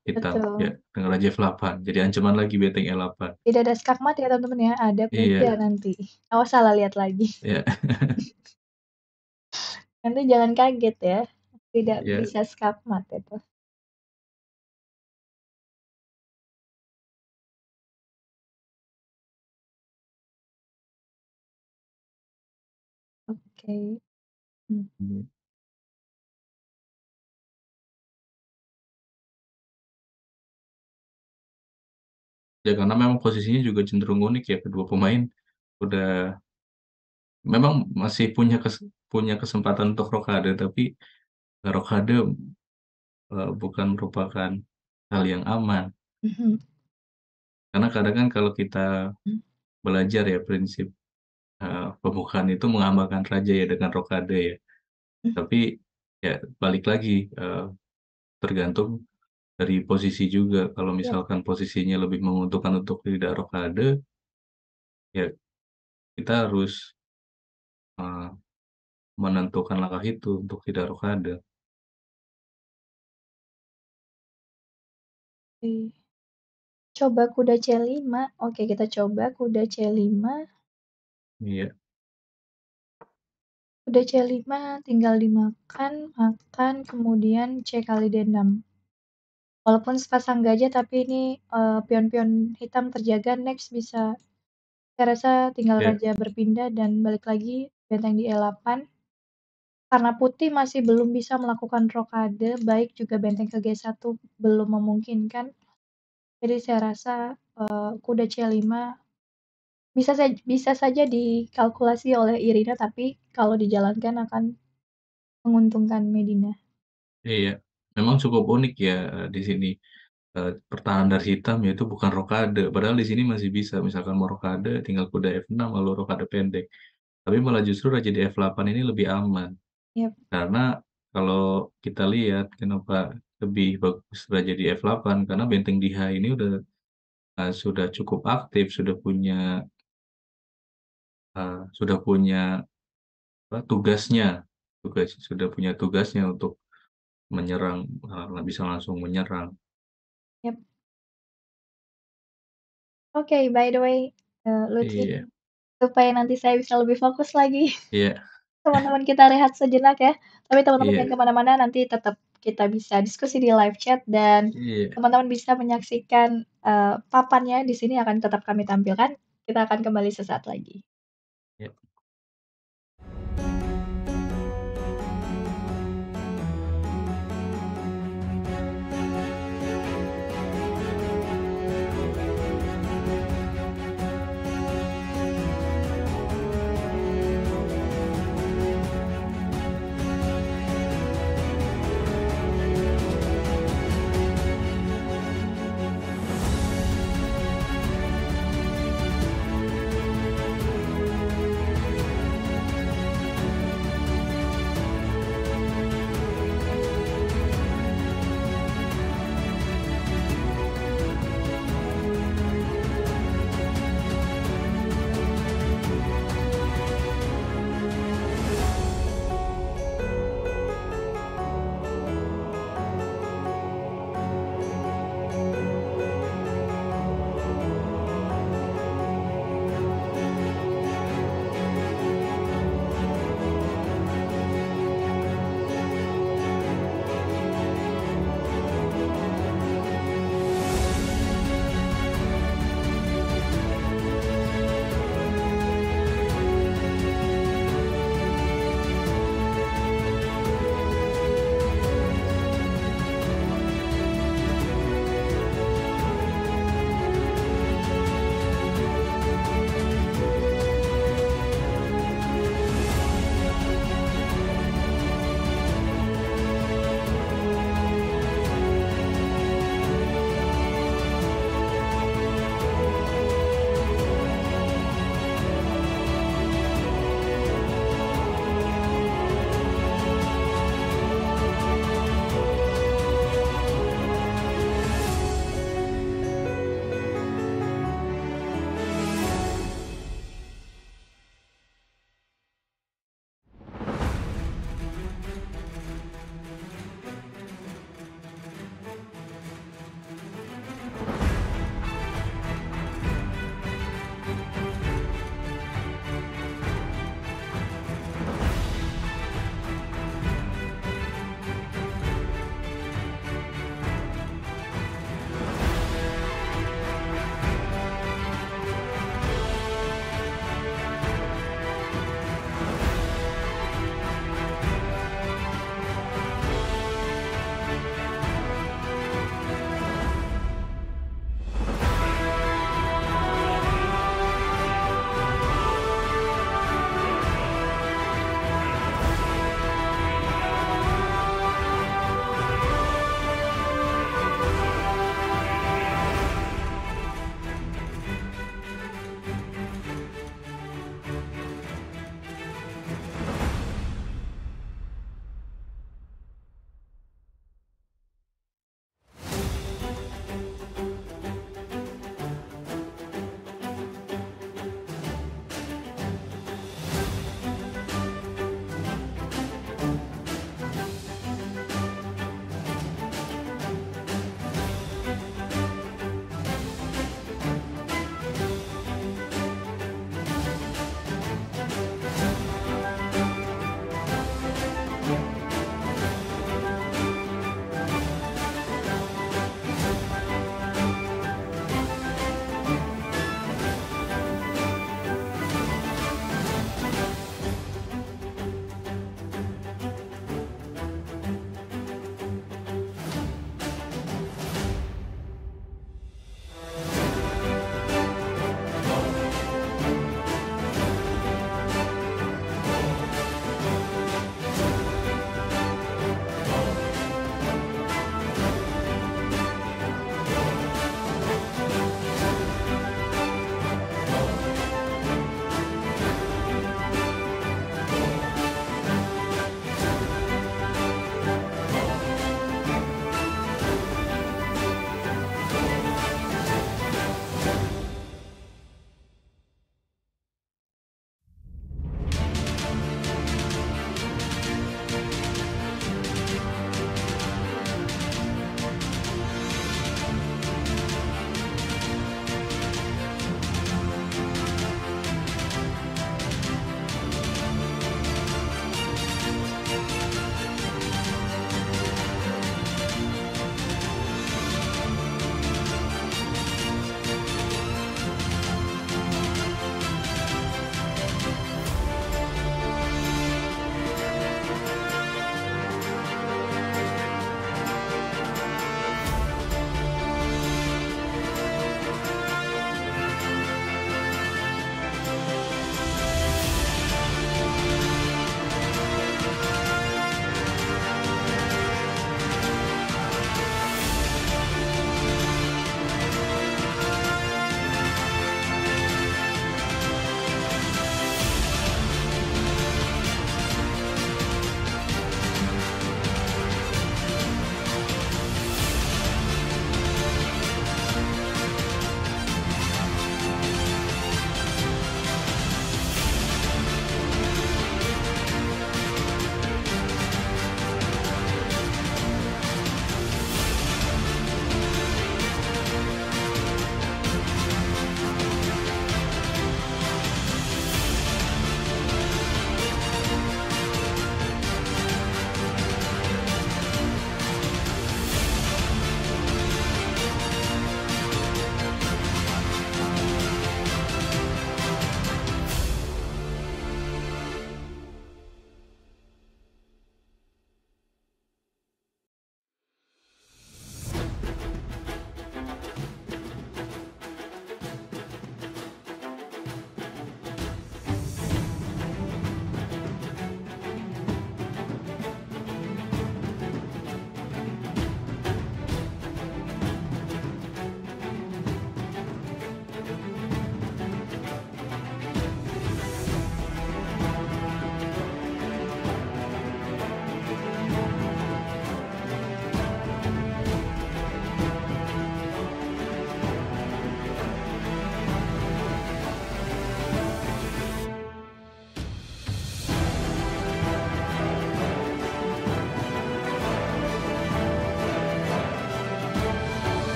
kita ya dengan raja F8. Jadi ancaman lagi benteng E8. Tidak ada skakmat ya teman-teman ya, ada iya. kuda iya. nanti. Awas oh, salah lihat lagi. Ya. nanti jangan kaget ya, tidak iya. bisa skakmat itu. Oke. Hmm. hmm. Ya karena memang posisinya juga cenderung unik ya kedua pemain, udah memang masih punya kes punya kesempatan untuk rokade tapi, rokade, uh, bukan merupakan hal yang aman. -hmm. Karena kadang kan kalau kita hmm. belajar ya prinsip Eh, pembukaan itu mengamalkan raja ya dengan rokade ya. Tapi, ya balik lagi, uh, tergantung dari posisi juga. Kalau iya. misalkan posisinya lebih menguntungkan untuk tidak rokade ya kita harus, uh, menentukan langkah itu untuk tidak rokade. Coba kuda C5. Oke, kita coba kuda C5. Iya. Udah C5 tinggal dimakan, makan, kemudian C kali D6. Walaupun sepasang gajah tapi ini, pion eh, pion-pion hitam terjaga, next bisa saya rasa tinggal yeah. raja berpindah dan balik lagi benteng di E8. Karena putih masih belum bisa melakukan rokade, baik juga benteng ke G1 belum memungkinkan. Jadi saya rasa, uh, eh, kuda C5 bisa saja bisa saja dikalkulasi oleh Irina, tapi kalau dijalankan akan menguntungkan Medina. Iya, memang cukup unik ya, eh, di sini, eh, pertahanan dari hitam yaitu bukan rokade, padahal di sini masih bisa, misalkan mau rokade tinggal kuda F6 lalu rokade pendek. Tapi malah justru raja di F8 ini lebih aman, Iya. karena kalau kita lihat kenapa lebih bagus raja di F8, karena benteng di H ini udah, eh, sudah cukup aktif, sudah punya uh, sudah punya apa, tugasnya, tugas sudah punya tugasnya untuk menyerang, uh, bisa langsung menyerang. Yep. Oke, by the way, uh, eh, Lutfi, iya. yeah. supaya nanti saya bisa lebih fokus lagi. Iya. Teman-teman kita rehat sejenak ya, tapi teman-teman yeah. yang kemana-mana, nanti tetap kita bisa diskusi di live chat dan teman iya. teman-teman bisa menyaksikan, uh, papannya di sini akan tetap kami tampilkan. Kita akan kembali sesaat lagi. Yep.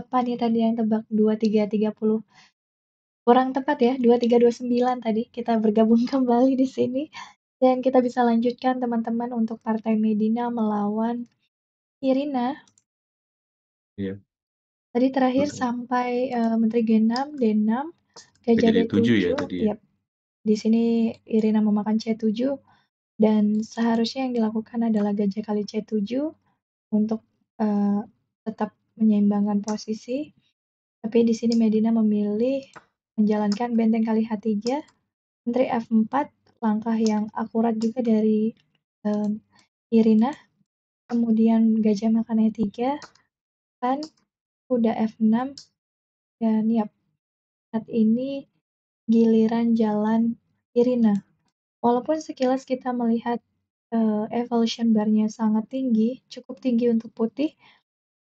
berapa nih tadi yang tebak? 2330. Kurang tepat ya, 2329 tadi. Kita bergabung kembali di sini. Dan kita bisa lanjutkan teman-teman untuk Partai Medina melawan Irina. Iya. Tadi terakhir Betul. sampai uh, Menteri G6, D6, Gajah D7. ya tadi. Ya. Di sini Irina memakan C7 dan seharusnya yang dilakukan adalah gajah kali C7 untuk uh, tetap menyeimbangkan posisi. Tapi di sini Medina memilih menjalankan benteng kali Hatija. Menteri F4 langkah yang akurat juga dari um, Irina. Kemudian gajah makan E3, kan kuda F6 dan yap. Saat ini giliran jalan Irina. Walaupun sekilas kita melihat uh, evolution barnya sangat tinggi, cukup tinggi untuk putih,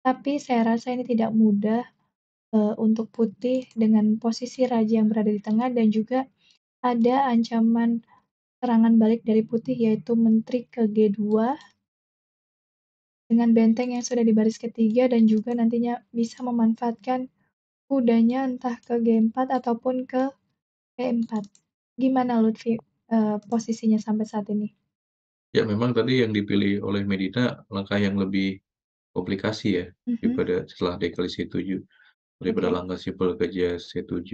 tapi saya rasa ini tidak mudah, eh, untuk putih dengan posisi raja yang berada di tengah dan juga ada ancaman serangan balik dari putih yaitu menteri ke G2 dengan benteng yang sudah di baris ketiga dan juga nantinya bisa memanfaatkan kudanya entah ke G4 ataupun ke g 4 Gimana Lutfi, eh, posisinya sampai saat ini? Ya memang tadi yang dipilih oleh Medina langkah yang lebih Komplikasi ya, mm-hmm. daripada setelah Dekali C7, daripada okay. Langkah Simpel ke C7.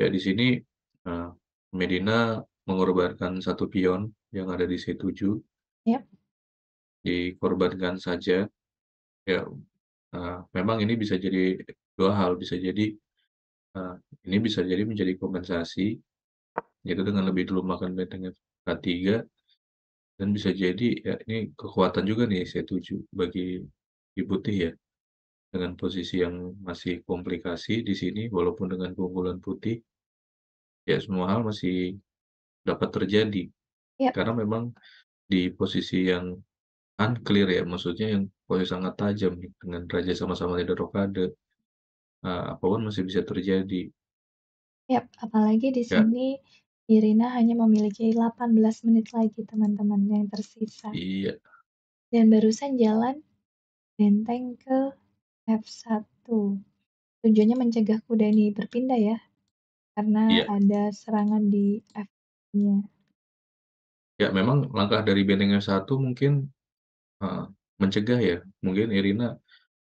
Ya di sini, uh, Medina mengorbankan satu pion yang ada di C7. yep. Dikorbankan saja. Ya, uh, memang ini bisa jadi dua hal, bisa jadi, uh, ini bisa jadi menjadi kompensasi, yaitu dengan lebih dulu makan benteng K3, dan bisa jadi ya ini kekuatan juga nih C7 bagi di putih ya, dengan posisi yang masih komplikasi di sini, walaupun dengan keunggulan putih, ya semua hal masih dapat terjadi. Ya. Karena memang di posisi yang unclear ya, maksudnya yang posisi sangat tajam dengan raja sama-sama tidak rokade, uh, apapun masih bisa terjadi. ya apalagi di Ya, sini Irina hanya memiliki 18 menit lagi teman-teman yang tersisa. iya, dan barusan jalan benteng ke F1. Tujuannya mencegah kuda ini berpindah ya, karena Iya. ada serangan di F-nya. Ya memang langkah dari benteng F1 mungkin uh, mencegah ya. Mungkin Irina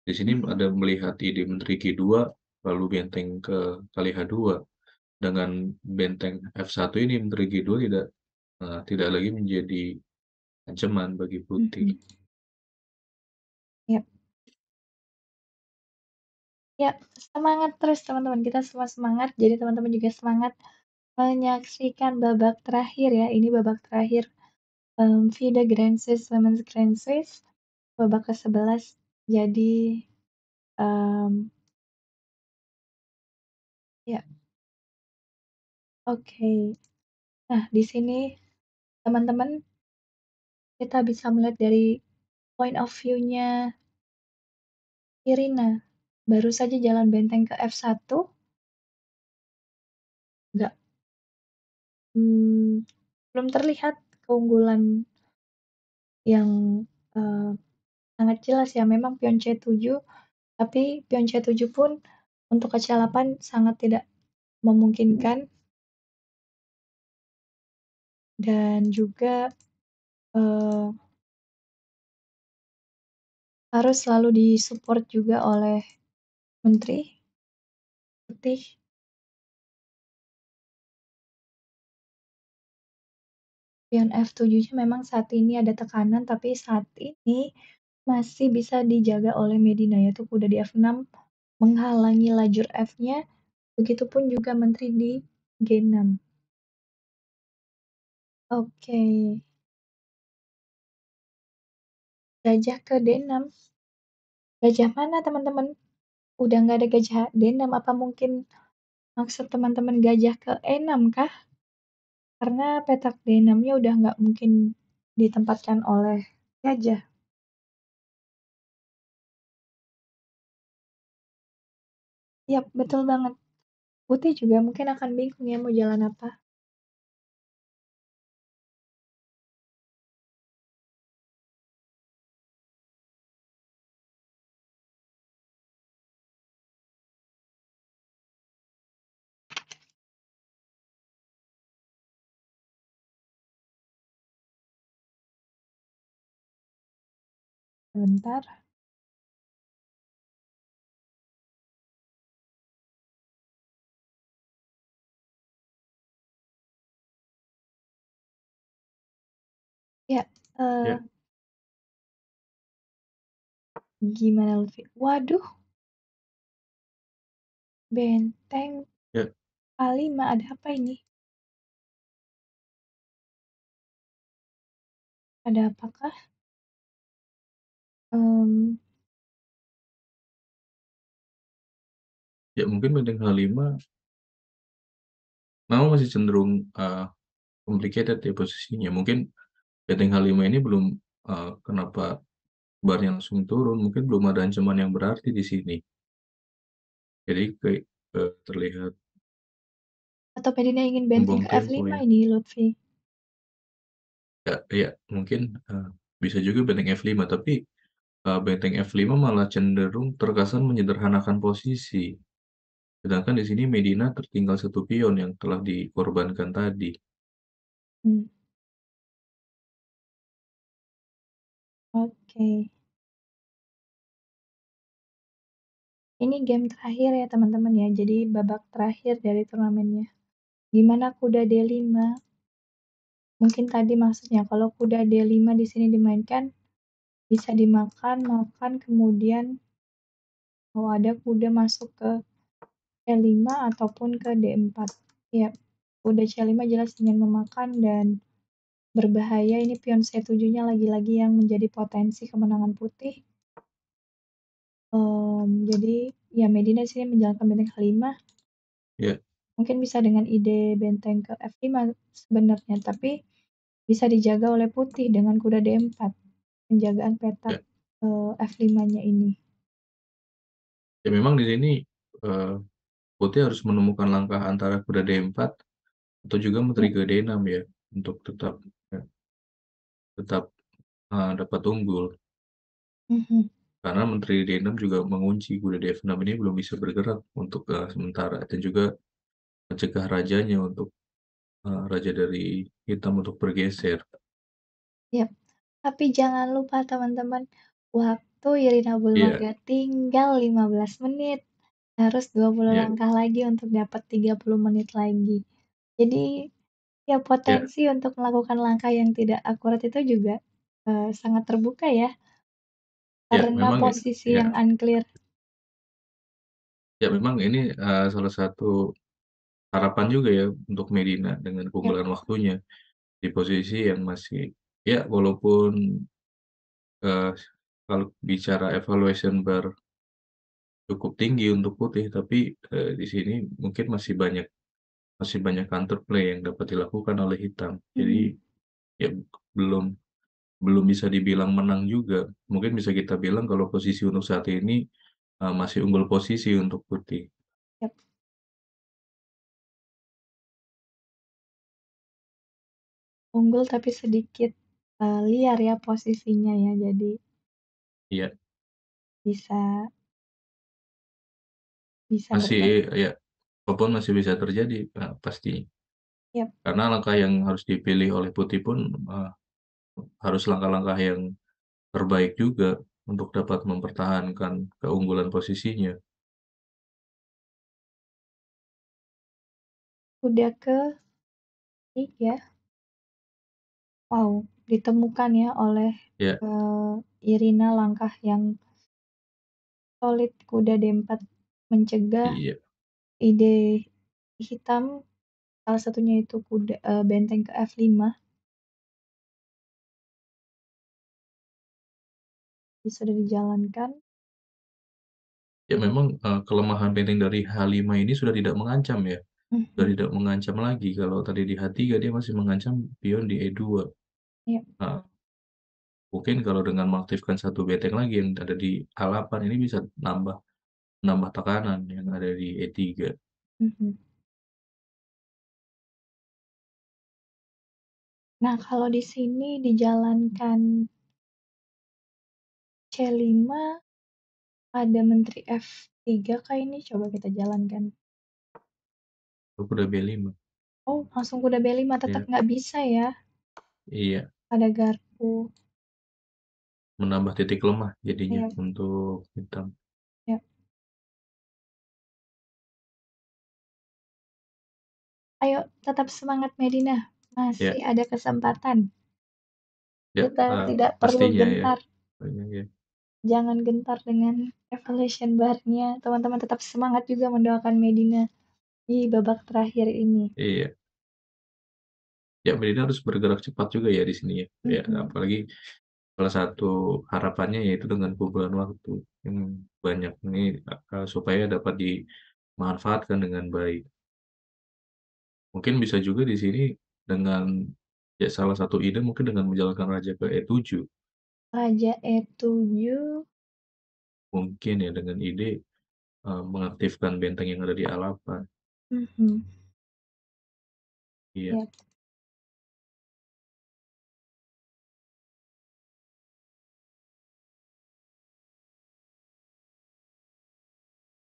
di sini hmm. ada melihat ide menteri G2 lalu benteng ke kali H2. Dengan benteng F1 ini menteri G2 tidak, uh, tidak lagi menjadi ancaman bagi Putih. Mm-hmm. Ya, semangat terus teman-teman, kita semua semangat, jadi teman-teman juga semangat menyaksikan babak terakhir ya, ini babak terakhir, um Vida Grand Swiss Women's Grand Swiss, babak ke-11. Jadi, um Ya. Oke. Nah, di sini teman-teman kita bisa melihat dari point of view-nya Irina. Baru saja jalan benteng ke F1. Enggak. Hmm, belum terlihat keunggulan yang uh, sangat jelas ya. Memang pion C7, tapi pion C7 pun untuk ke c sangat tidak memungkinkan. Dan juga uh, harus selalu disupport juga oleh Menteri? Putih? Pion F7 memang saat ini ada tekanan, tapi saat ini masih bisa dijaga oleh Medina, yaitu kuda di F6 menghalangi lajur F-nya, begitupun juga menteri di G6. Oke. Gajah ke D6. Gajah mana, teman-teman? Udah nggak ada gajah D6 apa mungkin maksud teman-teman gajah ke-6 kah? Karena petak D6-nya udah nggak mungkin ditempatkan oleh gajah. Yap, betul banget. Putih juga mungkin akan bingung ya mau jalan apa. sebentar Ya, uh, Ya. Gimana Lutfi? Waduh. Benteng Ya. A5 ada apa ini? Ada apakah? Um. Ya mungkin Benteng K5 memang masih cenderung, uh, complicated ya posisinya. Mungkin Benteng hal 5 ini belum, uh, kenapa yang langsung turun, mungkin belum ada ancaman yang berarti di sini. Jadi kayak, eee, terlihat pedinya ingin benteng ke F5 ini Lutfi. Ya ya mungkin, uh, bisa juga benteng F5 tapi benteng F5 malah cenderung terkesan menyederhanakan posisi. Sedangkan di sini Medina tertinggal satu pion yang telah dikorbankan tadi. Hmm. Oke. Ini game terakhir ya teman-teman ya. Jadi babak terakhir dari turnamennya. Gimana kuda D5? Mungkin tadi maksudnya kalau kuda D5 di sini dimainkan bisa dimakan, makan, kemudian kalau ada kuda masuk ke C5 ataupun ke D4. Ya, kuda C5 jelas ingin memakan dan berbahaya ini pion C7-nya lagi-lagi yang menjadi potensi kemenangan putih. Um, jadi ya Medina sini menjalankan benteng H5. Yeah. Mungkin bisa dengan ide benteng ke F5 sebenarnya, tapi bisa dijaga oleh putih dengan kuda D4. Penjagaan Ya. petak, eh, F5-nya ini. Ya memang di sini, eh, Putih harus menemukan langkah antara kuda D4 atau juga menteri ya. ke D6 ya, untuk tetap ya tetap, uh, dapat unggul. Mhm. Karena menteri D6 juga mengunci kuda D6 ini belum bisa bergerak untuk, uh, sementara dan juga mencegah rajanya untuk, uh, raja dari hitam untuk bergeser. ya tapi jangan lupa teman-teman, waktu Irina Bulmaga iya. yeah. tinggal 15 menit, harus 20 yeah. Iya. langkah lagi untuk dapat 30 menit lagi. Jadi, ya potensi iya. potensi untuk melakukan langkah yang tidak akurat itu juga, uh, sangat terbuka ya. Karena yeah, posisi yeah. yang unclear. Ya memang ini, uh, salah satu harapan juga ya untuk Medina dengan keunggulan keunggulan waktunya, di posisi yang masih Ya, walaupun, uh, kalau bicara evaluation ber cukup tinggi untuk putih, tapi, uh, di sini mungkin masih banyak masih banyak counter play yang dapat dilakukan oleh hitam. Jadi, hmm. ya belum belum bisa dibilang menang juga. Mungkin bisa kita bilang kalau posisi untuk saat ini, uh, masih unggul posisi untuk putih. Unggul tapi sedikit uh, liar ya posisinya ya, jadi Iya. Bisa bisa Masih ya iya, apapun masih bisa terjadi, pasti. yep. Karena langkah yang harus dipilih oleh Putih pun, uh, harus langkah-langkah yang terbaik juga untuk dapat mempertahankan keunggulan posisinya. Udah ke ya Wow. Ditemukan ya oleh, ya. Eh, Irina langkah yang solid kuda D4 mencegah iya. ide hitam, salah satunya itu kuda uh, benteng ke F5. bisa sudah dijalankan. Ya memang, uh, kelemahan benteng dari H5 ini sudah tidak mengancam ya, mhm. sudah tidak mengancam lagi, kalau tadi di H3 dia masih mengancam pion di E2. Yeah. Iya. Nah, mungkin kalau dengan mengaktifkan satu benteng lagi yang ada di A8 ini bisa nambah nambah tekanan yang ada di E3. -hmm. Nah, kalau di sini dijalankan C5 ada menteri F3 kah ini? Coba kita jalankan. Aku udah B5. Oh, langsung kuda B5 tetap iya. nggak yeah. bisa ya? Iya. Ada garpu. Menambah titik lemah jadinya iya. untuk hitam. Ya. Ayo tetap semangat Medina, masih ya. masih ada kesempatan. Ya, Kita uh, tidak perlu gentar ya. gentar. Oh, iya, iya. Jangan gentar dengan evolution Bar-nya, teman-teman tetap semangat juga mendoakan Medina di babak terakhir ini. Iya ya Medina harus bergerak cepat juga ya di sini ya. Ya apalagi salah satu harapannya yaitu dengan kumpulan waktu yang banyak ini, eh, supaya dapat dimanfaatkan dengan baik. Mungkin bisa juga di sini dengan ya salah satu ide mungkin dengan menjalankan raja ke E7. Raja E7. Mungkin ya dengan ide, uh, mengaktifkan benteng yang ada di A8. -hmm. Iya. Iya.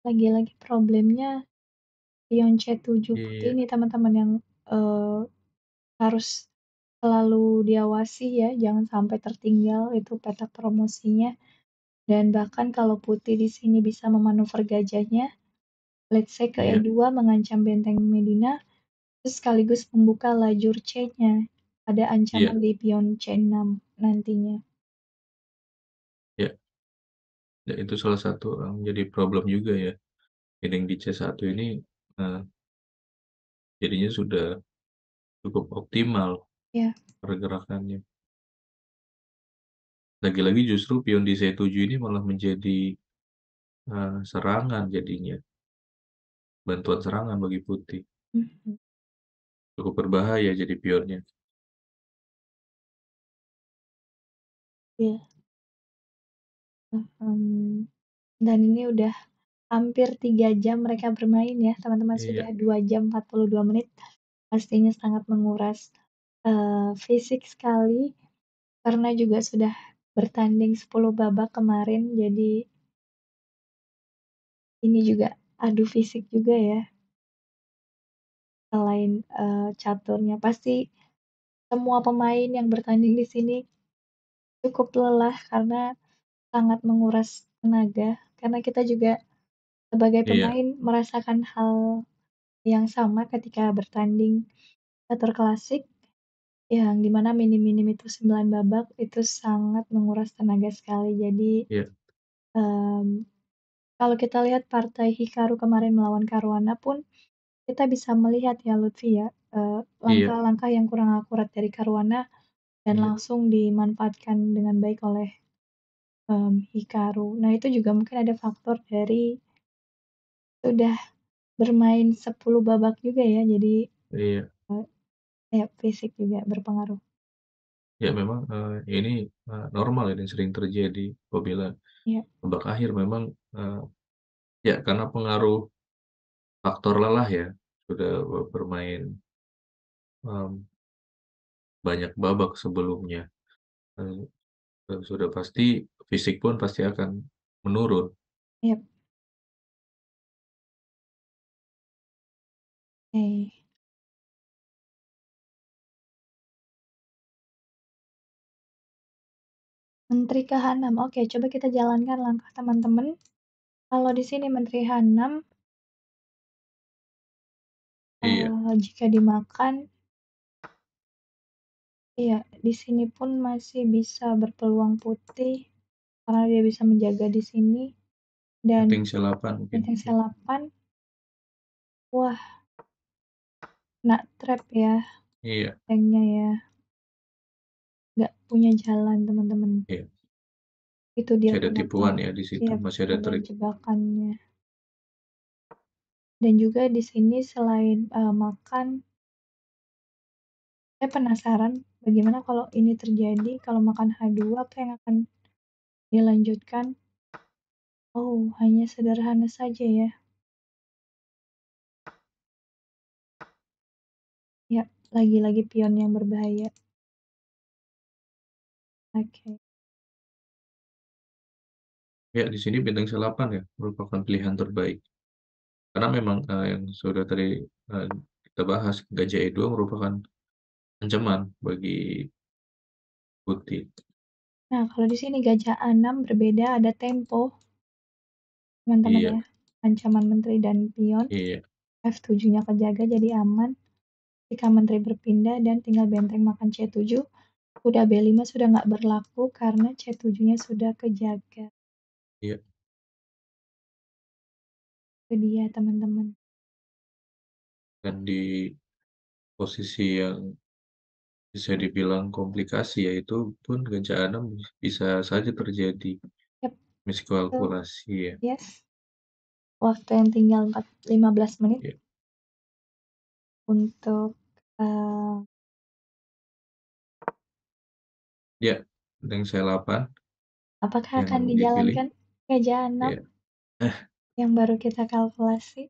Lagi-lagi problemnya pion C7 putih ini teman-teman yang, uh, harus selalu diawasi ya, jangan sampai tertinggal itu peta promosinya. Dan bahkan kalau putih di sini bisa memanuver gajahnya, let's say ke yeah. E2 mengancam benteng Medina, terus sekaligus membuka lajur C-nya, ada ancaman ancaman iya. di pion C6 nantinya. Ya, itu salah satu yang jadi problem juga ya. yang di C1 ini, uh, jadinya sudah cukup optimal yeah. pergerakannya. Lagi-lagi justru pion di C7 ini malah menjadi, uh, serangan jadinya. Bantuan serangan bagi putih. Mm-hmm. Cukup berbahaya jadi pionnya. Yeah um, dan ini udah hampir tiga jam mereka bermain ya, teman-teman, Iya. sudah dua jam 42 menit. Pastinya sangat menguras, uh, fisik sekali, karena juga sudah bertanding 10 babak kemarin, jadi ini juga adu fisik juga ya. Selain, uh, caturnya, pasti semua pemain yang bertanding di sini cukup lelah karena sangat menguras tenaga, karena kita juga sebagai Iya. pemain merasakan hal yang sama ketika bertanding catur klasik, yang dimana minim-minim itu 9 babak, itu sangat menguras tenaga sekali. Jadi, Iya. um, kalau kita lihat partai Hikaru kemarin melawan karwana pun, kita bisa melihat ya Lutfi ya, Iya. langkah-langkah yang kurang akurat dari karwana dan Iya. langsung dimanfaatkan dengan baik oleh um, Hikaru. Nah itu juga mungkin ada faktor dari sudah bermain 10 babak juga ya, jadi, Iya. Uh, ya, fisik juga berpengaruh. Ya memang, uh, ini, uh, normal ini sering terjadi apabila ya. babak akhir memang, uh, ya karena pengaruh faktor lelah ya, sudah bermain, um, banyak babak sebelumnya, uh, sudah pasti fisik pun pasti akan menurun. Yep. Menteri ke-6. Oke, coba kita jalankan langkah teman-teman. Kalau di sini menteri H6 Iya. uh, jika dimakan Iya, di sini pun masih bisa berpeluang putih. Karena dia bisa menjaga di sini dan Betting selapan mungkin. Betting selapan. Wah. Kena trap ya. Iya. Tanknya ya. Nggak punya jalan teman-teman. Iya. Itu dia ada tipuan ya di situ, iya, masih ada trik. jebakannya. Dan juga di sini selain, uh, makan saya penasaran bagaimana kalau ini terjadi, kalau makan H2 apa yang akan dilanjutkan Oh, hanya sederhana saja ya. Ya, lagi-lagi pion yang berbahaya. Oke. Okay. Ya, di sini bintang C8 ya, merupakan pilihan terbaik. Karena memang uh, yang sudah tadi uh, kita bahas, gajah E2 merupakan ancaman bagi putih. Nah, kalau di sini Gajah A6 berbeda ada Tempo. Teman-teman iya. ya, ancaman menteri dan pion, Iya. F7-nya kejaga jadi aman, jika menteri berpindah dan tinggal benteng makan C7, kuda B5 sudah nggak berlaku karena C7-nya sudah kejaga. Iya. Itu dia teman-teman. Dan di posisi yang bisa dibilang komplikasi yaitu pun gejala bisa saja terjadi. yep. Miskalkulasi ya? Yes. Waktu yang tinggal empat 15 menit yep. Iya. untuk, eh ya yang saya 8 Apakah yang akan dijalankan Gajah Iya. Eh. yang baru kita kalkulasi?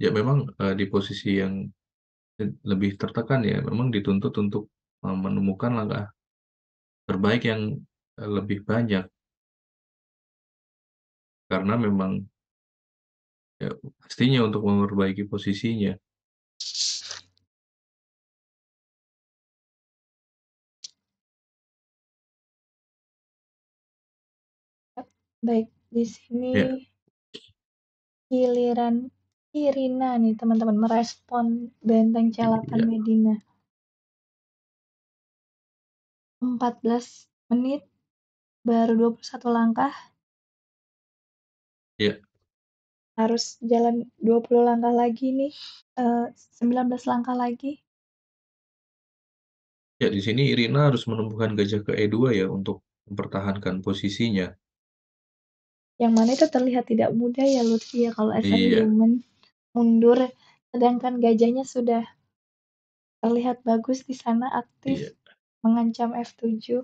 Ya memang, uh, di posisi yang eh, lebih tertekan ya, memang dituntut untuk, uh, menemukan langkah terbaik yang, uh, lebih banyak. Karena memang Ya, pastinya untuk memperbaiki posisinya. Baik, di sini ya. giliran Irina nih teman-teman merespon Benteng Iya. Medina. 14 menit, baru 21 langkah. Iya. Harus jalan 20 langkah lagi nih, eh, sembilan 19 langkah lagi. Ya, di sini Irina harus menumbuhkan gajah ke E2 ya untuk mempertahankan posisinya. Yang mana itu terlihat tidak mudah ya Lutfi ya kalau SM Iya. human mundur, sedangkan gajahnya sudah terlihat bagus di sana aktif Iya. mengancam F7.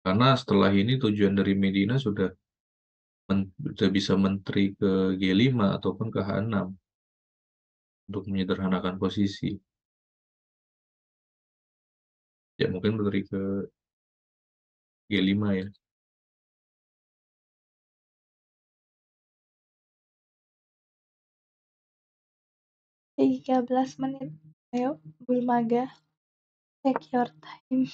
Karena setelah ini tujuan dari Medina sudah men sudah bisa menteri ke G5 ataupun ke H6 untuk menyederhanakan posisi. Ya mungkin menteri ke G5 ya. Tiga belas menit, ayo, bul maga, Take your time.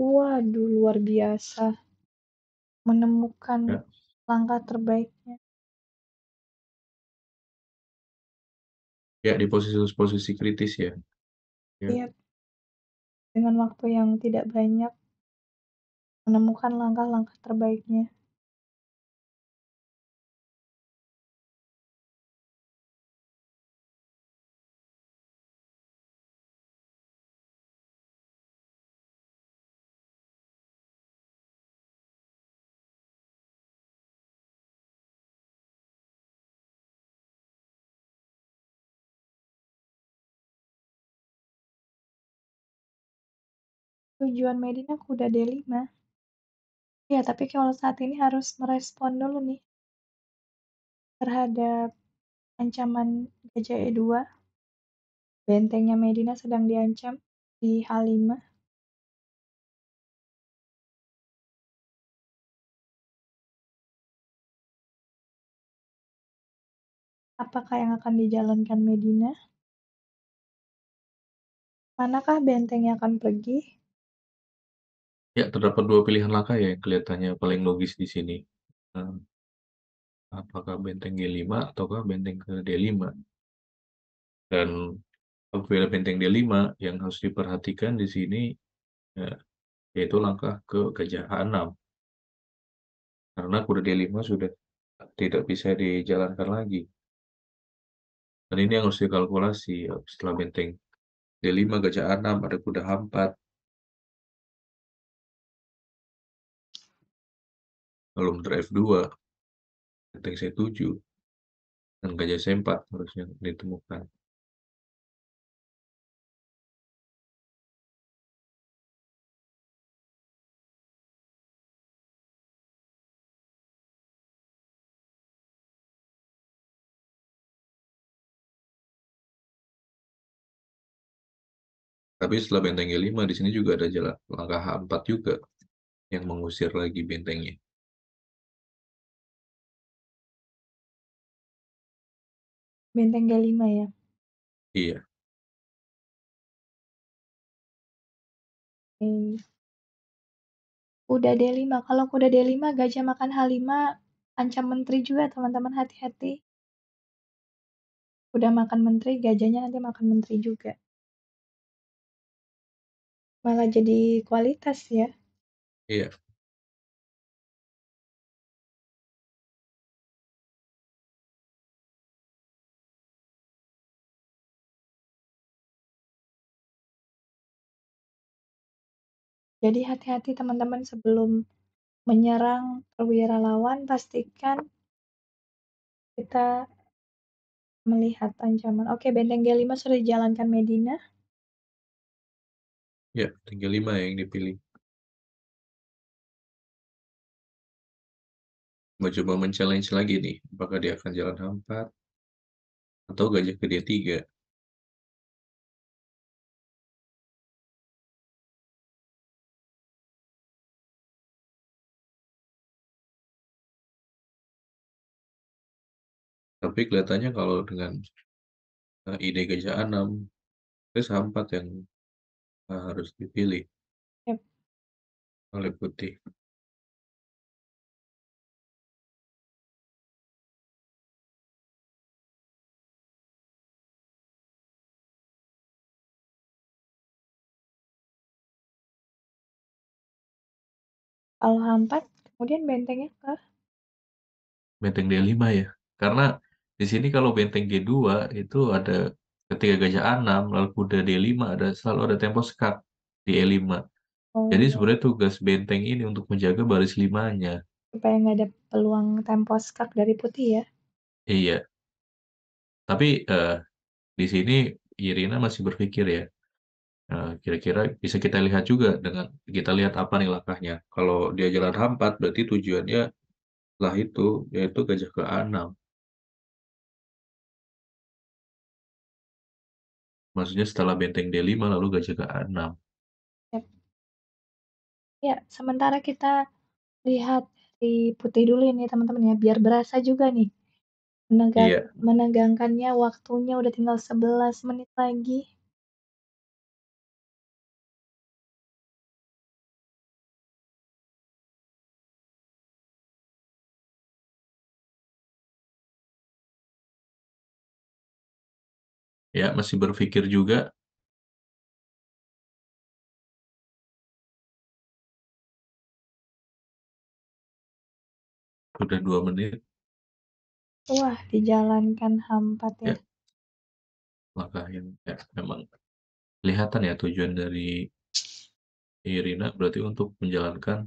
Waduh, luar biasa. Menemukan Ya. langkah terbaiknya. Ya, di posisi posisi kritis ya. Iya. iya. Dengan waktu yang tidak banyak, menemukan langkah-langkah terbaiknya. Tujuan Medina kuda D5. Ya, tapi kalau saat ini harus merespon dulu nih terhadap ancaman Gajah E2. Bentengnya Medina sedang diancam di H5. Apakah yang akan dijalankan Medina? Manakah benteng yang akan pergi? Ya, terdapat dua pilihan langkah ya yang kelihatannya paling logis di sini. apakah benteng G5 ataukah benteng ke D5? Dan apabila benteng D5 yang harus diperhatikan di sini ya, yaitu langkah ke gajah H6. Karena kuda D5 sudah tidak bisa dijalankan lagi. Dan ini yang harus dikalkulasi ya, setelah benteng D5 gajah A6 ada kuda H4 alumni F2, Genteng C7, dan Gajah C4 harusnya ditemukan. Tapi setelah benteng e 5 di sini juga ada jalan langkah H4 juga yang mengusir lagi bentengnya. Benteng g 5 ya? Iya. Oke. Kuda D5, kalau kuda D5 gajah makan H5 ancam menteri juga teman-teman hati-hati. Kuda makan menteri, gajahnya nanti makan menteri juga. Malah jadi kualitas ya. Iya. Jadi hati-hati teman-teman sebelum menyerang perwira lawan pastikan kita melihat ancaman. Oke, Benteng G5 sudah dijalankan Medina? Ya, Benteng G5 yang dipilih. Mau coba men lagi nih, apakah dia akan jalan H4 atau gajah ke D3? Tapi kelihatannya kalau dengan, uh, ide Gajah enam terus Hampat yang, uh, harus dipilih. yep. Oleh Putih. alhamdulillah kemudian bentengnya ke? Benteng D5 ya? Karena di sini kalau benteng G2 itu ada ketika gajah A6 lalu kuda D5 ada selalu ada tempo sekat di E5. Jadi oh. sebenarnya tugas benteng ini untuk menjaga baris limanya. Supaya nggak ada peluang tempo sekat dari putih ya? Iya. Tapi uh, di sini Irina masih berpikir ya. kira eh, kira-kira bisa kita lihat juga dengan kita lihat apa nih langkahnya. Kalau dia jalan hampat berarti tujuannya lah itu yaitu gajah ke A6. Maksudnya setelah benteng D5 lalu gajah a 6 Ya, sementara kita lihat di putih dulu ini teman-teman ya, biar berasa juga nih. Menegang, Iya. menegangkannya waktunya udah tinggal 11 menit lagi. ya masih berpikir juga Udah dua menit. Wah, dijalankan hampat ya. Ya. maka ya memang kelihatan ya tujuan dari Irina berarti untuk menjalankan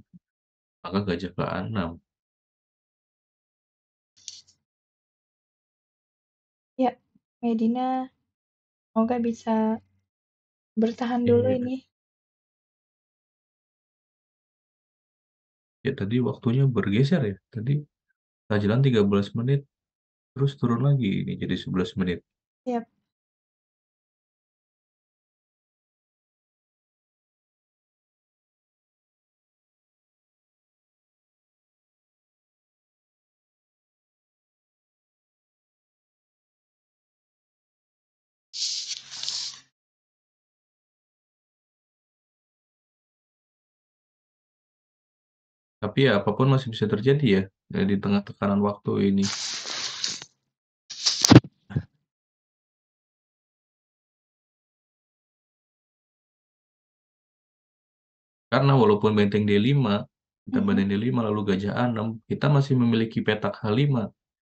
maka gajah ke-6. Ya, Medina Semoga oh, bisa bertahan dulu Iya. ini. Ya tadi waktunya bergeser ya, tadi kita jalan 13 menit, terus turun lagi ini jadi 11 menit. Yep. Tapi ya apapun masih bisa terjadi ya, ya di tengah tekanan waktu ini. Karena walaupun benteng D5, kita benteng D5 lalu gajah A6, kita masih memiliki petak H5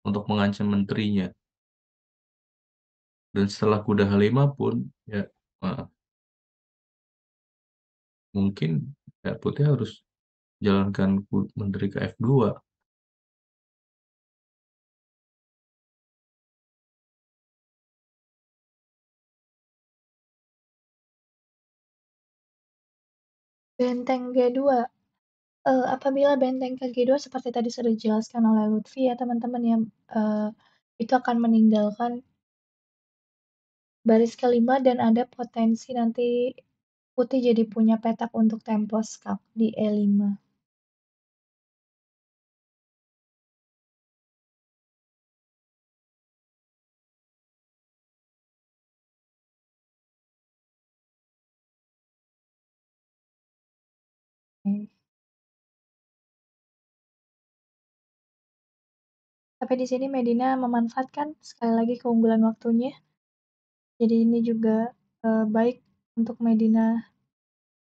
untuk mengancam menterinya. Dan setelah kuda H5 pun ya heeh. Mungkin ya putih harus jalankan menteri ke F2 Benteng G2. Uh, eh, apabila benteng ke G2 seperti tadi sudah dijelaskan oleh Lutfi ya teman-teman ya, uh, itu akan meninggalkan baris kelima dan ada potensi nanti putih jadi punya petak untuk tempo kak di E5. Tapi di sini Medina memanfaatkan sekali lagi keunggulan waktunya. Jadi ini juga uh, baik untuk Medina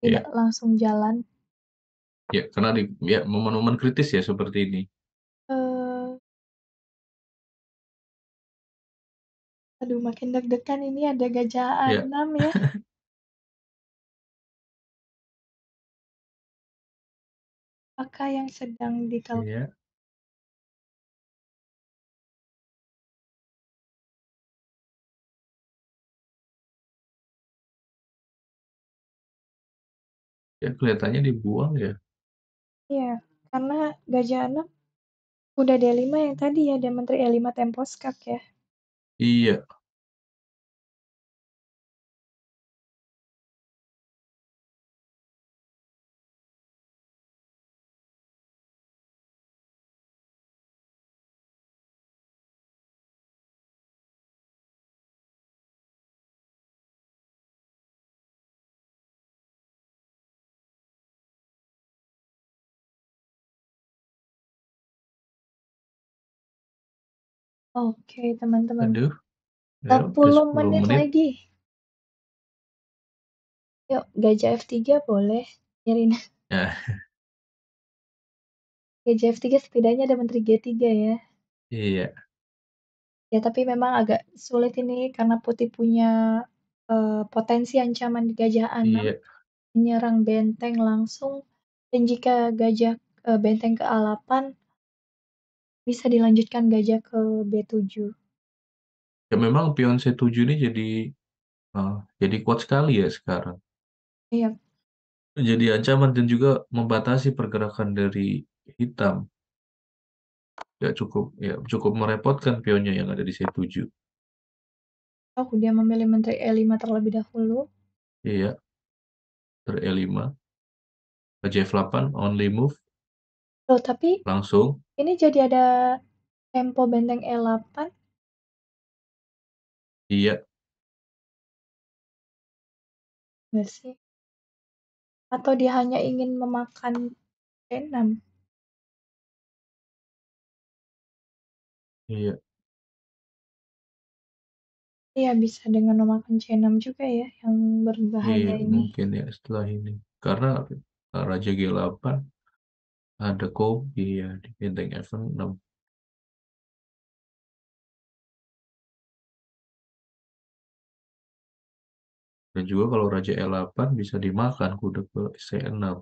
iya. tidak yeah. langsung jalan. Ya, karena di ya momen-momen kritis ya seperti ini. Uh, aduh, makin deg-degan ini ada gajah iya. enam ya. Apakah yang sedang ditelepon? Yeah. Ya kelihatannya dibuang ya? Iya, karena Gajah Anak udah D5 yang tadi ya, dia Menteri E5 Temposcape ya? Iya. Oke, teman-teman. Aduh, ya 10 10 menit menit. lagi. Yuk, Gajah F3 boleh nyariin. Ya. Gajah F3 setidaknya ada menteri G3 ya. Iya. Ya, tapi memang agak sulit ini karena putih punya, uh, potensi ancaman di Gajah A6, Iya. menyerang benteng langsung dan jika gajah uh, benteng ke A8 bisa dilanjutkan gajah ke B7. Ya memang pion C7 ini jadi, uh, jadi kuat sekali ya sekarang. Iya. Jadi ancaman dan juga membatasi pergerakan dari hitam. Ya cukup ya cukup merepotkan pionnya yang ada di C7. Oh, dia memilih menteri E5 terlebih dahulu. Iya. Menteri E5. Ke J8 only move. Loh, tapi Langsung. Ini jadi ada Tempo Benteng E8? Iya. Nggak sih? Atau dia hanya ingin memakan E6? Iya. Iya, bisa dengan memakan C6 juga ya, yang Iya, berbahaya ini. mungkin ya setelah ini. Karena, Raja G8 The thì di, di Benteng F đồng Dan juga kalau Raja E8 bisa dimakan kuda ke C6.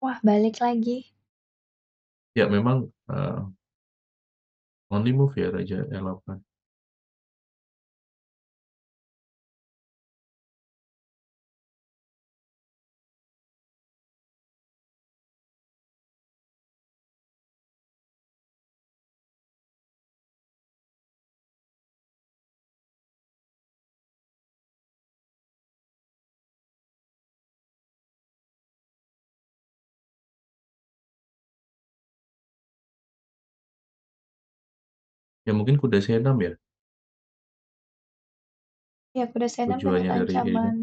Wah, balik lagi. Ya, memang uh, only move ya Raja E8. Ya mungkin kuda C6 ya? Ya, kuda C6 kan Tujuannya dari ini. Gitu. ancaman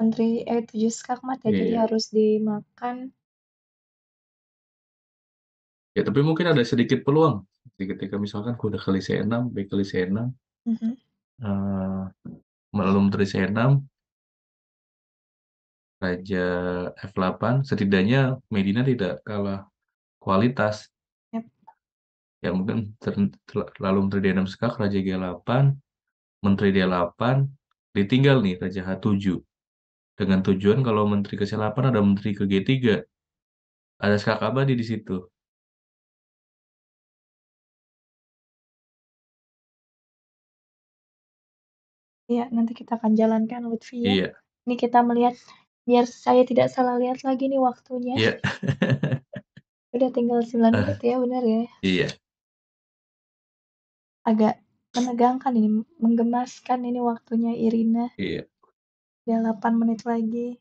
menteri e eh, 7 skakmat ya, jadi Iya. harus dimakan. Ya tapi mungkin ada sedikit peluang, Jadi ya, ketika misalkan kuda kali C6, B kali C6. Mhm. uh, eh, melalui menteri C6. Raja F8 setidaknya Medina tidak kalah kualitas ya mungkin ter, lalu Menteri D6 sekak, Raja G8, Menteri D8, ditinggal nih Raja H7. Dengan tujuan kalau Menteri ke C8 ada Menteri ke G3. Ada sekak abadi di situ. Iya, nanti kita akan jalankan Lutfi ya. Iya. Ini kita melihat biar saya tidak salah lihat lagi nih waktunya. Iya. Udah tinggal 9 menit ya, benar ya? Iya. Agak menegangkan ini, menggemaskan ini waktunya Irina. Iya. ya 8 menit lagi.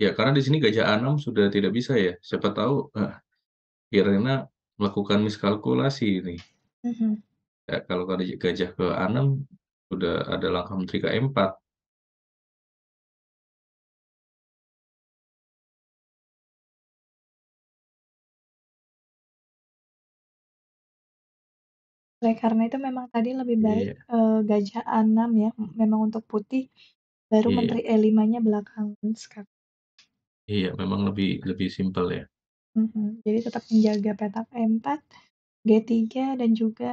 Ya, karena di sini Gajah Anam sudah tidak bisa ya, siapa tahu, uh, Irina melakukan miskalkulasi ini. -hmm. Ya, kalau tadi gajah ke Anam, sudah ada langkah menteri ke 4 Oleh nah, karena itu memang tadi lebih baik, Iya. gajah A6 ya, memang untuk putih, baru Iya. menteri E5-nya belakang sekali. Iya, memang lebih lebih simpel ya. -hmm. jadi tetap menjaga petak E4, G3 dan juga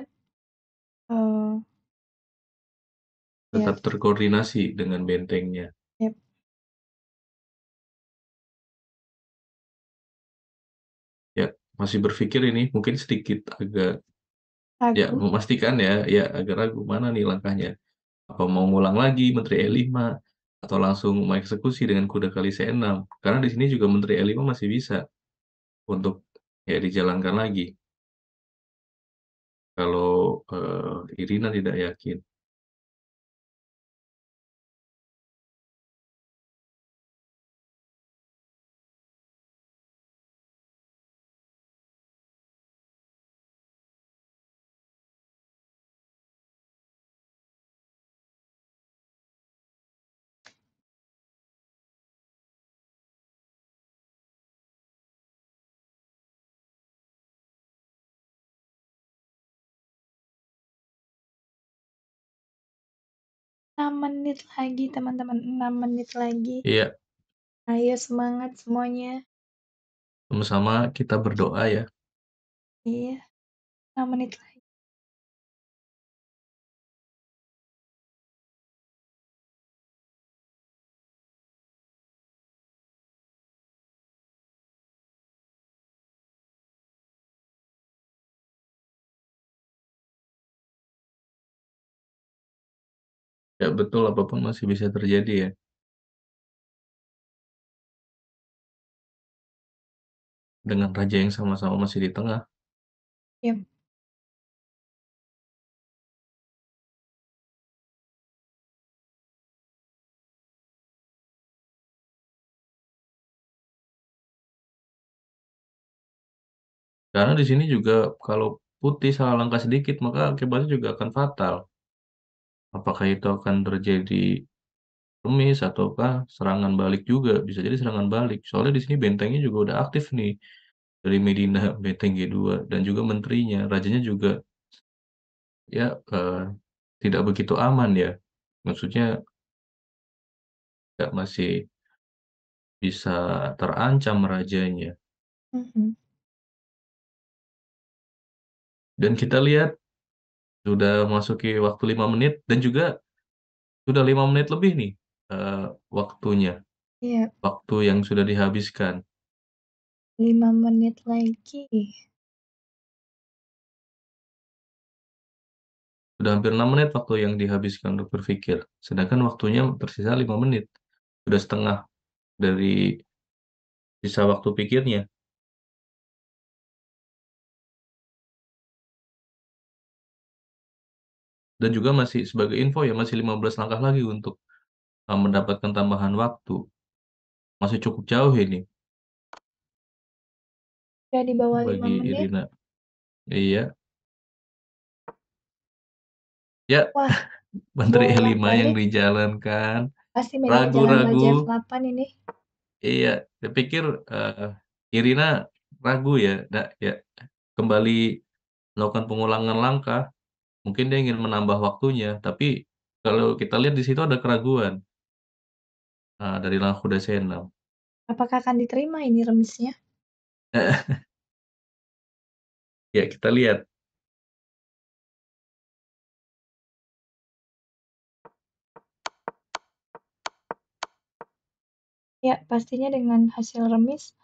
ya. Tetap terkoordinasi dengan bentengnya. Yep. Ya, masih berpikir ini mungkin sedikit agak Ya, memastikan ya, ya agak ragu mana nih langkahnya. Apa mau ngulang lagi Menteri E5 atau langsung mengeksekusi dengan kuda kali C6? Karena di sini juga Menteri E5 masih bisa untuk ya dijalankan lagi. Kalau uh, Irina tidak yakin. menit lagi teman-teman, 6 menit lagi. Iya. Ayo semangat semuanya. Sama-sama kita berdoa ya. Iya. 6 menit lagi. Ya betul, apapun masih bisa terjadi ya. Dengan raja yang sama-sama masih di tengah. Ya. Karena di sini juga kalau putih salah langkah sedikit, maka akibatnya juga akan fatal apakah itu akan terjadi remis ataukah serangan balik juga bisa jadi serangan balik soalnya di sini bentengnya juga udah aktif nih dari Medina benteng G2 dan juga menterinya rajanya juga ya uh, tidak begitu aman ya maksudnya ya masih bisa terancam rajanya mm -hmm. dan kita lihat sudah masuki waktu lima menit dan juga sudah lima menit lebih nih, uh, waktunya. Iya. Waktu yang sudah dihabiskan. Lima menit lagi. sudah hampir 6 menit waktu yang dihabiskan untuk berpikir, sedangkan waktunya tersisa lima menit. sudah setengah dari sisa waktu pikirnya. dan juga masih sebagai info ya masih 15 langkah lagi untuk uh, mendapatkan tambahan waktu. Masih cukup jauh ini. Ya di bawah lima Bagi menit. Irina. Iya. Ya, Wah, Menteri E5 yang ini. dijalankan. Pasti ragu-ragu. ini. Iya, saya pikir uh, Irina ragu ya, Dak, ya kembali melakukan pengulangan langkah Mungkin dia ingin menambah waktunya, tapi kalau kita lihat di situ ada keraguan. Nah, dari Lahuda Senam. Apakah akan diterima ini remisnya? Ya, kita lihat. Ya, pastinya dengan hasil remis,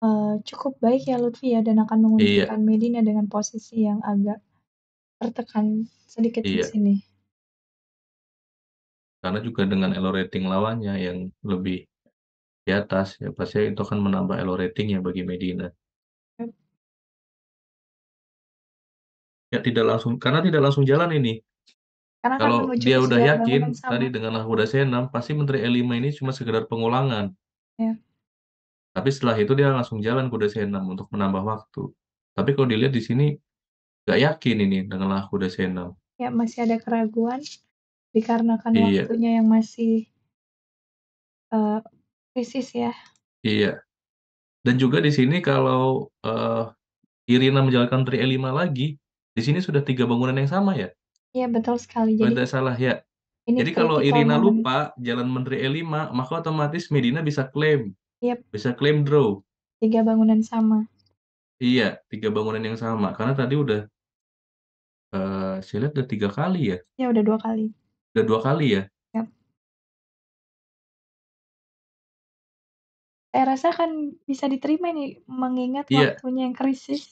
uh, cukup baik ya Lutfi ya dan akan Iya. Medina dengan posisi yang agak Tertekan sedikit di iya. sini. Karena juga dengan elo rating lawannya yang lebih di atas, ya pasti itu akan menambah elo rating ya bagi Medina. Yep. Ya tidak langsung karena tidak langsung jalan ini. Karena kan Kalau kan dia udah yakin, tadi dengan Lahuda C6 pasti Menteri E5 ini cuma sekedar pengulangan. Iya. Tapi setelah itu dia langsung jalan kuda C6 untuk menambah waktu. Tapi kalau dilihat di sini gak yakin ini dengan aku The Channel. Ya, masih ada keraguan dikarenakan Iya. waktunya yang masih eh, krisis ya? Iya. Dan juga di sini kalau, uh, Irina menjalankan Tri E5 lagi, di sini sudah tiga bangunan yang sama ya? Iya, betul sekali. Jadi tidak salah ya. ini Jadi kalau Irina lupa jalan Menteri E5, maka otomatis Medina bisa klaim, Yep. bisa klaim draw. tiga bangunan sama. Iya, tiga bangunan yang sama, karena tadi udah uh, saya lihat udah tiga kali ya? Ya udah dua kali. Udah dua kali ya? Yap. Saya eh, rasa kan bisa diterima nih, mengingat Iya. waktunya yang krisis.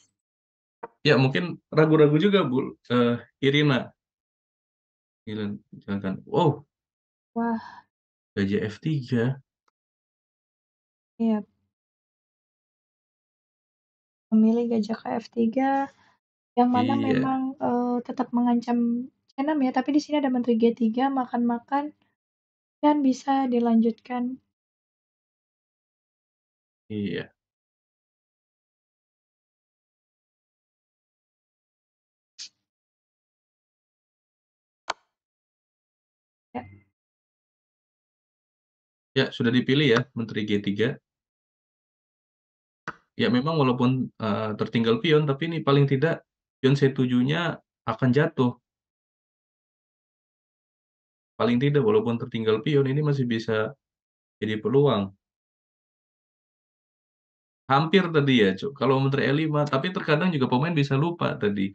Ya mungkin ragu-ragu juga Bu, uh, Irina. Irin jangan. Wow. Oh. Wah. gajah F3. Iya. Memilih Gajah ke F3, yang mana Iya. memang, uh, tetap mengancam C6 ya, tapi di sini ada menteri G3 makan-makan dan bisa dilanjutkan. Iya. Ya. ya, sudah dipilih ya menteri G3. Ya memang walaupun uh, tertinggal pion tapi ini paling tidak pion C7-nya akan jatuh. Paling tidak walaupun tertinggal pion ini masih bisa jadi peluang. Hampir tadi ya, Cuk. Kalau menteri E5, tapi terkadang juga pemain bisa lupa tadi.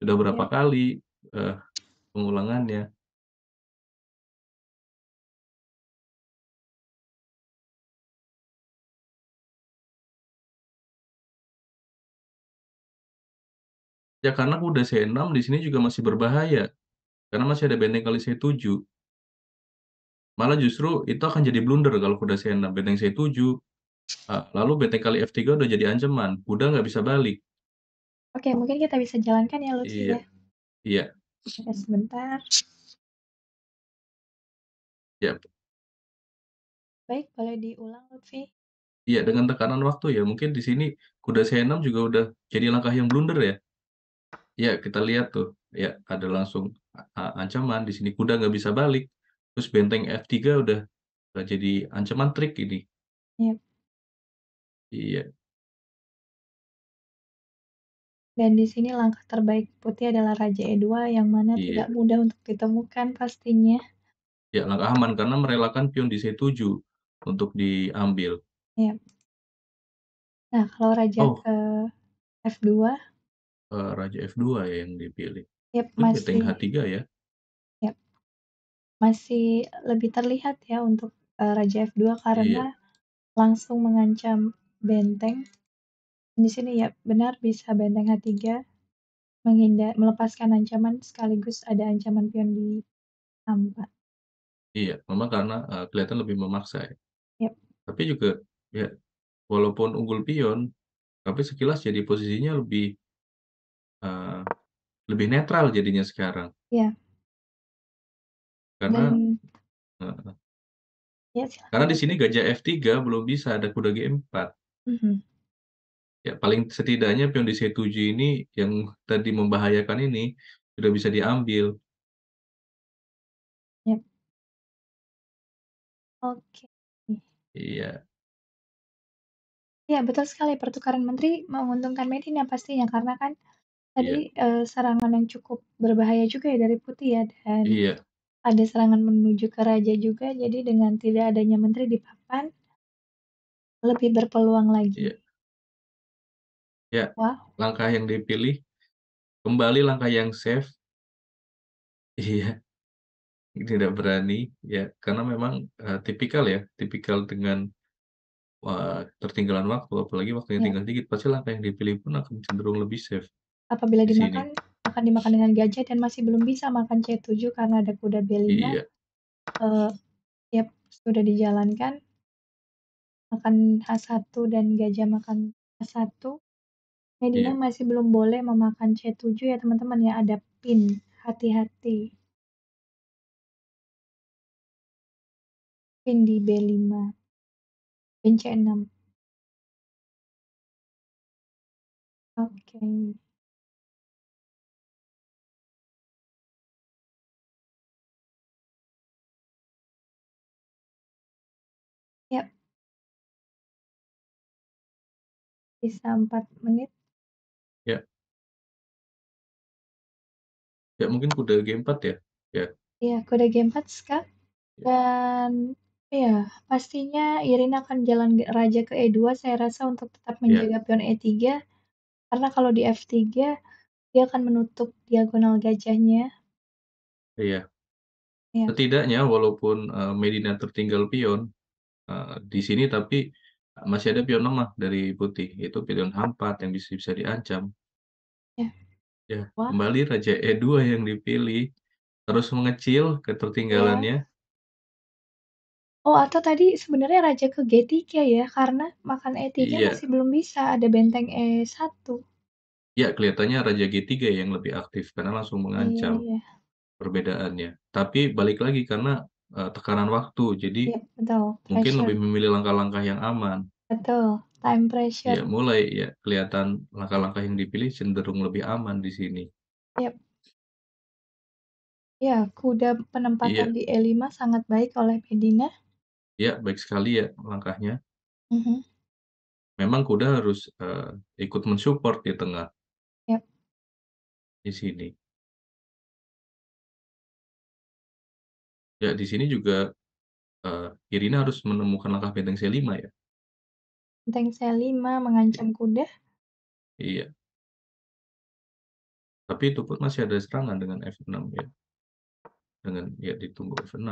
Sudah berapa ya. kali uh, pengulangannya. Ya karena kuda C6 di sini juga masih berbahaya, karena masih ada benteng kali C7. Malah justru itu akan jadi blunder kalau kuda C6, benteng C7. Ah, lalu benteng kali F3 udah jadi ancaman, kuda nggak bisa balik. Oke, mungkin kita bisa jalankan ya, Lucy. iya. ya. Iya. sebentar. Ya. Baik, boleh diulang, Lutfi. Iya, dengan tekanan waktu ya. Mungkin di sini kuda C6 juga udah jadi langkah yang blunder ya. Ya, kita lihat tuh. Ya, ada langsung ancaman. Di sini kuda nggak bisa balik. Terus benteng F3 udah udah jadi ancaman trik ini. Iya. Iya. Dan di sini langkah terbaik putih adalah Raja E2 yang mana Iya. tidak mudah untuk ditemukan pastinya. Ya, langkah aman karena merelakan pion di C7 untuk diambil. Ya. Nah, kalau Raja Oh. ke F2 uh, raja F2 ya yang dipilih? Yep, kan masih H3 ya? Yap. Masih lebih terlihat ya untuk, uh, raja F2 karena karena iya. langsung mengancam benteng. Di sini ya, benar bisa benteng H3 menghindar melepaskan ancaman sekaligus ada ancaman pion di H4. Iya, memang karena, uh, kelihatan lebih memaksa ya. Yap. Tapi juga ya, walaupun unggul pion, tapi sekilas jadi posisinya lebih lebih netral jadinya sekarang. Iya. Karena Dan uh, Karena di sini gajah F3 belum bisa ada kuda G4. -hmm. Ya paling setidaknya pion di c 7 ini yang tadi membahayakan ini, sudah bisa diambil. Yap. Oke. Iya. Iya betul sekali pertukaran menteri menguntungkan Medina pastinya karena kan Iya. Tadi, serangan yang cukup berbahaya juga ya dari Putih ya dan Iya. ada serangan menuju ke raja juga jadi dengan tidak adanya menteri di papan lebih berpeluang lagi. Iya. Ya, wow. langkah yang dipilih, kembali langkah yang safe. Iya, tidak berani ya karena memang, uh, tipikal ya, tipikal dengan, wah tertinggalan waktu apalagi waktunya yeah. tinggal sedikit pasti langkah yang dipilih pun akan cenderung lebih safe. Apabila Di sini. dimakan, akan dimakan dengan gajah dan masih belum bisa makan C7 karena ada kuda belinya. Iya. Uh, eh, tiap sudah dijalankan makan H1 dan gajah makan H1, Medina Iya. masih belum boleh memakan C7 ya teman-teman ya, ada pin, hati-hati. Pin di B5. Pin C6. Oke. Bisa 4 menit. Ya. Ya mungkin kuda G4 ya? Ya. Iya, kuda G4 Dan Ya. dan iya, pastinya Irina akan jalan raja ke E2 saya rasa untuk tetap Ya. menjaga pion E3, karena kalau di F3 dia akan menutup diagonal gajahnya. Iya. Ya. Setidaknya walaupun, uh, eh, Medina tertinggal pion, uh, di sini tapi masih ada pion lemah dari putih, itu pion h4 yang bisa bisa diancam. Ya. Ya, What? kembali raja E2 yang dipilih, terus mengecil ketertinggalannya. Iya. Oh, atau tadi sebenarnya raja ke G3 ya, karena makan E3 Iya. masih belum bisa, ada benteng E1. Ya, kelihatannya raja G3 yang lebih aktif karena langsung Iya mengancam iya. perbedaannya. Tapi balik lagi karena uh, tekanan waktu. Jadi ya, betul, mungkin lebih memilih langkah-langkah yang aman. Betul, time Ya pressure. Iya, mulai ya kelihatan langkah-langkah yang dipilih cenderung lebih aman di sini. Ya, kuda penempatan ya. di E5 sangat baik oleh Medina. Ya, baik sekali ya langkahnya. Mm-hmm. Memang kuda harus, uh, ikut mensupport di tengah. Yep. Iya. Di sini. Ya di sini juga, uh, Irina harus menemukan langkah benteng C5 ya? Benteng C5 mengancam iya. kuda? Iya. Tapi itu pun masih ada serangan dengan F6 ya. Dengan ya ditunggu F6.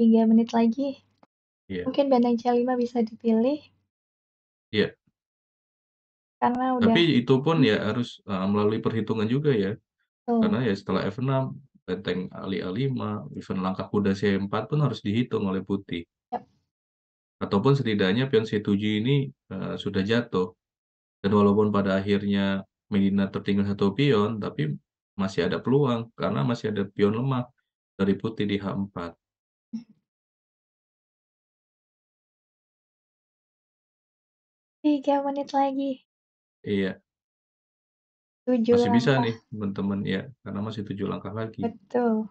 Tiga menit lagi. Yeah. Mungkin benteng C5 bisa dipilih? Iya. Karena udah Tapi itu pun ya harus, uh, melalui perhitungan juga ya. Betul. Karena ya setelah F6, benteng Ali A5, even langkah kuda C4 pun harus dihitung oleh putih. yep. Ataupun setidaknya pion C7 ini, uh, sudah jatuh. Dan walaupun pada akhirnya Medina tertinggal satu pion, tapi masih ada peluang karena masih ada pion lemah dari putih di H4. Tiga menit lagi. Iya. Tujuh Masih bisa nih teman-teman ya, karena masih tujuh langkah lagi. Betul.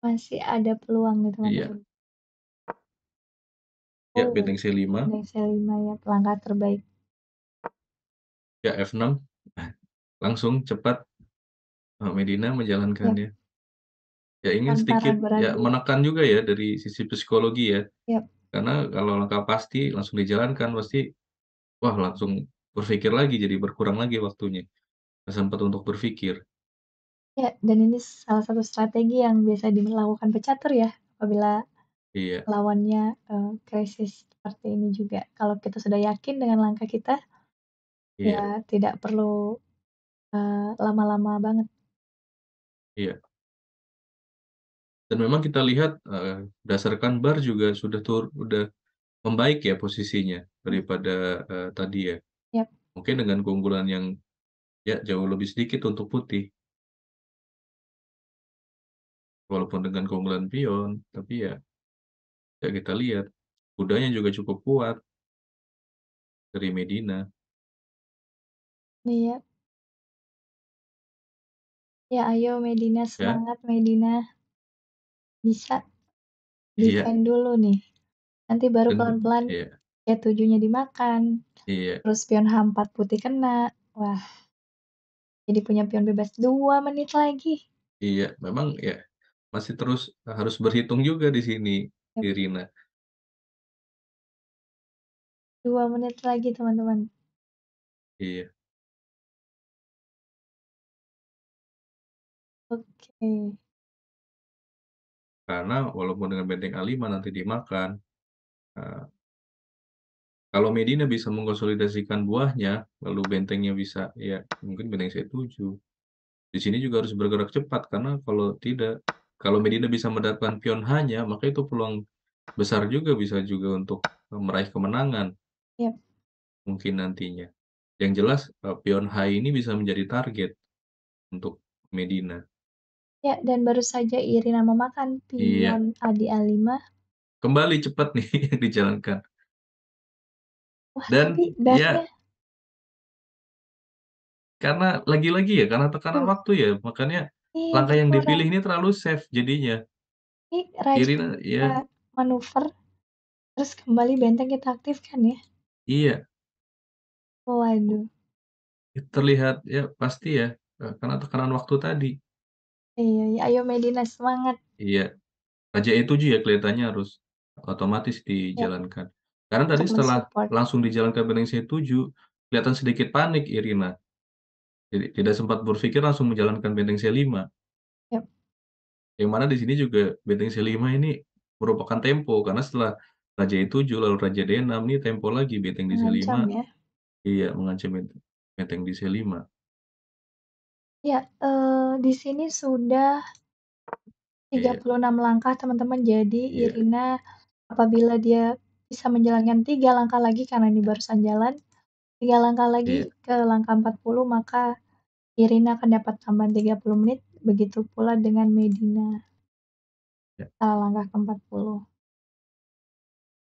Masih ada peluang gitu teman-teman. Iya. Ya, oh, benteng C5. benteng C5 ya, langkah terbaik. Ya, F6. Langsung cepat, eh, Medina menjalankan ya. Ya ingin Antara sedikit ya menekan juga ya dari sisi psikologi ya. Yep. Karena kalau langkah pasti langsung dijalankan pasti, wah langsung berpikir lagi, jadi berkurang lagi waktunya. Nggak sempat untuk berpikir. Ya, dan ini salah satu strategi yang biasa dilakukan pecatur ya, apabila Iya. lawannya uh, krisis seperti ini juga. Kalau kita sudah yakin dengan langkah kita, ya iya. tidak perlu lama eh, lama-lama banget. Iya. Dan memang kita lihat, uh, berdasarkan bar juga sudah tur udah membaik ya posisinya, hmm. daripada, uh, tadi ya. Mungkin dengan keunggulan yang ya jauh lebih sedikit untuk putih. Walaupun dengan keunggulan pion, tapi ya ya kita lihat kudanya juga cukup kuat dari Medina. Iya. Ya ayo Medina Ya. semangat Medina. Bisa. Iya. Defend Iya. dulu nih. Nanti baru pelan-pelan iya. Ya tujuhnya dimakan, Iya. terus pion H4 putih kena. Wah. Jadi punya pion bebas dua menit lagi. Iya, memang ya masih terus harus berhitung juga di sini, yep. Irina. dua menit lagi teman-teman. Iya. Oke. Karena walaupun dengan benteng A5 nanti dimakan, nah, kalau Medina bisa mengkonsolidasikan buahnya, lalu bentengnya bisa, ya mungkin benteng saya tuju. Di sini juga harus bergerak cepat, karena kalau tidak, kalau Medina bisa mendapatkan pion hanya, maka itu peluang besar juga bisa juga untuk eh, meraih kemenangan. Ya. Mungkin nantinya. Yang jelas, eh, pion H ini bisa menjadi target untuk Medina. Ya, dan baru saja Irina memakan pion iya. Adi A5. Kembali cepat nih dijalankan. Dan ya, karena lagi-lagi ya, karena tekanan hmm. waktu ya, makanya iya, langkah yang dipilih ini terlalu safe jadinya. Irina nah, ya. manuver, terus kembali benteng kita aktifkan ya? Iya. Waduh. Ya, terlihat ya pasti ya, e, karena tekanan waktu tadi. Iya ya, ayo Medina semangat. Iya. Raja itu e 7 ya kelihatannya harus otomatis iya. dijalankan. dijalankan. Karena tadi setelah support langsung di jalan ke c 7, kelihatan sedikit panik Irina. Jadi tidak sempat berpikir langsung menjalankan benteng C5. Yep. Yang mana di sini juga benteng C5 ini merupakan tempo karena setelah Raja E7 lalu Raja D6 ini tempo lagi benteng di C5. ya? Iya, mengancam benteng, di C5. Ya, eh, di sini sudah 36 iya. yeah. langkah teman-teman. Jadi yeah. Irina apabila dia bisa menjalankan tiga langkah lagi karena ini barusan jalan, tiga langkah Iya. lagi ke langkah 40 maka Irina akan dapat tambahan 30 menit, begitu pula dengan Medina Ya. langkah ke-40.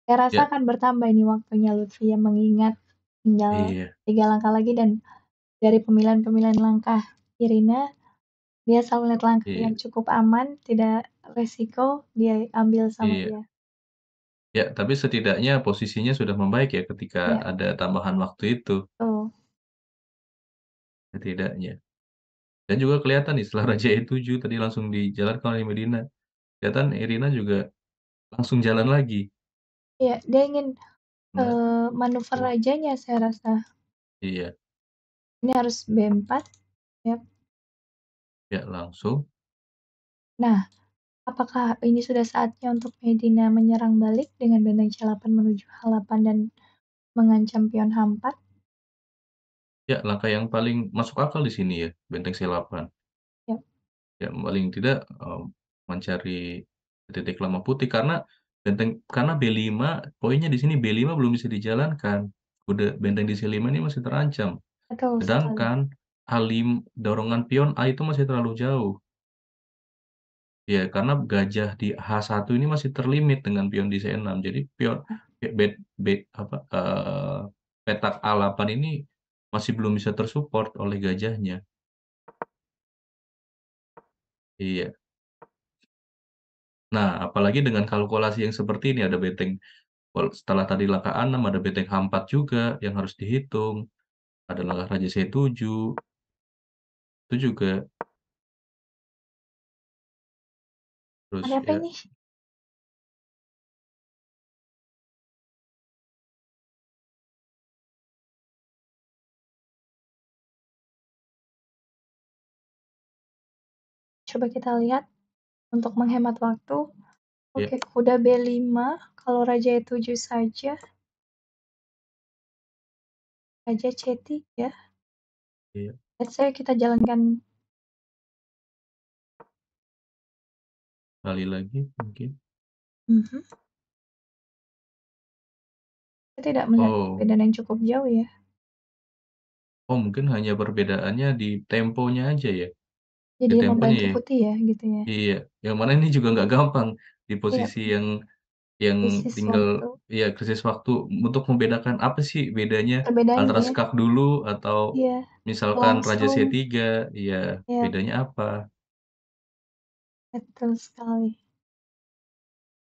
Saya rasa Ya. akan bertambah ini waktunya Lutfi yang mengingat tinggal Iya. tiga langkah lagi dan dari pemilihan-pemilihan langkah Irina, dia selalu melihat langkah iya. yang cukup aman, tidak resiko, dia ambil sama Iya. dia. Ya, tapi setidaknya posisinya sudah membaik ya ketika ya. ada tambahan waktu itu. Oh. Setidaknya. Dan juga kelihatan nih setelah Raja E7 tadi langsung dijalankan oleh Medina. Kelihatan Irina juga langsung jalan lagi. Ya, dia ingin, Nah, uh, manuver rajanya saya rasa. Iya. Ini harus B4, Yep. Ya. ya, langsung. Nah, Apakah ini sudah saatnya untuk Medina menyerang balik dengan benteng C8 menuju H8 dan mengancam pion H4? Ya, langkah yang paling masuk akal di sini ya, benteng C8. Ya. Ya, paling tidak um, mencari titik lama putih karena benteng karena B5 poinnya di sini B5 belum bisa dijalankan. Udah benteng di C5 ini masih terancam. Betul, Sedangkan sekali. a dorongan pion A itu masih terlalu jauh. Ya, karena gajah di H1 ini masih terlimit dengan pion di C6. Jadi pion bet, hmm. bet, apa, uh, petak A8 ini masih belum bisa tersupport oleh gajahnya. Iya. Nah, apalagi dengan kalkulasi yang seperti ini ada beteng setelah tadi langkah A6 ada beteng H4 juga yang harus dihitung. Ada langkah raja C7. Itu juga Terus Ada apa ya ini? Coba kita lihat, untuk menghemat waktu, ya. oke kuda B5 kalau raja E7 saja. Raja C3. Yeah. Let's say kita jalankan kali lagi mungkin. mm -hmm. tidak melihat Oh. perbedaan yang cukup jauh ya. Oh mungkin hanya perbedaannya di temponya aja ya? Jadi yang temponya ya? putih ya, gitu ya? Iya, yang mana ini juga nggak gampang, di Iya, posisi yang yang Krisis tinggal waktu. iya krisis waktu untuk membedakan apa sih bedanya Perbedaan antara ya? Skak dulu atau Iya, misalkan Raja C3, ya Iya. bedanya apa? Betul sekali.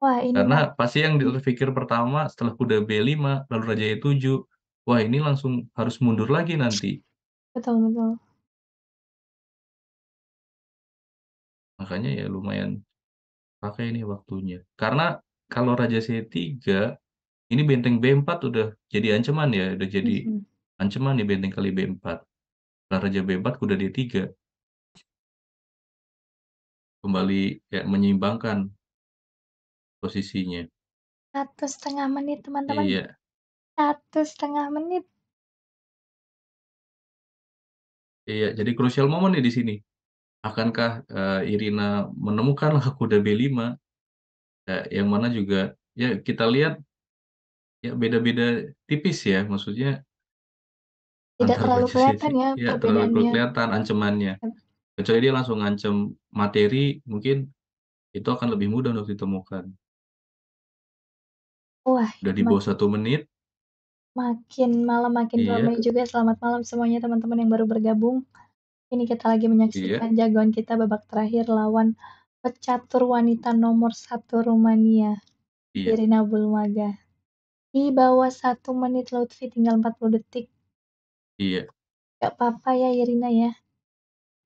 Wah, ini Karena Karena pasti yang mhm. terpikir pertama setelah kuda B5 lalu raja E7, wah ini langsung harus mundur lagi nanti. Betul betul. Makanya ya lumayan pakai ini waktunya. Karena kalau raja C3, ini benteng B4 udah jadi ancaman ya, udah jadi -hmm. ancaman nih benteng kali B4. Nah, raja B4 kuda D3. Kembali kayak menyeimbangkan posisinya. satu setengah menit teman-teman. Iya. setengah menit. Iya, jadi krusial momen nih di sini. Akankah, uh, Irina menemukan kuda B5? Ya, yang mana juga ya kita lihat, ya beda-beda tipis ya, maksudnya Tidak terlalu kelihatan ya Ya, terlalu kelihatan ancamannya. Iya. Kecuali dia langsung ngancem materi, mungkin itu akan lebih mudah untuk ditemukan. Wah, Udah di bawah satu menit. Makin malam makin Iya. ramai juga. Selamat malam semuanya teman-teman yang baru bergabung. Ini kita lagi Iya. menyaksikan jagoan kita babak terakhir lawan pecatur wanita nomor satu Rumania, Iya. Irina Bulmaga. Di bawah satu menit Lutfi tinggal 40 detik. Iya. Gak apa-apa ya Irina ya.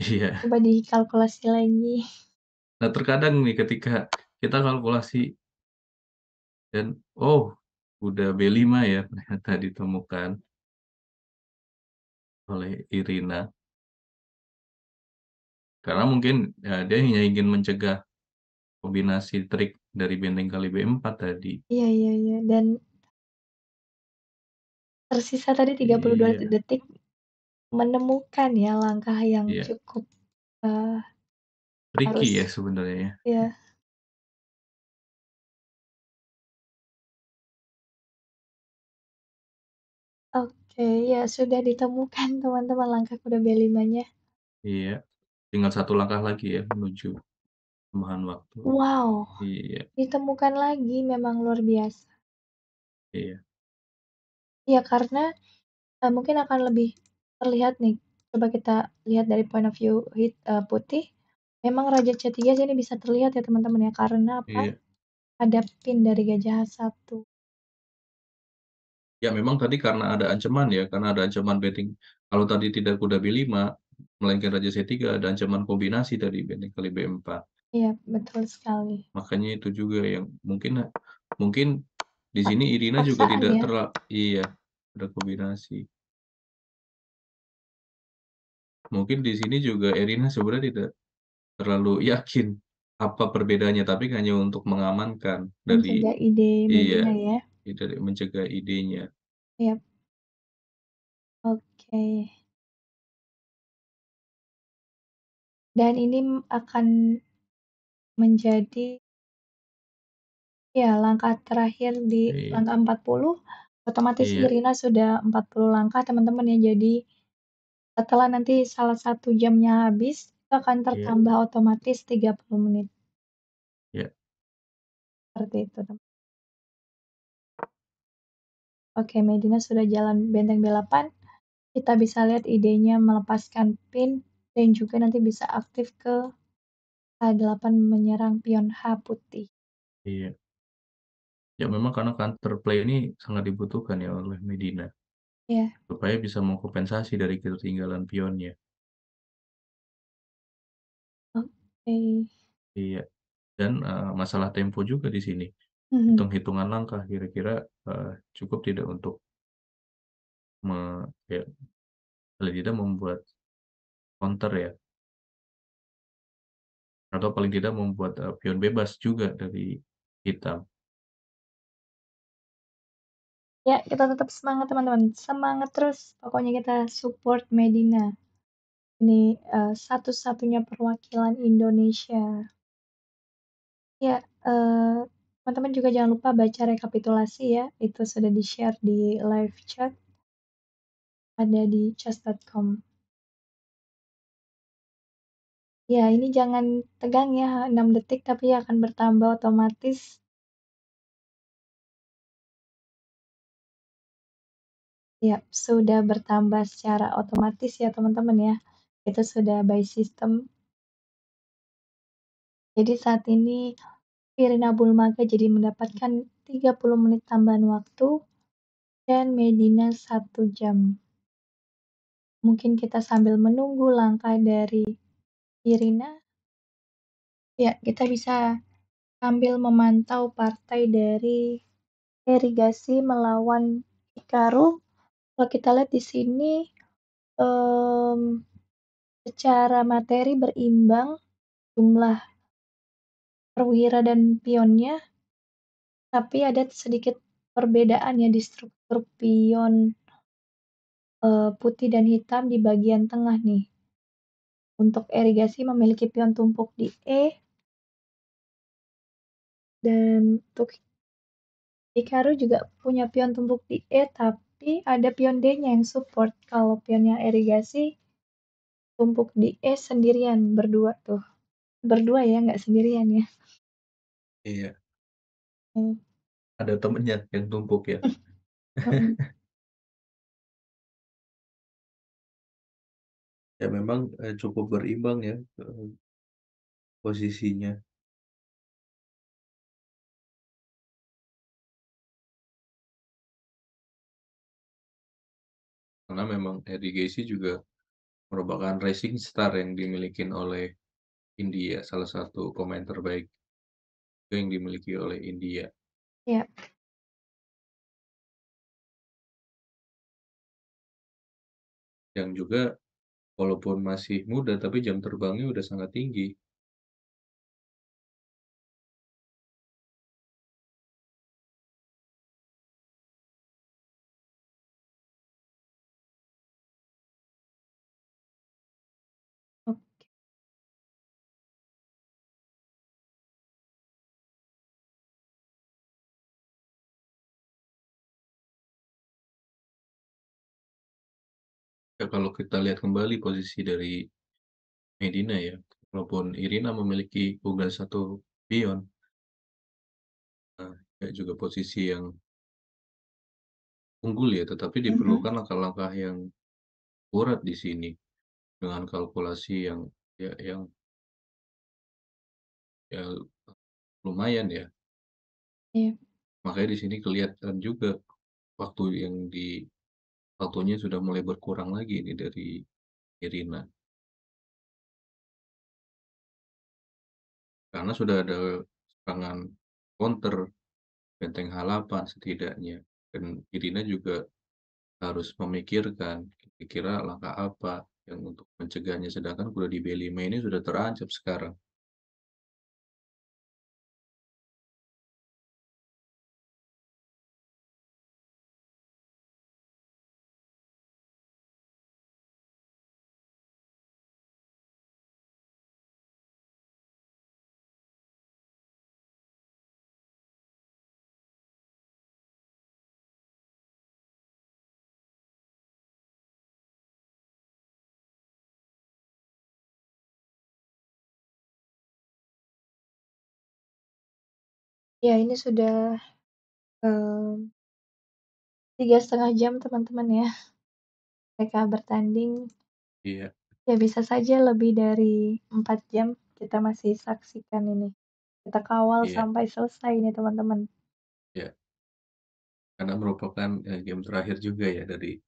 Iya. Coba dikalkulasi lagi. Nah, terkadang nih ketika kita kalkulasi dan oh, udah B5 ya ternyata ditemukan oleh Irina. Karena mungkin ya, dia hanya ingin mencegah kombinasi trik dari benteng kali B4 tadi. Iya, iya, iya. Dan tersisa tadi 32 Iya. detik Menemukan ya langkah yang yeah. cukup, uh, Tricky harus ya sebenarnya ya. Yeah. Oke, ya sudah ditemukan teman-teman langkah kuda b Iya, tinggal satu langkah lagi ya menuju Kemahan waktu. Wow, Iya. ditemukan lagi memang luar biasa. Iya. Ya karena, uh, mungkin akan lebih Terlihat nih, coba kita lihat dari point of view hit uh, putih, memang raja C3 ini bisa terlihat ya teman-teman ya, karena apa, Iya. ada pin dari gajah h Ya memang tadi karena ada ancaman ya, karena ada ancaman betting kalau tadi tidak kuda B5, melainkan raja C3 ada ancaman kombinasi tadi betting kali B4. Iya, betul sekali. Makanya itu juga yang mungkin mungkin di sini Irina juga tidak ya? terlalu iya, ada kombinasi. Mungkin di sini juga Erina sebenarnya tidak terlalu yakin apa perbedaannya, tapi hanya untuk mengamankan dari Mencegah ide iya, ya. ya. Iya, dari mencegah idenya. yep. Oke. Dan ini akan menjadi ya langkah terakhir di Iya. langkah 40. Otomatis Iya. Irina sudah 40 langkah teman-teman ya. Jadi setelah nanti salah satu jamnya habis, itu akan tertambah iya. tertambah otomatis 30 menit. yeah. Seperti itu, oke Oke, Medina sudah jalan Benteng B8, kita bisa lihat idenya melepaskan pin dan juga nanti bisa aktif ke H8 menyerang pion H putih. Iya. Ya memang karena counter play ini sangat dibutuhkan ya oleh Medina yeah. Supaya bisa mengkompensasi dari ketinggalan pionnya. Oke. Iya. Dan, uh, masalah tempo juga di sini. Mhm. Hitung-hitungan langkah kira-kira, uh, cukup tidak untuk me ya, paling tidak membuat counter ya. Atau paling tidak membuat, uh, pion bebas juga dari hitam. Ya, kita tetap semangat teman-teman. Semangat terus. Pokoknya kita support Medina. Ini uh, satu-satunya perwakilan Indonesia. Ya, uh, teman-teman juga jangan lupa baca rekapitulasi ya. Itu sudah di-share di live chat. Ada di chess.com. Ya, ini jangan tegang ya 6 detik tapi akan bertambah otomatis ya sudah bertambah secara otomatis ya teman-teman ya, itu sudah by system. Jadi saat ini, Irina Bulmaga jadi mendapatkan 30 menit tambahan waktu, dan Medina 1 jam. Mungkin kita sambil menunggu langkah dari Irina. Ya, kita bisa sambil memantau partai dari irigasi melawan Ikaru kalau kita lihat di sini, um, secara materi berimbang, jumlah perwira dan pionnya. Tapi ada sedikit perbedaan ya di struktur pion uh, putih dan hitam di bagian tengah nih. Untuk irigasi memiliki pion tumpuk di E. Dan untuk Ikaru juga punya pion tumpuk di E, tapi tapi ada pion D-nya yang support. Kalau pionnya irigasi, tumpuk di E sendirian, berdua tuh. Berdua ya, nggak sendirian ya. Iya. Hmm. Ada temennya yang tumpuk ya? Hmm. Ya memang, eh, cukup berimbang ya, eh, posisinya. karena memang Eddie Gacy juga merupakan racing star yang dimiliki oleh India, salah satu komentar baik yang dimiliki oleh India. Ya. Yang juga walaupun masih muda tapi jam terbangnya udah sangat tinggi. Ya, kalau kita lihat kembali posisi dari Medina ya, walaupun Irina memiliki keunggulan satu pion, nah, ya juga posisi yang unggul ya, tetapi mhm. diperlukan langkah-langkah yang akurat di sini dengan kalkulasi yang ya yang ya lumayan ya. Yeah. Makanya di sini kelihatan juga waktu yang di Waktunya sudah mulai berkurang lagi ini dari Irina. Karena sudah ada serangan counter benteng halapan setidaknya. Dan Irina juga harus memikirkan kira-kira langkah apa yang untuk mencegahnya. Sedangkan kuda di B5 ini sudah terancam sekarang. Ya ini sudah, mmm, tiga setengah jam teman-teman ya, mereka bertanding. Iya. Ya bisa saja lebih dari empat jam kita masih saksikan ini, kita kawal Iya. sampai selesai ini teman-teman. Ya Karena merupakan, ya, game terakhir juga ya dari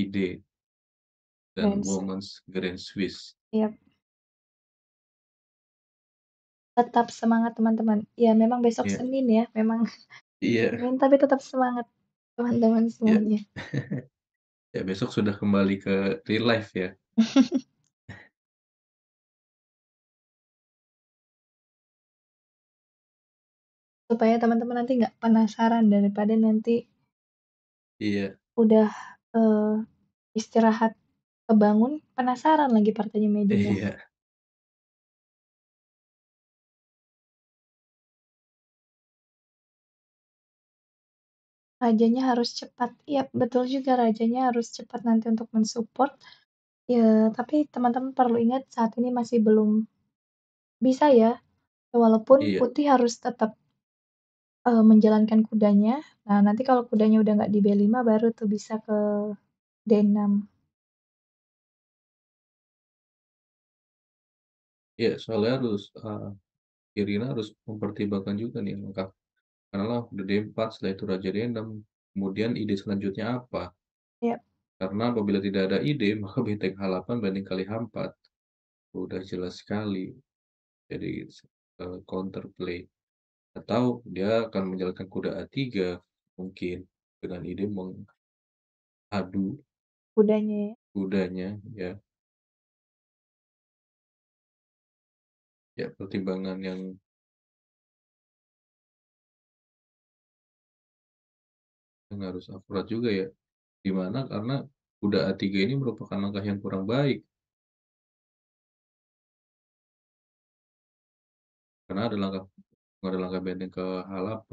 ide dan Grand Women's Grand Swiss. Yep. Tetap semangat teman-teman. Ya memang besok yeah. Senin ya, memang Iya. Senin tapi tetap semangat teman-teman Iya. Yeah. Ya besok sudah kembali ke real life ya? Supaya teman-teman nanti nggak penasaran daripada nanti Iya. udah, uh, istirahat kebangun, penasaran lagi partainya media. Ya. Iya. Rajanya harus cepat, iya betul juga rajanya harus cepat nanti untuk mensupport. Ya, tapi teman-teman perlu ingat saat ini masih belum bisa ya, walaupun Iya. putih harus tetap, uh, menjalankan kudanya. Nah, nanti kalau kudanya udah nggak di B5 baru tuh bisa ke D6. Iya, soalnya harus, uh, Irina harus mempertimbangkan juga nih langkah karena udah D4, setelah itu raja D6. Kemudian ide selanjutnya apa? Yep. Ya. Karena apabila tidak ada ide, maka benteng H8 banding kali H4. Udah jelas sekali. Jadi uh, eh, counterplay. Atau dia akan menjalankan kuda A3 mungkin dengan ide mengadu kudanya ya. Kudanya ya. Ya, pertimbangan yang yang harus akurat juga ya. Gimana? karena kuda A3 ini merupakan langkah yang kurang baik. Karena ada langkah ada langkah benteng ke H8.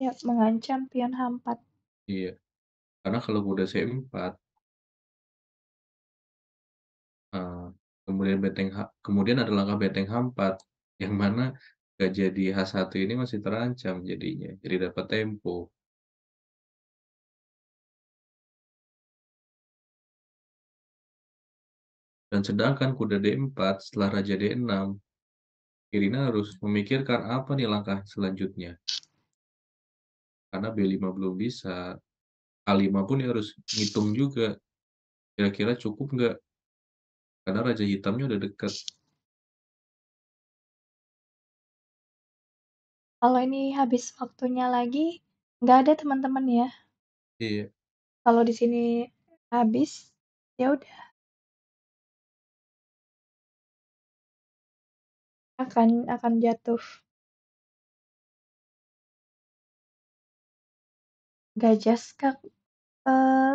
Ya, mengancam pion H4. Iya. Karena kalau kuda C4 Nah, kemudian benteng H, kemudian ada langkah benteng H4 yang mana gak jadi H1 ini masih terancam jadinya. Jadi dapat tempo. Dan sedangkan kuda D4 setelah raja D6, Irina harus memikirkan apa nih langkah selanjutnya. Karena B5 belum bisa, A5 pun harus ngitung juga. Kira-kira cukup nggak? Karena raja hitamnya udah deket. Kalau ini habis waktunya lagi, nggak ada teman-teman ya? Iya. Kalau di sini habis, ya udah. Akan akan jatuh. Gajah skak, eee, eh,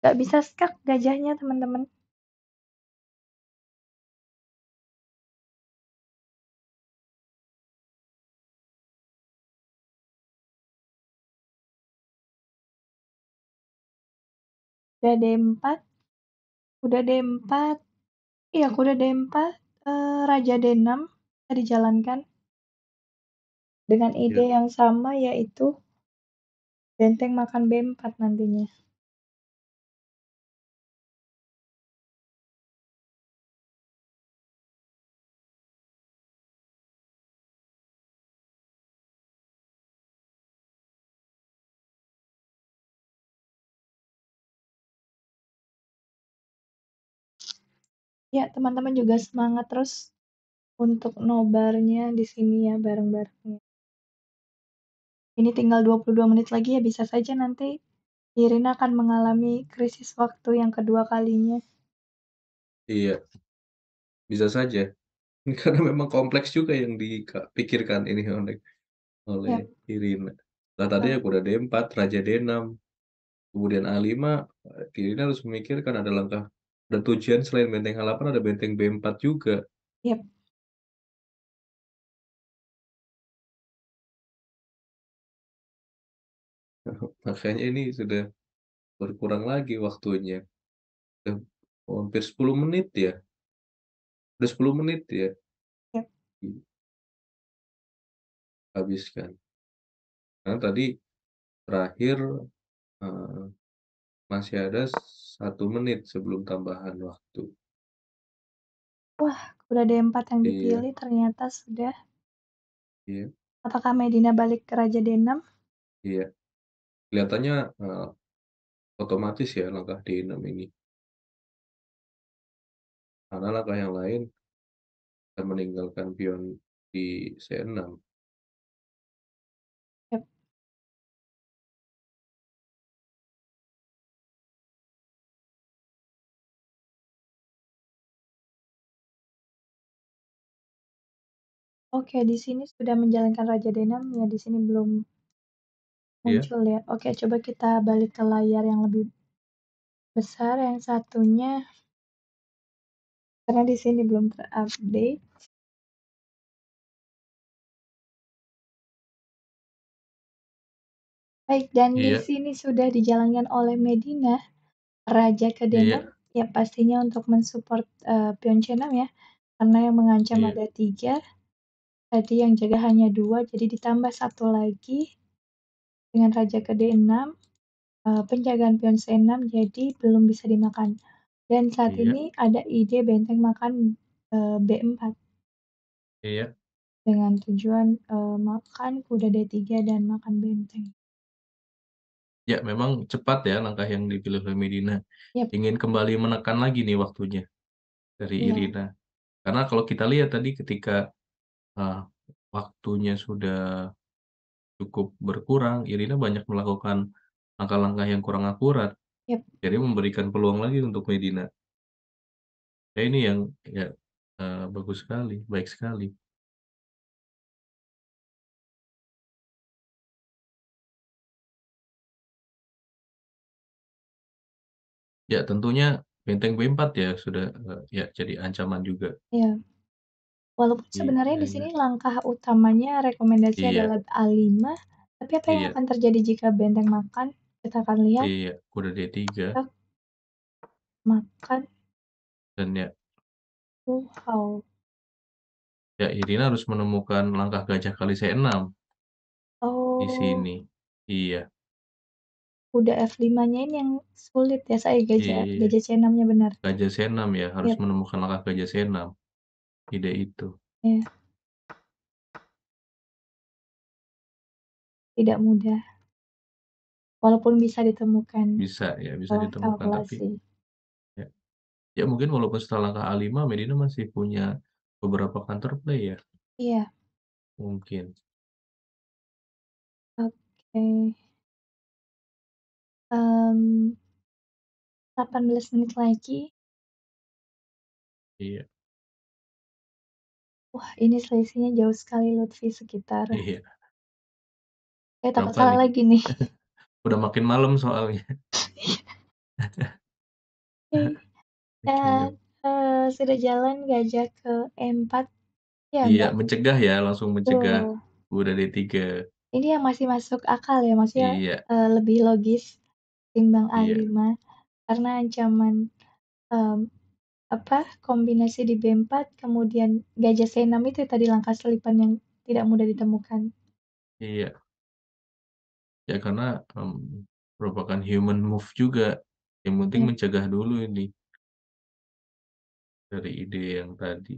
nggak bisa skak gajahnya teman-teman. udah D4. udah D4. Iya udah D4. Eh, Raja Denam bisa dijalankan dengan iya. ide ya. yang sama, yaitu Benteng Makan B4 nantinya. Ya, teman-teman juga semangat terus untuk nobarnya di sini ya bareng-bareng. Ini tinggal 22 menit lagi ya bisa saja nanti Irina akan mengalami krisis waktu yang kedua kalinya. Iya. Bisa saja. Karena memang kompleks juga yang dipikirkan ini oleh oleh ya. Irina. Nah tadi aku udah D4, Raja D6, kemudian A5, Irina harus memikirkan ada langkah dan tujuan selain Benteng H8 ada Benteng B4 juga. Yep. Makanya ini sudah berkurang lagi waktunya. Sudah hampir 10 menit ya. Sudah 10 menit ya. Yep. Habiskan. Nah, tadi terakhir uh, masih ada satu menit sebelum tambahan waktu. Wah, udah ada 4 yang Iya. dipilih ternyata sudah. Iya. Apakah Medina balik ke raja D6? Iya. Kelihatannya, uh, otomatis ya langkah D6 ini. Karena langkah yang lain, kita meninggalkan pion di C6. Oke, di sini sudah menjalankan Raja Denam ya, di sini belum muncul iya. muncul ya. Oke, coba kita balik ke layar yang lebih besar, yang satunya karena di sini belum terupdate. Baik, dan di iya. sini sudah dijalankan oleh Medina, Raja iya. ke Denham, ya pastinya untuk mensupport uh, eh, Pion Chenam ya, karena yang mengancam yeah. ada tiga. Tadi yang jaga hanya dua, jadi ditambah satu lagi dengan raja ke D6, eh, penjagaan pion C6, jadi belum bisa dimakan. Dan saat Iya. ini ada ide benteng makan, eh, B4. Iya. Dengan tujuan, eh, makan kuda D3 dan makan benteng. Ya, memang cepat ya langkah yang dipilih oleh Medina. Yep. Ingin kembali menekan lagi nih waktunya dari iya. Irina. Karena kalau kita lihat tadi ketika uh, waktunya sudah cukup berkurang, Irina banyak melakukan langkah-langkah yang kurang akurat. Yep. Jadi memberikan peluang lagi untuk Medina. Ya ini yang ya, uh, bagus sekali, baik sekali. Ya tentunya Benteng B4 ya sudah, eh, ya jadi ancaman juga. Iya. Walaupun iya, sebenarnya di iya, iya. sini Iya. langkah utamanya rekomendasi Iya. adalah A5, tapi apa yang Iya. akan terjadi jika benteng makan? Kita akan lihat. Iya, kuda D3. Kita makan. Dan ya Wow. Ya, Irina harus menemukan langkah gajah kali C6. Oh. Di sini. Iya. Kuda F5-nya ini yang sulit ya, saya gajah ya? Iya. gajah C6-nya benar. Gajah C6 ya, harus Iya. menemukan langkah gajah C6. Ide itu. Ya. Tidak mudah. Walaupun bisa ditemukan Bisa ya, bisa ditemukan tapi ya ya mungkin walaupun setelah langkah A5 Medina masih punya beberapa play ya? Iya. Mungkin. Oke. Um, mmm, 18 menit lagi Iya. Wah, ini selisihnya jauh sekali Lutfi sekitar Iya. Eh, takut salah lagi nih. Udah makin malam soalnya. Iya. Dan, uh, sudah jalan gajah ke m 4 ya, Iya, mencegah ya, langsung mencegah. Uh. Udah D3. Ini yang masih masuk akal ya, maksudnya, Iya. uh, lebih logis timbang A5 iya. karena ancaman, um, apa, kombinasi di B4, kemudian gajah C6 itu tadi langkah selipan yang tidak mudah ditemukan. Iya. Ya karena um, merupakan human move juga. Yang penting yeah. mencegah dulu ini dari ide yang tadi.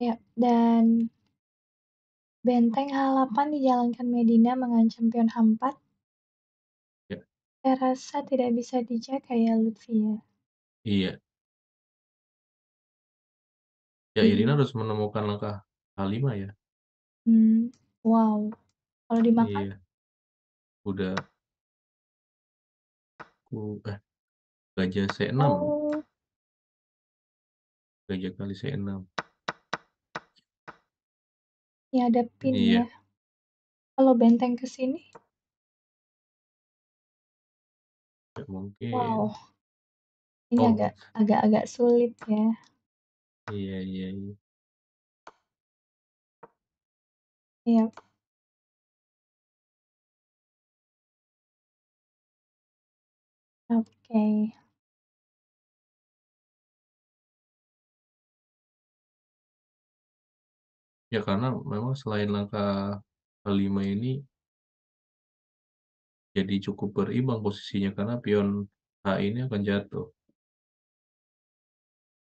Ya, dan Benteng H8 dijalankan Medina mengancam pion H4. Ya. Saya rasa tidak bisa dijaga ya, Lutfi ya. Iya. Ya hmm. Irina harus menemukan langkah K5 ya? Hmm, wow, kalau dimakan? Iya. Udah. Ku eh, gajah C6. Oh. Gajah kali C6. ada pin Iya. Ya. Kalau benteng ke sini? mungkin. Wow. Ini oh, agak agak agak sulit ya. Iya iya iya. Iya. Oke. Ya karena memang selain langkah kelima ini jadi cukup berimbang posisinya karena pion h ini akan jatuh.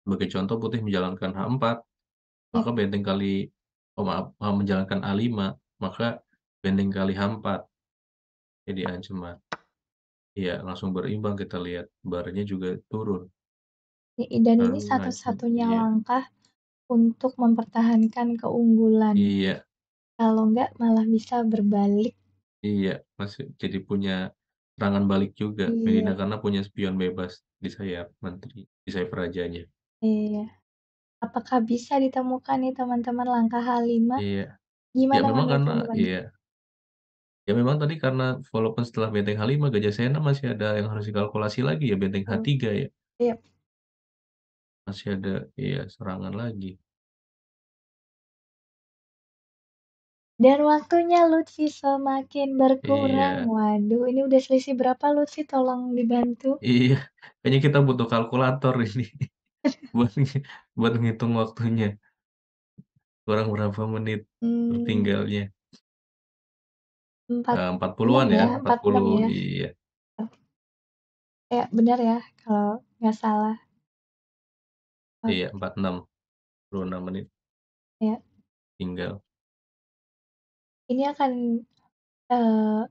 Sebagai contoh putih menjalankan H4, maka hmm. benteng kali oh maaf, menjalankan A5, maka benteng kali H4. Jadi ancaman. Iya, langsung berimbang kita lihat, barnya juga turun. dan ini satu-satunya ya. langkah untuk mempertahankan keunggulan. Iya. Kalau enggak malah bisa berbalik. Iya, masih jadi punya serangan balik juga iya. Medina karena punya spion bebas di sayap menteri, di sayap rajanya. Iya. Apakah bisa ditemukan nih teman-teman langkah H5? Iya. Ya, Gimana Ya memang karena teman iya. Ya memang tadi karena walaupun setelah benteng H5 Gajah Sena masih ada yang harus dikalkulasi lagi ya benteng hmm. H3 ya? Iya. Masih ada iya serangan lagi. Dan waktunya Lutfi semakin berkurang. Iya. Waduh, ini udah selisih berapa Lutfi? Tolong dibantu. Iya, kayaknya kita butuh kalkulator ini. Buat buat ngitung waktunya. Kurang berapa menit hmm. tertinggalnya? Empat iya, puluhan ya, iya, empat puluh, iya. ya Iya, iya bener ya kalau nggak salah. Iya, enam, 46, enam menit. Ya. Tinggal. Ini akan, uh,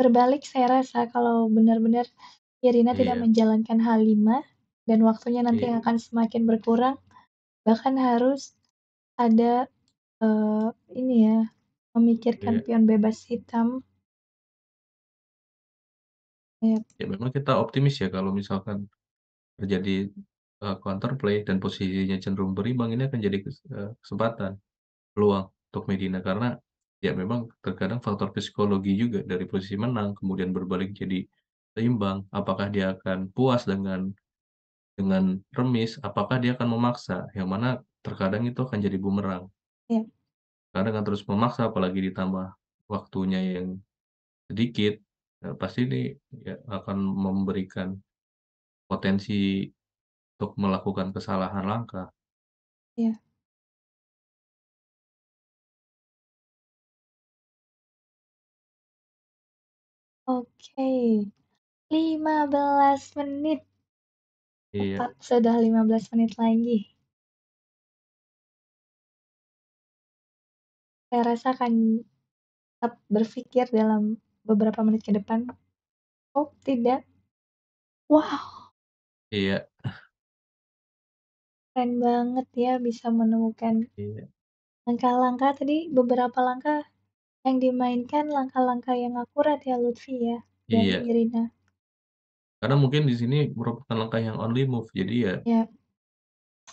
berbalik saya rasa kalau benar-benar Irina tidak Iya. menjalankan hal lima dan waktunya nanti yeah. Iya. akan semakin berkurang, bahkan harus ada, uh, ini ya, memikirkan yeah. pion bebas hitam. yeah. Ya memang kita optimis ya kalau misalkan terjadi, eh, counter counterplay dan posisinya cenderung berimbang ini akan jadi eh, kesempatan, peluang untuk Medina karena ya memang terkadang faktor psikologi juga dari posisi menang kemudian berbalik jadi seimbang, apakah dia akan puas dengan dengan remis, apakah dia akan memaksa? Yang mana terkadang itu akan jadi bumerang. Ya. Karena terus memaksa apalagi ditambah waktunya yang sedikit, ya pasti ini ya akan memberikan potensi untuk melakukan kesalahan langkah. Ya. Oke, 15 menit. Iya. sudah 15 menit lagi. Saya rasa akan tetap berpikir dalam beberapa menit ke depan. Oh, tidak. Wow. Iya. Keren banget ya bisa menemukan langkah iya. langkah-langkah tadi beberapa langkah yang dimainkan langkah-langkah yang akurat ya Lutfi ya dan Iya. Irina. Karena mungkin di sini merupakan langkah yang only move, jadi ya yeah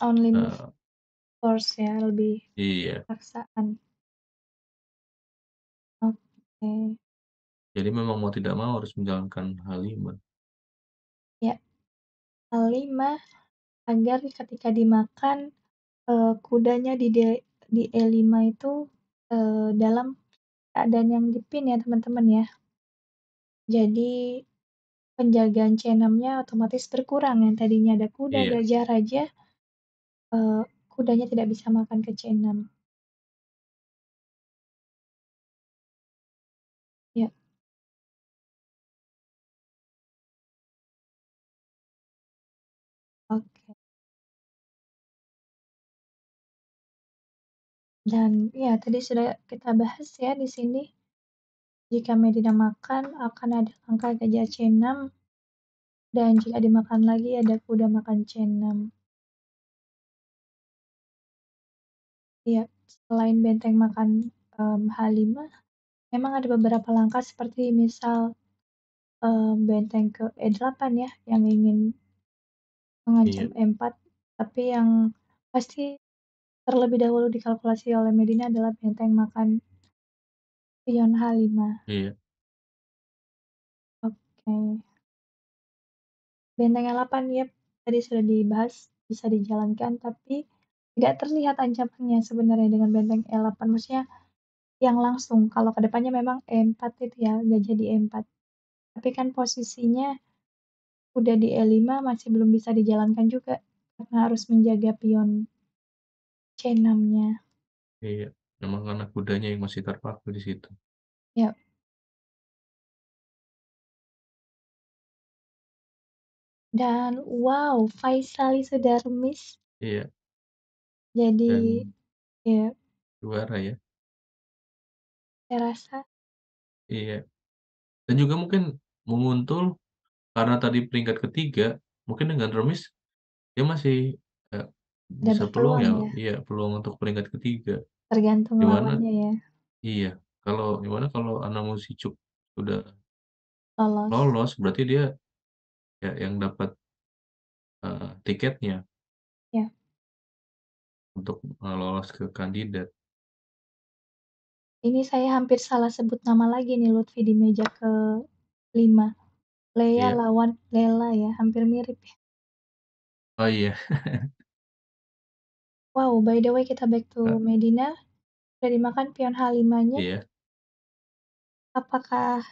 only eh, move uh, force ya, lebih Iya. paksaan. Oke. Jadi memang mau tidak mau harus menjalankan hal lima Ya. Hal lima agar ketika dimakan, uh, kudanya di D di E5 itu, uh, dalam keadaan yang dipin ya teman-teman ya. Jadi, Penjagaan c nya otomatis berkurang, yang tadinya ada kuda, Iya. gajah, raja, uh, kudanya tidak bisa makan ke C6. Iya. Oke. Dan, ya tadi sudah kita bahas ya di sini. Jika Medina makan akan ada angka gajah C6, dan jika dimakan lagi ada kuda makan C6. Ya, selain benteng makan um, H5, memang ada beberapa langkah seperti misal um, benteng ke E8 ya, yang ingin mengancam Iya. E4, tapi yang pasti terlebih dahulu dikalkulasi oleh Medina adalah benteng makan Pion H5. Ah. Iya. Oke. Benteng L8, ya tadi sudah dibahas bisa dijalankan, tapi tidak terlihat ancamannya sebenarnya dengan benteng e L8. Maksudnya yang langsung, kalau kedepannya memang E4 itu ya, nggak jadi E4. Tapi kan posisinya udah di E5 masih belum bisa dijalankan juga, karena harus menjaga pion C6-nya. Iya. Memang karena kudanya yang masih terpaku di situ. Ya. Dan wow, Faisali remis. Iya. Jadi Dan ya. Juara ya. Saya rasa. Iya. Dan juga mungkin menguntul, karena tadi peringkat ketiga, mungkin dengan remis, dia masih, eh, bisa peluang ya, peluang ya? ya iya, peluang untuk peringkat ketiga. Tergantung Gimana? lawannya ya. Iya, kalau gimana kalau Anamu cuk udah Lolos. lolos, berarti dia ya yang dapat, uh, tiketnya. ya Untuk, uh, lolos ke kandidat. Ini saya hampir salah sebut nama lagi nih Lutfi di meja ke lima Lea Iya. lawan Lela ya, hampir mirip ya. Oh iya. Wow, by the way kita back to uh. Medina, Dari makan pion halimanya. Iya. Apakah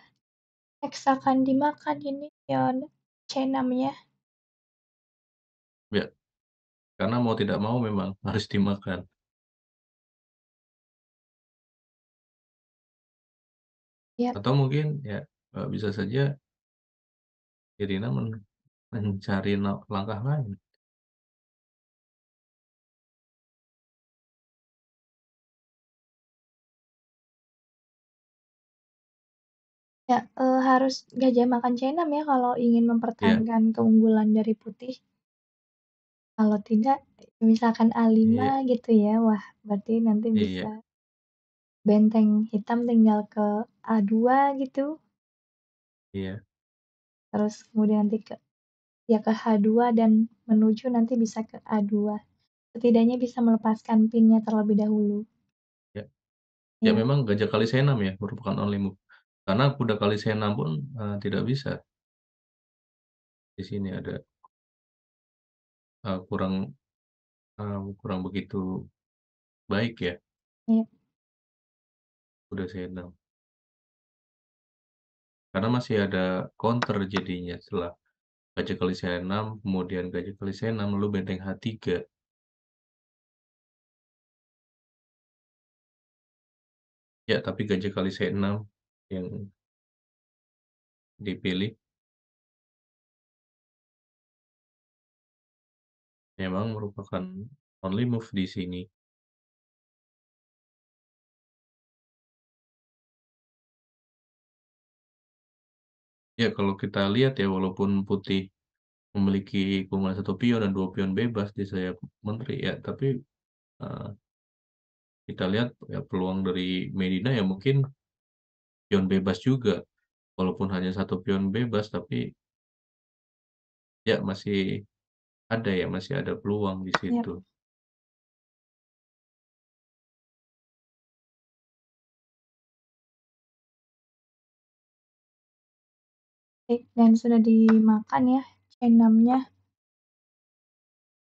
X akan dimakan ini pion C6-nya? Ya, karena mau tidak mau memang harus dimakan. Yap. Atau mungkin ya, eh, bisa saja Irina mencari langkah lain. Ya, eh, harus gajah makan cendam ya kalau ingin mempertahankan iya. mempertahankan keunggulan dari putih. Kalau tidak, misalkan A5 iya. gitu ya, wah berarti nanti bisa bisa benteng hitam tinggal ke A2 gitu. Iya. Terus kemudian nanti ke ya ke H2 dan menuju nanti bisa ke A2. Setidaknya bisa melepaskan pinnya terlebih dahulu. Ya. Ya ya memang gajah kali Kalisena ya merupakan only move. Karena kuda kali sena pun uh, tidak bisa. Di sini ada uh, kurang uh, kurang begitu baik ya. kuda iya. yeah. Sena. Karena masih ada counter jadinya setelah Gajah Kali C6, kemudian Gajah Kali C6, lalu Benteng H3. Ya, tapi Gajah Kali C6 yang dipilih. Memang merupakan hmm. only move di sini. Ya, kalau kita lihat ya, walaupun putih memiliki keunggulan satu pion dan dua pion bebas di sayap menteri, ya, tapi uh, kita lihat ya, peluang dari Medina ya mungkin pion bebas juga. Walaupun hanya satu pion bebas, tapi ya masih ada ya, masih ada peluang di iya. situ. Baik, dan sudah dimakan ya C6-nya.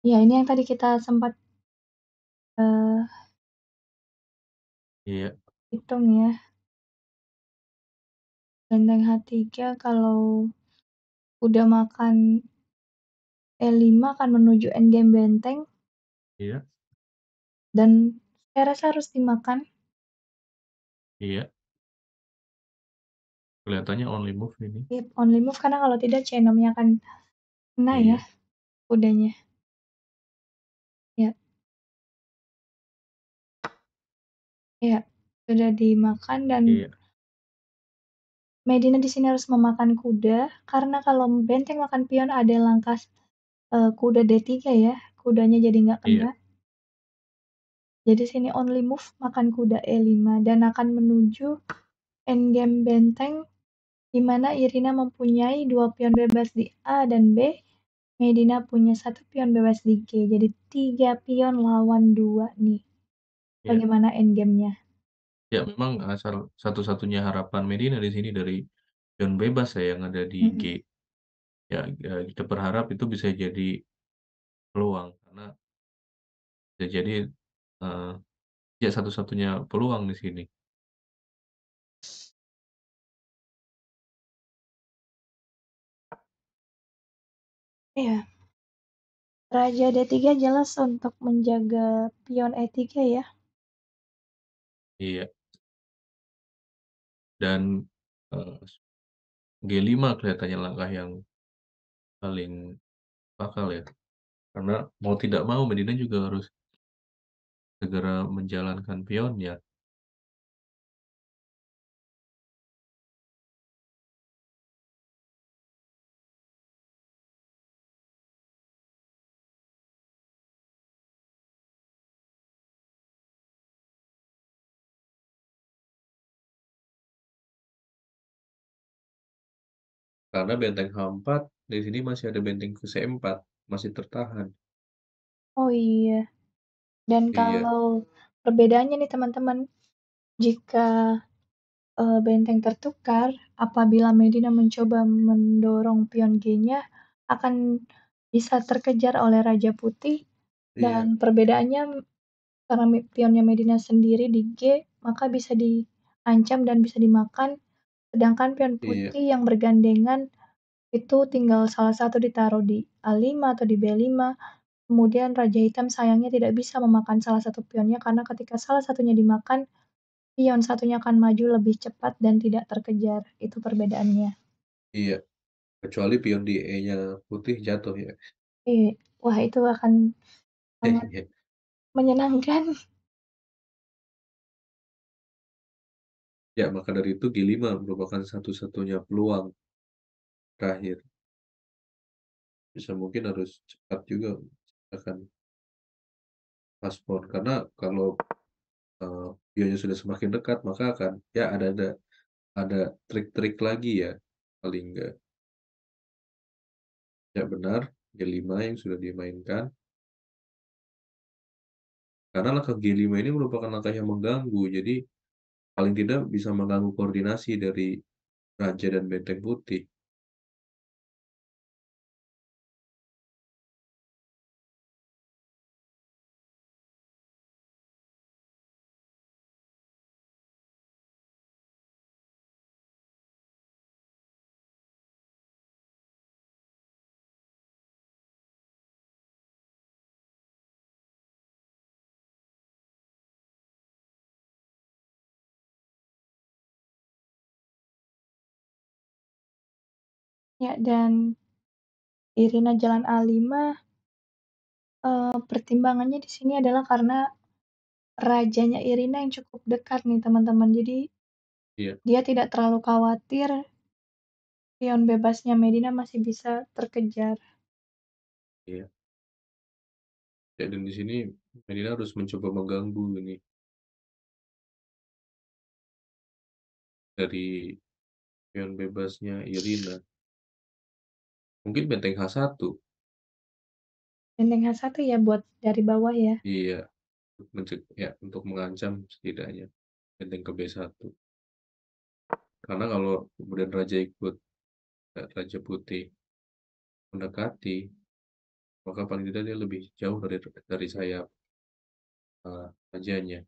Ya, ini yang tadi kita sempat, uh, Iya. hitung ya. Benteng H3 kalau udah makan E5 akan menuju Endgame Benteng. Iya. Dan saya rasa harus dimakan. Iya. Kelihatannya only move ini. Iya, only move karena kalau tidak C6-nya akan kena ya, iya. ya kudanya. Ya. Ya, sudah dimakan dan iya. Medina di sini harus memakan kuda, karena kalau benteng makan pion ada langkah, eh, uh, kuda D3 ya, kudanya jadi nggak kena. Iya. kena. Jadi sini only move makan kuda E5 dan akan menuju endgame benteng, di mana Irina mempunyai dua pion bebas di A dan B, Medina punya satu pion bebas di G, jadi tiga pion lawan dua nih. Iya. Bagaimana endgame-nya? Ya memang, asal eh, satu-satunya harapan Medina di sini dari John bebas ya yang ada di G. Ya, ya, kita berharap itu bisa jadi peluang karena bisa jadi, uh, ya satu-satunya peluang di sini. Iya. Raja D3 jelas untuk menjaga pion E3 ya. Iya. Dan, eh, G5 kelihatannya langkah yang paling bakal ya, karena mau tidak mau Medina juga harus segera menjalankan pionnya. Karena benteng H4 di sini masih ada benteng C4, masih tertahan. Oh iya. Dan Iya. kalau perbedaannya nih teman-teman, jika, eh, benteng tertukar, apabila Medina mencoba mendorong pion G-nya, akan bisa terkejar oleh Raja Putih Iya. dan perbedaannya karena pionnya Medina sendiri di G, maka bisa diancam dan bisa dimakan Sedangkan pion Iya. putih yang bergandengan itu tinggal salah satu ditaruh di A5 atau di B5, kemudian raja hitam sayangnya tidak bisa memakan salah satu pionnya karena ketika salah satunya dimakan, pion satunya akan maju lebih cepat dan tidak terkejar, itu perbedaannya. Iya, kecuali pion di E-nya putih jatuh ya? Iya, wah itu akan eh, sangat Iya. menyenangkan. Ya, maka dari itu G5 merupakan satu-satunya peluang terakhir. Bisa mungkin harus cepat juga akan paspor karena kalau uh, sudah semakin dekat maka akan ya ada ada ada trik-trik lagi ya paling enggak. Ya benar, G5 yang sudah dimainkan. Karena langkah G5 ini merupakan langkah yang mengganggu, jadi paling tidak bisa mengganggu koordinasi dari Raja dan Benteng Putih. Ya, dan Irina Jalan A 5 uh, eh, pertimbangannya di sini adalah karena rajanya Irina yang cukup dekat nih teman-teman, jadi Iya. dia tidak terlalu khawatir pion bebasnya Medina masih bisa terkejar. Iya. Ya, dan di sini Medina harus mencoba mengganggu ini. Dari pion bebasnya Irina. Mungkin Benteng H1. Benteng H1 ya buat dari bawah ya? Iya, ya untuk mengancam setidaknya benteng ke B1. Karena kalau kemudian raja ikut eh, raja putih mendekati, maka paling tidak dia lebih jauh dari dari sayap uh, rajanya.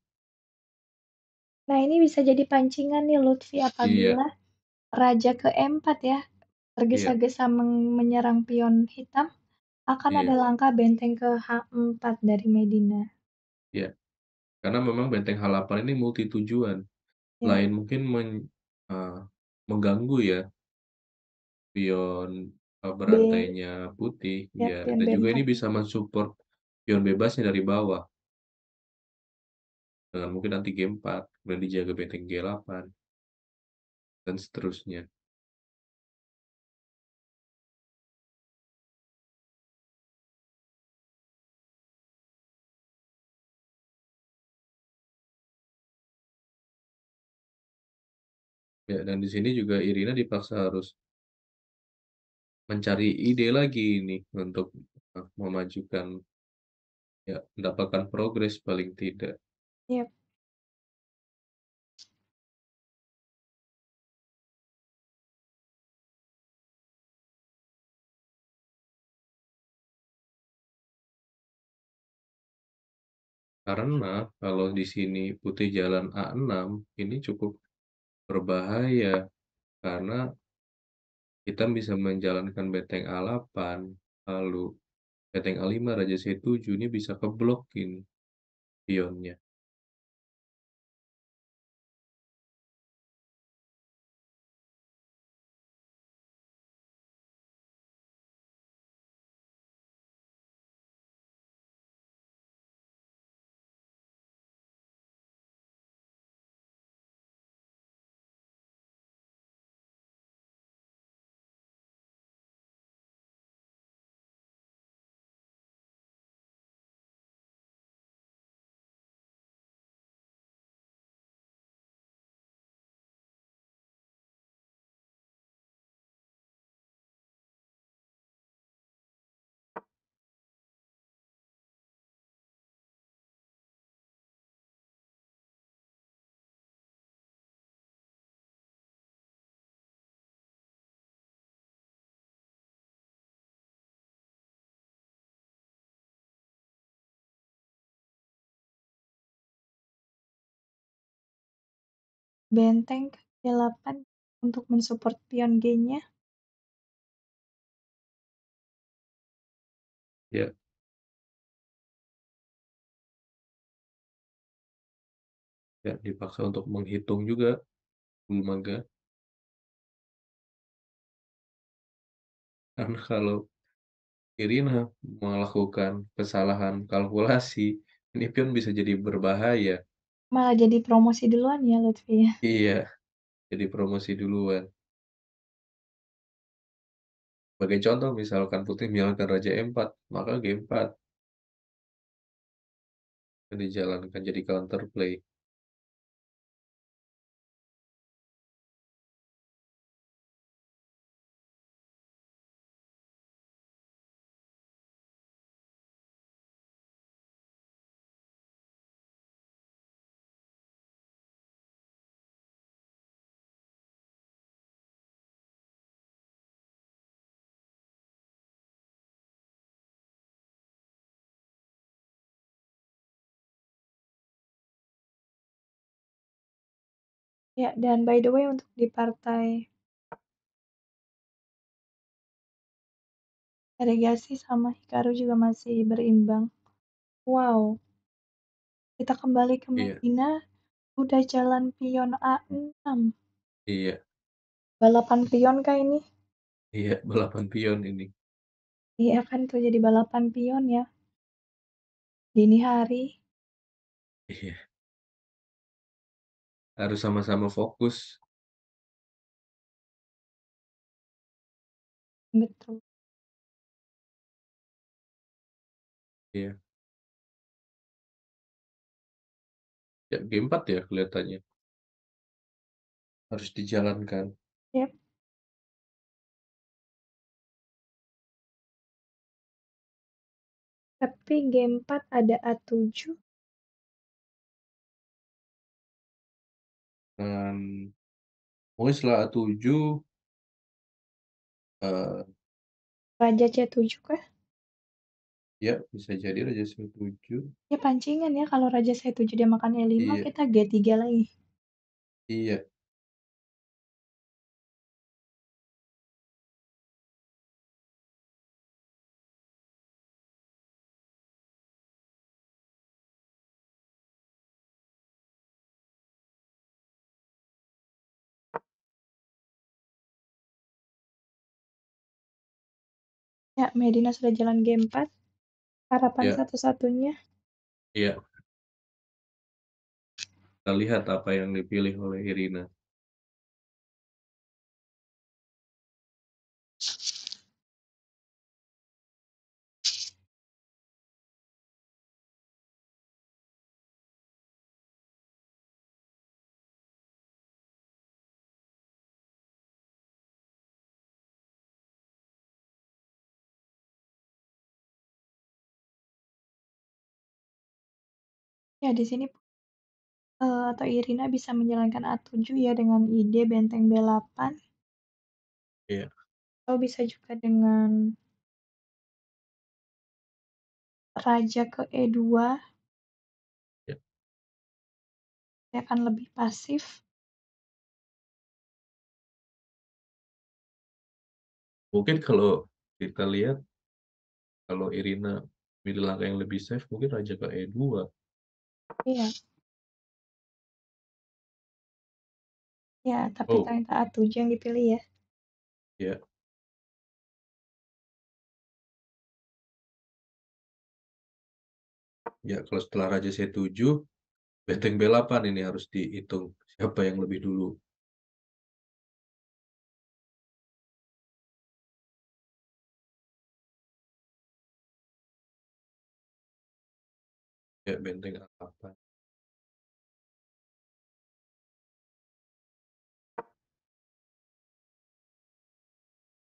Nah, ini bisa jadi pancingan nih Lutfi Iya, apabila raja ke M4 ya. Iya. tergesa-gesa yeah. menyerang pion hitam, akan iya. ada langkah benteng ke H4 dari Medina. Iya. Karena memang benteng H8 ini tujuan. Yeah. Lain mungkin men uh, mengganggu ya pion, ah, berantainya B. berantainya putih, Ya, iya. iya dan juga ini bisa mensupport pion bebasnya dari bawah. Dengan mungkin nanti G4, kemudian dijaga benteng G8. Dan seterusnya. Ya, dan di sini juga Irina dipaksa harus mencari ide lagi ini untuk eh, memajukan ya mendapatkan progres paling tidak. Yep. Iya. Karena kalau di sini putih jalan A6 ini cukup berbahaya karena kita bisa menjalankan beteng A8 lalu beteng A5 raja C7 ini bisa keblokin pionnya Benteng delapan untuk mensupport pion G-nya. Ya. Ya, dipaksa untuk menghitung juga, lembaga. Karena kalau Irina melakukan kesalahan kalkulasi, ini pion bisa jadi berbahaya. Malah jadi promosi duluan ya, Lutfi ya? Iya, jadi promosi duluan. Sebagai contoh, misalkan putih menjalankan Raja E4, maka G4 dijalankan jadi counter play. Ya, dan by the way untuk di partai Regasi sama Hikaru juga masih berimbang. Wow. Kita kembali ke Iya. Medina, udah jalan pion A6. Iya. Balapan pion kah ini? Iya, balapan pion ini. Iya kan tuh jadi balapan pion ya. Dini hari. Iya harus sama-sama fokus. Betul. Iya. Ya, G4 ya kelihatannya. Harus dijalankan. Yep. Tapi G4 ada A7. Mmm, mungkin setelah A7 uh, eh Raja C7 kah? Ya, bisa jadi Raja C7. Ya pancingan ya, kalau raja C7 dia makan e 5, Iya. kita G3 lagi. Iya. Ya, Medina sudah jalan G4, harapan ya. satu-satunya Iya. Kita lihat apa yang dipilih oleh Irina. ya di sini uh, atau Irina bisa menjalankan A7 ya dengan ide benteng B8. Iya. Atau bisa juga dengan raja ke E2. Ya. Dia akan lebih pasif. Mungkin kalau kita lihat, kalau Irina milih langkah yang lebih safe mungkin raja ke E2. Iya. Ya, tapi Oh. tangan taat tuju yang dipilih ya. Iya. Yeah. Ya, kalau setelah raja C7, Beteng B8 ini harus dihitung, siapa yang lebih dulu. Ya, benteng A 7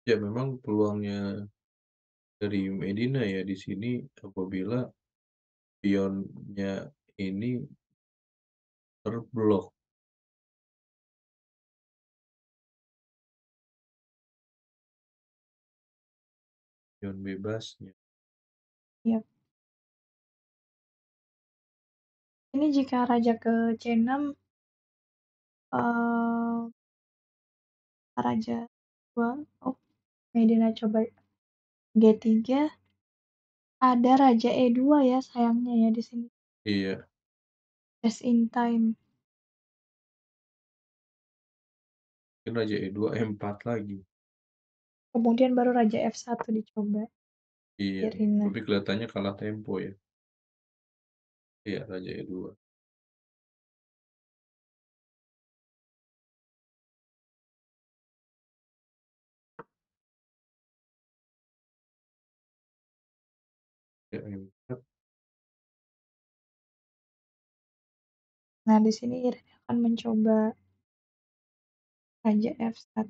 Ya memang peluangnya dari Medina ya di sini apabila pionnya ini terblok. Pion bebasnya. ya Ini jika raja ke C6 uh, eh, raja 2 oh. Medina coba G3, ada raja E2 ya sayangnya ya di sini. Iya. Just in time. Mungkin raja E2, E4 lagi. Kemudian baru raja F1 dicoba. Iya, Irina. tapi kelihatannya kalah tempo ya. Iya, raja E2. Nah, di sini Irin akan mencoba raja F1.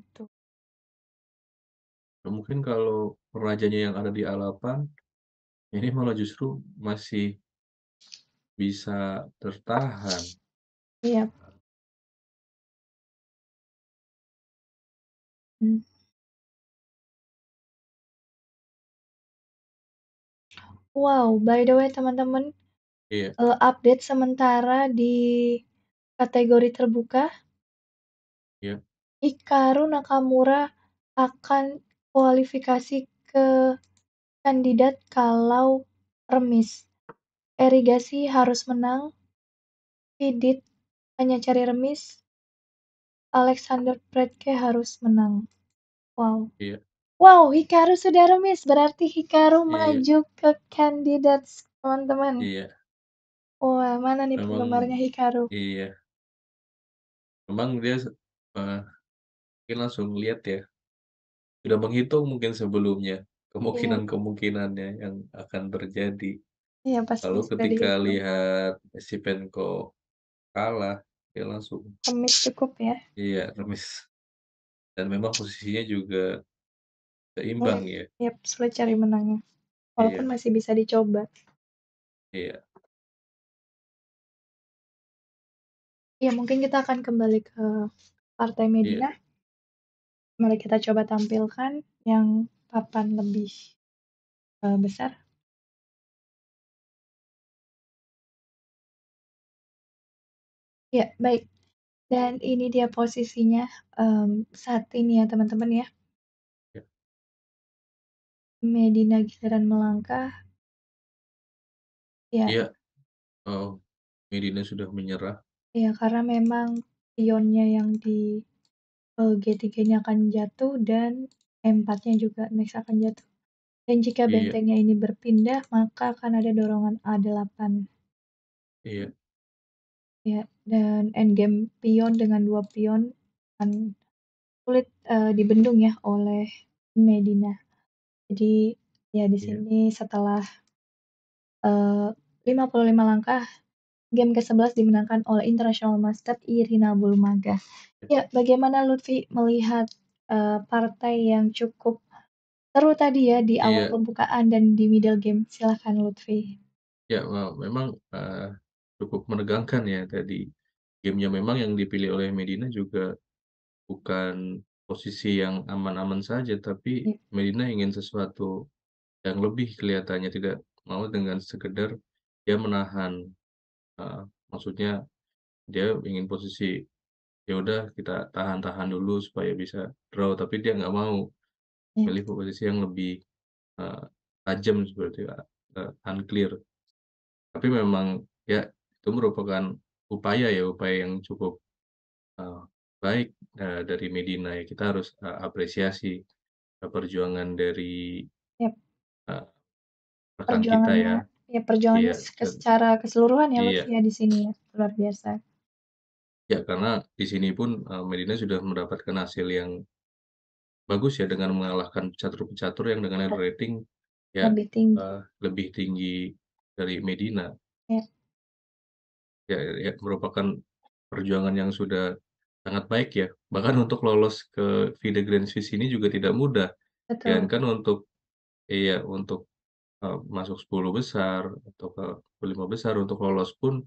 Nah, mungkin kalau rajanya yang ada di A8, ini malah justru masih bisa tertahan. Iya. Nah. Hmm. Wow, by the way teman-teman, Iya. uh, update sementara di kategori terbuka Iya. Ikaru Nakamura akan kualifikasi ke kandidat kalau remis. Erigasi harus menang. Pidit hanya cari remis. Alexander Priedke harus menang. Wow. Iya. Wow, Hikaru sudah remis, berarti Hikaru Iya. maju ke kandidat teman-teman. Iya. Wah, mana nih Memang penggemarnya Hikaru? iya. Memang dia uh, mungkin langsung lihat ya, sudah menghitung mungkin sebelumnya, iya. kemungkinan-kemungkinannya yang akan terjadi. Iya, pasti Lalu ketika lihat si Penko kalah, dia langsung Remis cukup ya. Iya, remis. Dan memang posisinya juga Seimbang Sulit, iya. ya? yep, sulit cari menangnya. Walaupun yeah. masih bisa dicoba. Iya. Ya mungkin kita akan kembali ke Partai Medina, Yeah. Mari kita coba tampilkan yang papan lebih, uh, besar. Ya, baik. Dan ini dia posisinya, um, saat ini ya teman-teman ya. Medina giliran Melangkah. Iya. Iya. Oh, Medina sudah menyerah. Iya, karena memang pionnya yang di, eh, G3-nya akan jatuh dan m 4 nya juga next akan jatuh. Dan jika Iya. bentengnya ini berpindah, maka akan ada dorongan A8. Iya. Iya, dan endgame pion dengan dua pion akan sulit, uh, dibendung ya oleh Medina. Jadi, ya di sini iya. sini setelah, uh, 55 langkah, game ke-11 dimenangkan oleh International Master Irina Bulmaga. Ya, bagaimana Lutfi melihat, uh, partai yang cukup seru tadi ya di iya. awal yeah. pembukaan dan di middle game? Silahkan Lutfi. Ya, well, memang, uh, cukup menegangkan ya tadi. game memang yang dipilih oleh Medina juga bukan posisi yang aman-aman saja, tapi iya. Medina ingin sesuatu yang lebih kelihatannya, tidak mau dengan sekedar dia menahan, eh, maksudnya dia ingin posisi, ya udah kita tahan-tahan dulu supaya bisa draw, tapi dia nggak mau, Iya. milih posisi yang lebih, uh, tajam seperti, itu eh, unclear. Tapi memang ya itu merupakan upaya ya, upaya yang cukup Baik, eh, dari Medina ya kita harus, eh, apresiasi, perjuangan dari, yep. Eh, rekan kita ya. ya perjuangan Iya, secara dan secara keseluruhan ya, iya. ya di sini ya, luar biasa. Ya karena di sini pun, Medina sudah mendapatkan hasil yang bagus ya dengan mengalahkan pecatur-pecatur yang dengan rating ya, lebih tinggi. lebih tinggi dari Medina. ya. Ya ya merupakan perjuangan yang sudah Sangat baik ya, bahkan untuk lolos ke Vida Grand Swiss ini juga tidak mudah. Dan kan untuk iya, untuk, uh, masuk 10 besar atau ke 5 besar untuk lolos pun,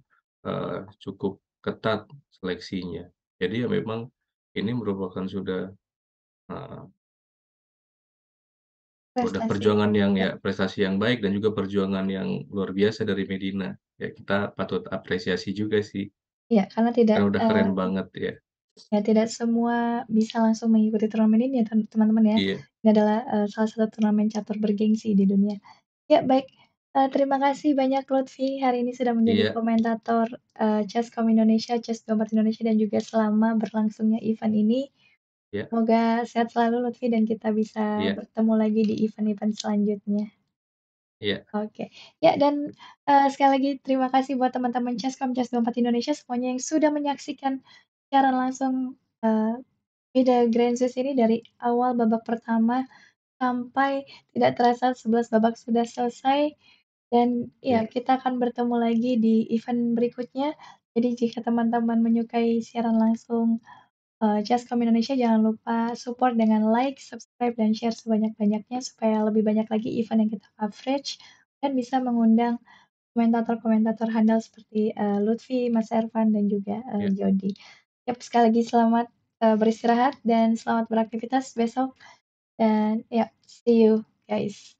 uh, cukup ketat seleksinya. Jadi ya memang ini merupakan sudah, uh, sudah perjuangan yang ya, prestasi yang baik dan juga perjuangan yang luar biasa dari Medina. Ya kita patut apresiasi juga sih. Iya, karena tidak, Karena udah keren banget ya. Ya, tidak semua bisa langsung mengikuti turnamen ini ya, teman-teman ya. yeah. Ini adalah, uh, salah satu turnamen catur bergengsi di dunia. Ya, baik, uh, terima kasih banyak Lutfi hari ini sudah menjadi yeah. komentator, eh, Chesscom Indonesia, Chess24 Indonesia dan juga selama berlangsungnya event ini. yeah. Semoga sehat selalu Lutfi dan kita bisa yeah. bertemu lagi di event-event selanjutnya. Yeah. Oke. Ya dan, uh, sekali lagi terima kasih buat teman-teman Chesscom, Chess24 Indonesia semuanya yang sudah menyaksikan Siaran langsung, eee, eh, Beda Grand Swiss ini dari awal babak pertama sampai tidak terasa 11 babak sudah selesai dan ya yeah. kita akan bertemu lagi di event berikutnya. Jadi jika teman-teman menyukai siaran langsung, eh, Just Come Indonesia jangan lupa support dengan like, subscribe, dan share sebanyak-banyaknya supaya lebih banyak lagi event yang kita coverage dan bisa mengundang komentator-komentator handal seperti, uh, Lutfi, Mas Ervan, dan juga, uh, yeah. Jody ya sekali lagi selamat uh, beristirahat dan selamat beraktivitas besok. Dan ya, see you guys.